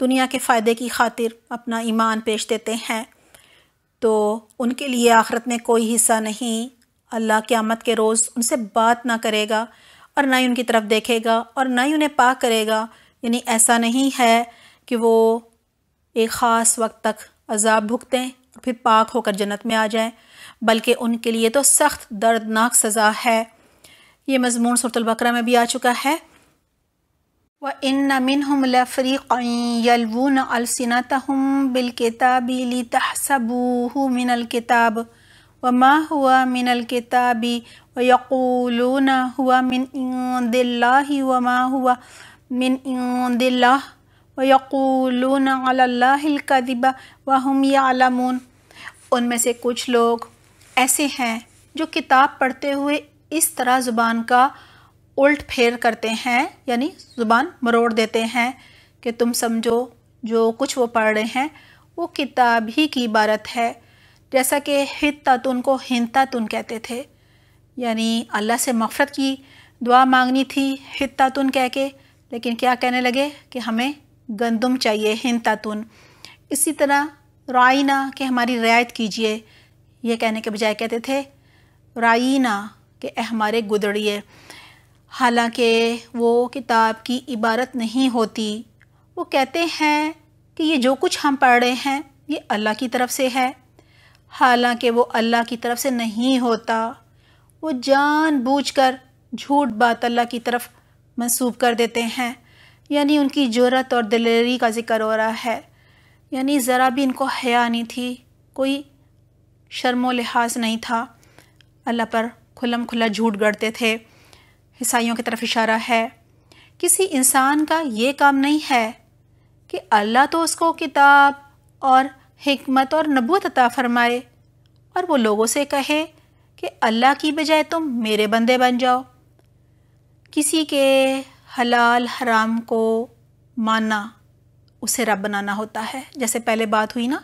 Speaker 1: दुनिया के फ़ायदे की खातिर अपना ईमान पेश देते हैं तो उनके लिए आखरत में कोई हिस्सा नहीं अल्लाह क़्यामत के रोज़ उनसे बात ना करेगा और ना ही उनकी तरफ़ देखेगा और ना ही उन्हें पा करेगा यानी ऐसा नहीं है कि वो एक ख़ास वक्त तक अजाब भुगतें फिर पाक होकर जन्नत में आ जाएं बल्कि उनके लिए तो सख्त दर्दनाक सज़ा है ये मजमून सुरतलबकरा में भी आ चुका है व इन मिन हम लफ़रीक़लवून अलसिनत हम बिलकताबी ली तहसबू किताब व माँ हुआ किताबी व यक़ूलून हुआ मिन दिल्ला व माँ हुआ मिन दिल्ला वक़ूलून अल्लाकदिबा वहम यालमून उनमें से कुछ लोग ऐसे हैं जो किताब पढ़ते हुए इस तरह ज़ुबान का उल्ट फेर करते हैं यानी ज़ुबान मरोड़ देते हैं कि तुम समझो जो कुछ वो पढ़ रहे हैं वो किताब ही की इबारत है जैसा कि हितातुन तो को हिंतातुन तो कहते थे यानी अल्लाह से मफ़रत की दुआ मांगनी थी हितातुन तो कह के लेकिन क्या कहने लगे कि हमें गंदम चाहिए हिंद तातुन इसी तरह रईना के हमारी रियायत कीजिए यह कहने के बजाय कहते थे राइना के हमारे गुदड़िए हालांकि वो किताब की इबारत नहीं होती वो कहते हैं कि ये जो कुछ हम पढ़ रहे हैं ये अल्लाह की तरफ से है हालांकि वो अल्लाह की तरफ से नहीं होता वो जानबूझकर झूठ बात अल्लाह की तरफ मंसूब कर देते हैं यानी उनकी जरूरत और दिलेरी का जिक्र हो रहा है यानी ज़रा भी इनको हया नहीं थी कोई शर्म लिहाज नहीं था अल्लाह पर खुलम खुला झूठ गढ़ते थे ईसाइयों की तरफ इशारा है किसी इंसान का ये काम नहीं है कि अल्लाह तो उसको किताब और हमत और नबूत अता फरमाए और वो लोगों से कहे कि अल्लाह की बजाय तुम मेरे बंदे बन जाओ किसी के हलाल हराम को मानना उसे रब बनाना होता है जैसे पहले बात हुई ना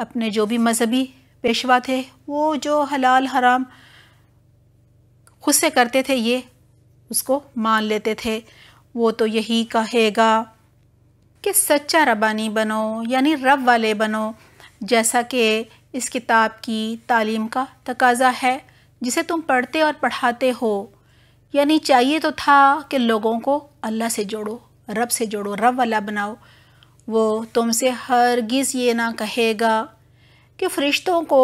Speaker 1: अपने जो भी मज़हबी पेशवा थे वो जो हलाल हराम खुद से करते थे ये उसको मान लेते थे वो तो यही कहेगा कि सच्चा रबानी बनो यानी रब वाले बनो जैसा कि इस किताब की तालीम का तकाजा है जिसे तुम पढ़ते और पढ़ाते हो यानी चाहिए तो था कि लोगों को अल्लाह से जोड़ो रब से जोड़ो रब वाला बनाओ वो तुमसे हरगिज़ ये ना कहेगा कि फ़रिश्तों को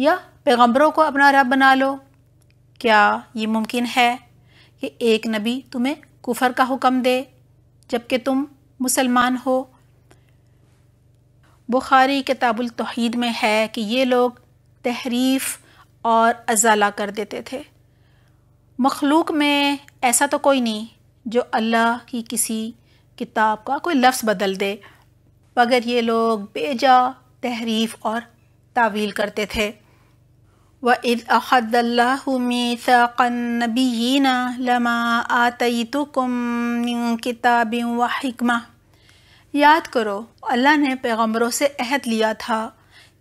Speaker 1: या पैगम्बरों को अपना रब बना लो क्या ये मुमकिन है कि एक नबी तुम्हें कुफर का हुक्म दे जबकि तुम मुसलमान हो बुखारी किताबुल तोहीद में है कि ये लोग तहरीफ़ और अजाला कर देते थे मखलूक में ऐसा तो कोई नहीं जो अल्लाह की किसी किताब का कोई लफ्ज़ बदल दे मगर ये लोग बेजा तहरीफ और तावील करते थे व इद अहदल्लाबीन लमा आतई तो कुम व वकमा याद करो अल्लाह ने पैगम्बरों से अहद लिया था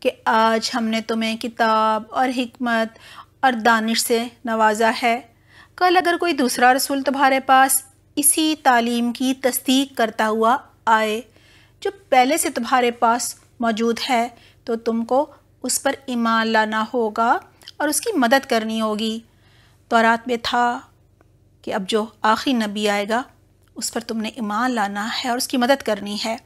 Speaker 1: कि आज हमने तुम्हें किताब और हमत और दानिश से नवाजा है कल अगर कोई दूसरा रसूल तुम्हारे पास इसी तालीम की तस्दीक करता हुआ आए जो पहले से तुम्हारे पास मौजूद है तो तुमको उस पर ईमान लाना होगा और उसकी मदद करनी होगी तो रात में था कि अब जो आखिरी नबी आएगा उस पर तुमने ईमान लाना है और उसकी मदद करनी है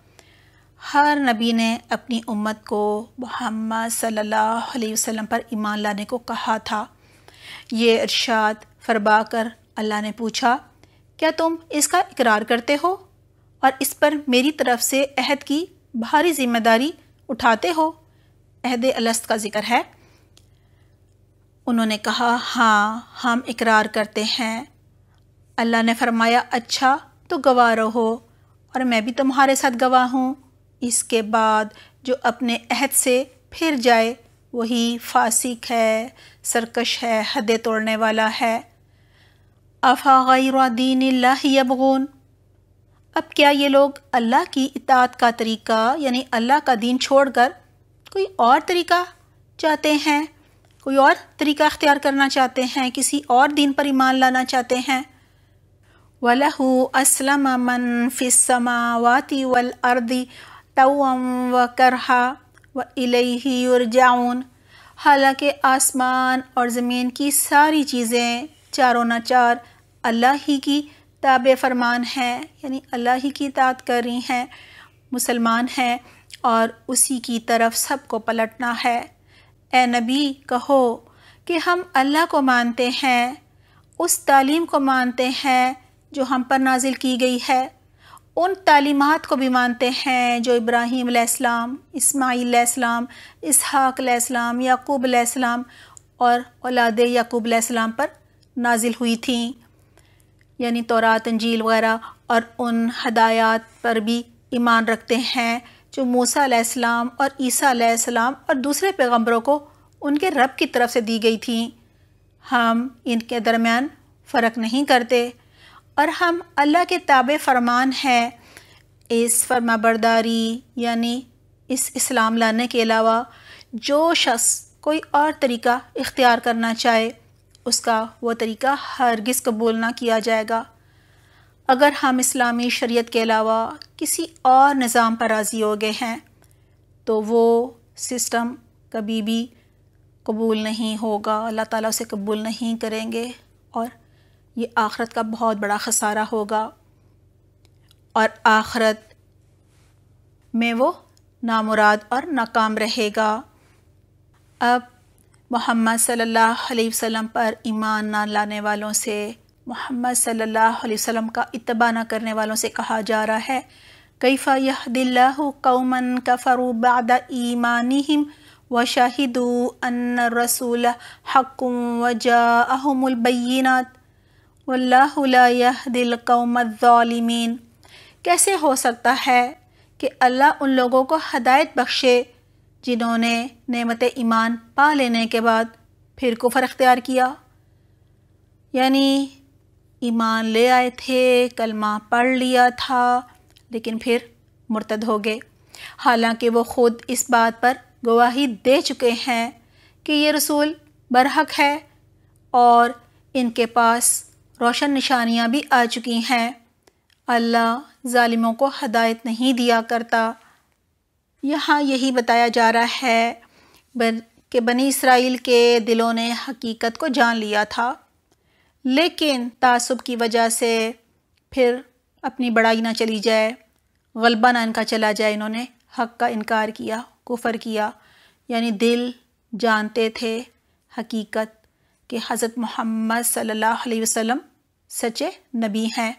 Speaker 1: हर नबी ने अपनी उम्मत को मोहम्मद सल्लल्लाहु अलैहि वसल्लम पर ईमान लाने को कहा था ये इरशाद फरमा कर अल्लाह ने पूछा क्या तुम इसका इकरार करते हो और इस पर मेरी तरफ से अहद की भारी जिम्मेदारी उठाते हो अहद अलस्त का जिक्र है उन्होंने कहा हाँ हम इकरार करते हैं अल्लाह ने फरमाया अच्छा तो गवाह रहो और मैं भी तुम्हारे साथ गवाह हूँ इसके बाद जो अपने अहद से फिर जाए वही फासिक है सरकश है हदें तोड़ने वाला है अफ़ा गैर दीन यबगून अब क्या ये लोग अल्लाह की इतात का तरीका यानी अल्लाह का दीन छोड़कर कोई और तरीका चाहते हैं कोई और तरीका अख्तियार करना चाहते हैं किसी और दीन पर ईमान लाना चाहते हैं वलहू असलम मन वाति वल अर्दी तवम व करहा व इलेजाउन हालांकि आसमान और ज़मीन की सारी चीज़ें चारों नाचार अल्लाह ही की ताब फरमान है यानी अल्लाह ही की इतात कर रही हैं मुसलमान हैं और उसी की तरफ सबको पलटना है ए नबी कहो कि हम अल्लाह को मानते हैं उस तालीम को मानते हैं जो हम पर नाजिल की गई है उन तालीमात को भी मानते हैं जो इब्राहीम इस्लाम इस्माईल इस्लाम इसहाक याकूब इस्लाम और औलाद याकूब इस्लाम पर नाजिल हुई थी यानी तौरात अंजील वगैरह और उन हदायत पर भी ईमान रखते हैं जो मूसा अलैहिस्सलाम और ईसा अलैहिस्सलाम और दूसरे पैगम्बरों को उनके रब की तरफ से दी गई थी हम इनके दरमियान फ़र्क नहीं करते और हम अल्लाह के ताब फरमान हैं इस फरमाबरदारी यानी इस इस्लाम लाने के अलावा जो शख्स कोई और तरीका इख्तियार करना चाहे उसका वह तरीका हरगिज़ कबूल ना किया जाएगा अगर हम इस्लामी शरीयत के अलावा किसी और निज़ाम पर राज़ी हो गए हैं तो वो सिस्टम कभी भी कबूल नहीं होगा अल्लाह ताला उसे कबूल नहीं करेंगे और ये आखरत का बहुत बड़ा खसारा होगा और आखरत में वो नामुराद और नाकाम रहेगा अब मोहम्मद सल्लल्लाहु अलैहि वसल्लम पर ईमान ना लाने वालों से मोहम्मद सल्लल्लाहु अलैहि वसल्लम का इतबा ना करने वालों से कहा जा रहा है कैफ़ा यह का फ़रूबाद ईमान व शाहिद रसूल हकुम वजाहमुलबैनात वल्लाह दिल कौमदालमीन कैसे हो सकता है कि अल्लाह उन लोगों को हदायत बख्शे जिन्होंने नमत ईमान पा लेने के बाद फिर कुफर अख्तियार किया यानी ईमान ले आए थे कलमा पढ़ लिया था लेकिन फिर मुर्तद हो गए हालांकि वो ख़ुद इस बात पर गवाही दे चुके हैं कि ये रसूल बरहक है और इनके पास रोशन निशानियाँ भी आ चुकी हैं अल्लाह ालिमों को हदायत नहीं दिया करता यहाँ यही बताया जा रहा है बन कि बनी इसराइल के दिलों ने हकीकत को जान लिया था लेकिन तासब की वजह से फिर अपनी बड़ाई ना चली जाए गलबा ना इनका चला जाए इन्होंने हक का इनकार किया कुफर किया यानी दिल जानते थे हकीकत कि हज़रत मोहम्मद सल्लल्लाहु अलैहि वसल्लम सच्चे नबी हैं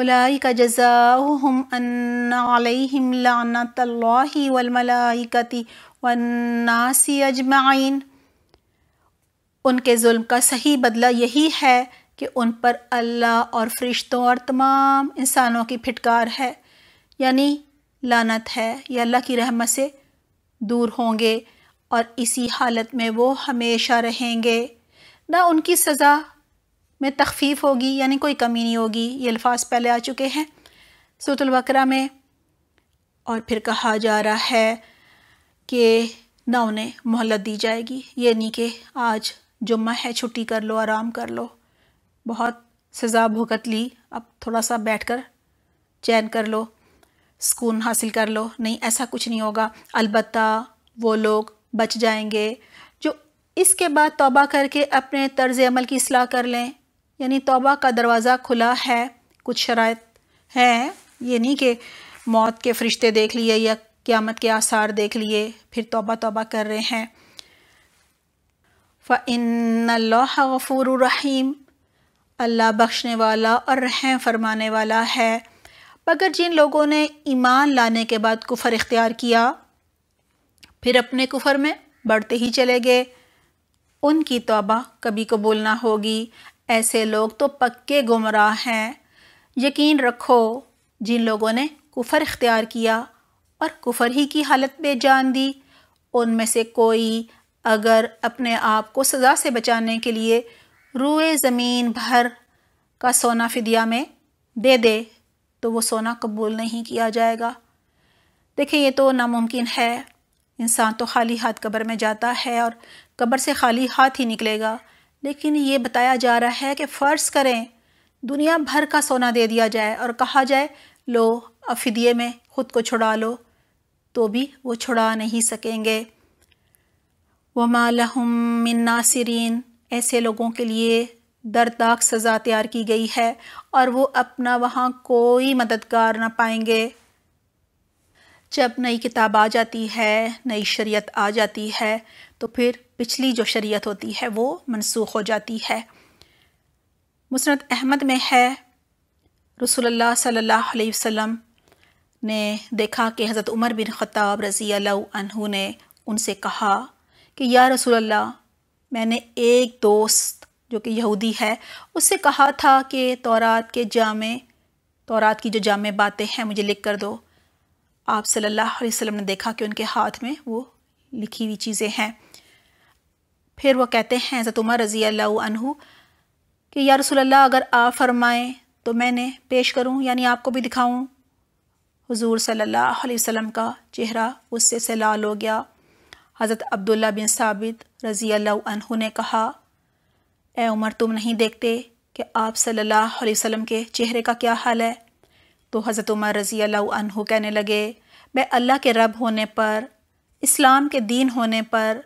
Speaker 1: उलाई का जजाहम अनम लानतल्ल वलमलाइकती वन्नासी अजमाइन उनके जुल्म का सही बदला यही है कि उन पर अल्लाह और फरिश्तों और तमाम इंसानों की फिटकार है यानी लानत है या अल्लाह की रहमत से दूर होंगे और इसी हालत में वो हमेशा रहेंगे ना उनकी सज़ा में तखफीफ होगी यानी कोई कमी नहीं होगी ये अल्फाज पहले आ चुके हैं सूतलबकरा में और फिर कहा जा रहा है कि ना उन्हें मोहलत दी जाएगी ये नहीं कि आज जुम्मा है छुट्टी कर लो आराम कर लो बहुत सज़ा भुगत ली अब थोड़ा सा बैठ कर चैन कर लो सुकून हासिल कर लो नहीं ऐसा कुछ नहीं होगा अलबत् वो लोग बच जाएंगे जो इसके बाद तोबा करके अपने तर्ज अमल की असलाह कर लें यानी तोबा का दरवाज़ा खुला है कुछ शरात हैं ये नहीं कि मौत के फरिश्ते देख लिए या क़्यामत के आसार देख लिए फिर तोबा तोबा कर रहे हैं फ़िल्ला रहीम अल्लाह बख्शने वाला और रहम फरमाने वाला है मगर जिन लोगों ने ईमान लाने के बाद कुफर इख्तियार किया फिर अपने कुफर में बढ़ते ही चले गए उनकी तोबा कभी कबूल ना होगी ऐसे लोग तो पक्के गुमराह हैं यकीन रखो जिन लोगों ने कुफर इख्तियार किया और कुफर ही की हालत में जान दी उनमें से कोई अगर अपने आप को सज़ा से बचाने के लिए रूए ज़मीन भर का सोना फिदिया में दे दे तो वो सोना कबूल नहीं किया जाएगा देखिए ये तो नामुमकिन है इंसान तो खाली हाथ कब्र में जाता है और कब्र से खाली हाथ ही निकलेगा लेकिन ये बताया जा रहा है कि फ़र्ज़ करें दुनिया भर का सोना दे दिया जाए और कहा जाए लो अफिदिये में ख़ुद को छुड़ा लो तो भी वो छुड़ा नहीं सकेंगे वमा लहम ऐसे लोगों के लिए दर्दनाक सज़ा तैयार की गई है और वो अपना वहाँ कोई मददगार ना पाएंगे जब नई किताब आ जाती है नई शरीयत आ जाती है तो फिर पिछली जो शरीयत होती है वो मनसूख हो जाती है मुसरत अहमद में है रसोल्ला सल्ला वसम ने देखा कि हज़रत उमर बिन ख़ताब रज़ी अनहु ने उनसे कहा कि या रसोल्ला मैंने एक दोस्त जो कि यहूदी है उससे कहा था कि तौरात के जाम तौरात की जो जामे बातें हैं मुझे लिख कर दो आप सल्लल्लाहु अलैहि वसल्लम ने देखा कि उनके हाथ में वो लिखी हुई चीज़ें हैं फिर वह कहते हैं हज़रत उमर रज़ी अल्लाह कि या रसोल्ला अगर आप फरमाएँ तो मैंने पेश करूँ यानी आपको भी दिखाऊँ हजूर सल्ला वसम का चेहरा उससे लाल हो गया हज़रत अब्दुल्ला बिन साबित रज़ी अल्लाह ने कहा ए उमर तुम नहीं देखते कि आप सल्ला वसम के चेहरे का क्या हाल है तो हज़रत उमर रज़ी अल्लाह कहने लगे मैं अल्लाह के रब होने पर इस्लाम के दीन होने पर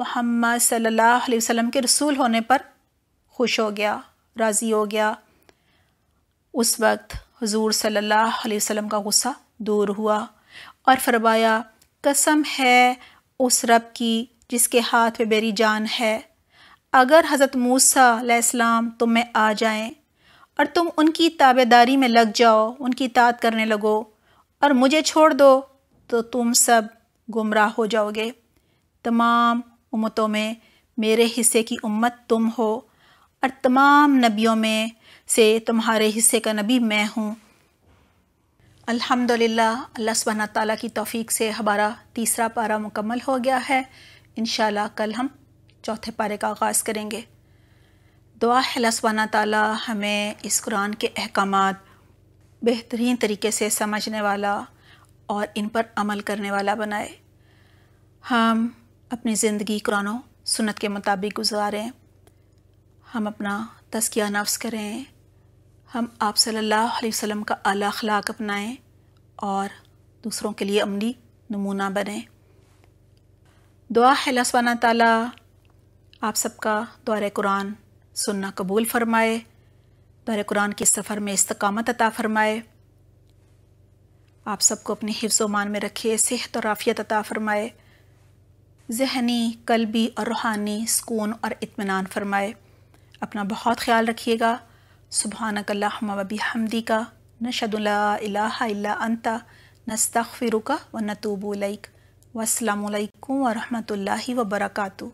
Speaker 1: मोहम्मद सल्लल्लाहु अलैहि वसल्लम के रसूल होने पर खुश हो गया राज़ी हो गया उस वक्त हजूर सल्लल्लाहु अलैहि वसल्लम का गुस्सा दूर हुआ और फरमाया कसम है उस रब की जिसके हाथ में मेरी जान है अगर हज़रत मूसा अलैहिस्सलाम तुम में आ जाएं और तुम उनकी ताबेदारी में लग जाओ उनकी ताद करने लगो और मुझे छोड़ दो तो तुम सब गुमराह हो जाओगे तमाम उम्मतों में मेरे हिस्से की उम्मत तुम हो और तमाम नबियों में से तुम्हारे हिस्से का नबी मैं हूँ अल्हम्दुलिल्लाह अल्लाह सुबहाना ताला की तौफीक से हमारा तीसरा पारा मुकम्मल हो गया है इन कल हम चौथे पारे का आगाज़ करेंगे दुआ है अल्लाह ताला हमें इस कुरान के अहकाम बेहतरीन तरीके से समझने वाला और इन पर अमल करने वाला बनाए हम अपनी ज़िंदगी कुरान सुन्नत के मुताबिक गुजारें हम अपना तस्किया नफ्स करें हम आप सल्लल्लाहु अलैहि वसल्लम का आला अखलाक अपनाएं और दूसरों के लिए अमली नमूना बने दुआ है लसवाना ताला आप सबका दौर कुरान सुनना कबूल फरमाए दौर कुरान के सफ़र में इस्तकामत अता फरमाए आप सबको अपने हिफ्ज़ मान में रखे सेहत और आफियत अता फरमाए जहनी कलबी और रूहानी सुकून और इतमान फरमाए अपना बहुत ख्याल रखिएगा सुबहानकल्ला वबी हमदी का नशदुल्ला अंता नस्तफ़िरुका व नतूबुलक वालकम वरहमल वबरकू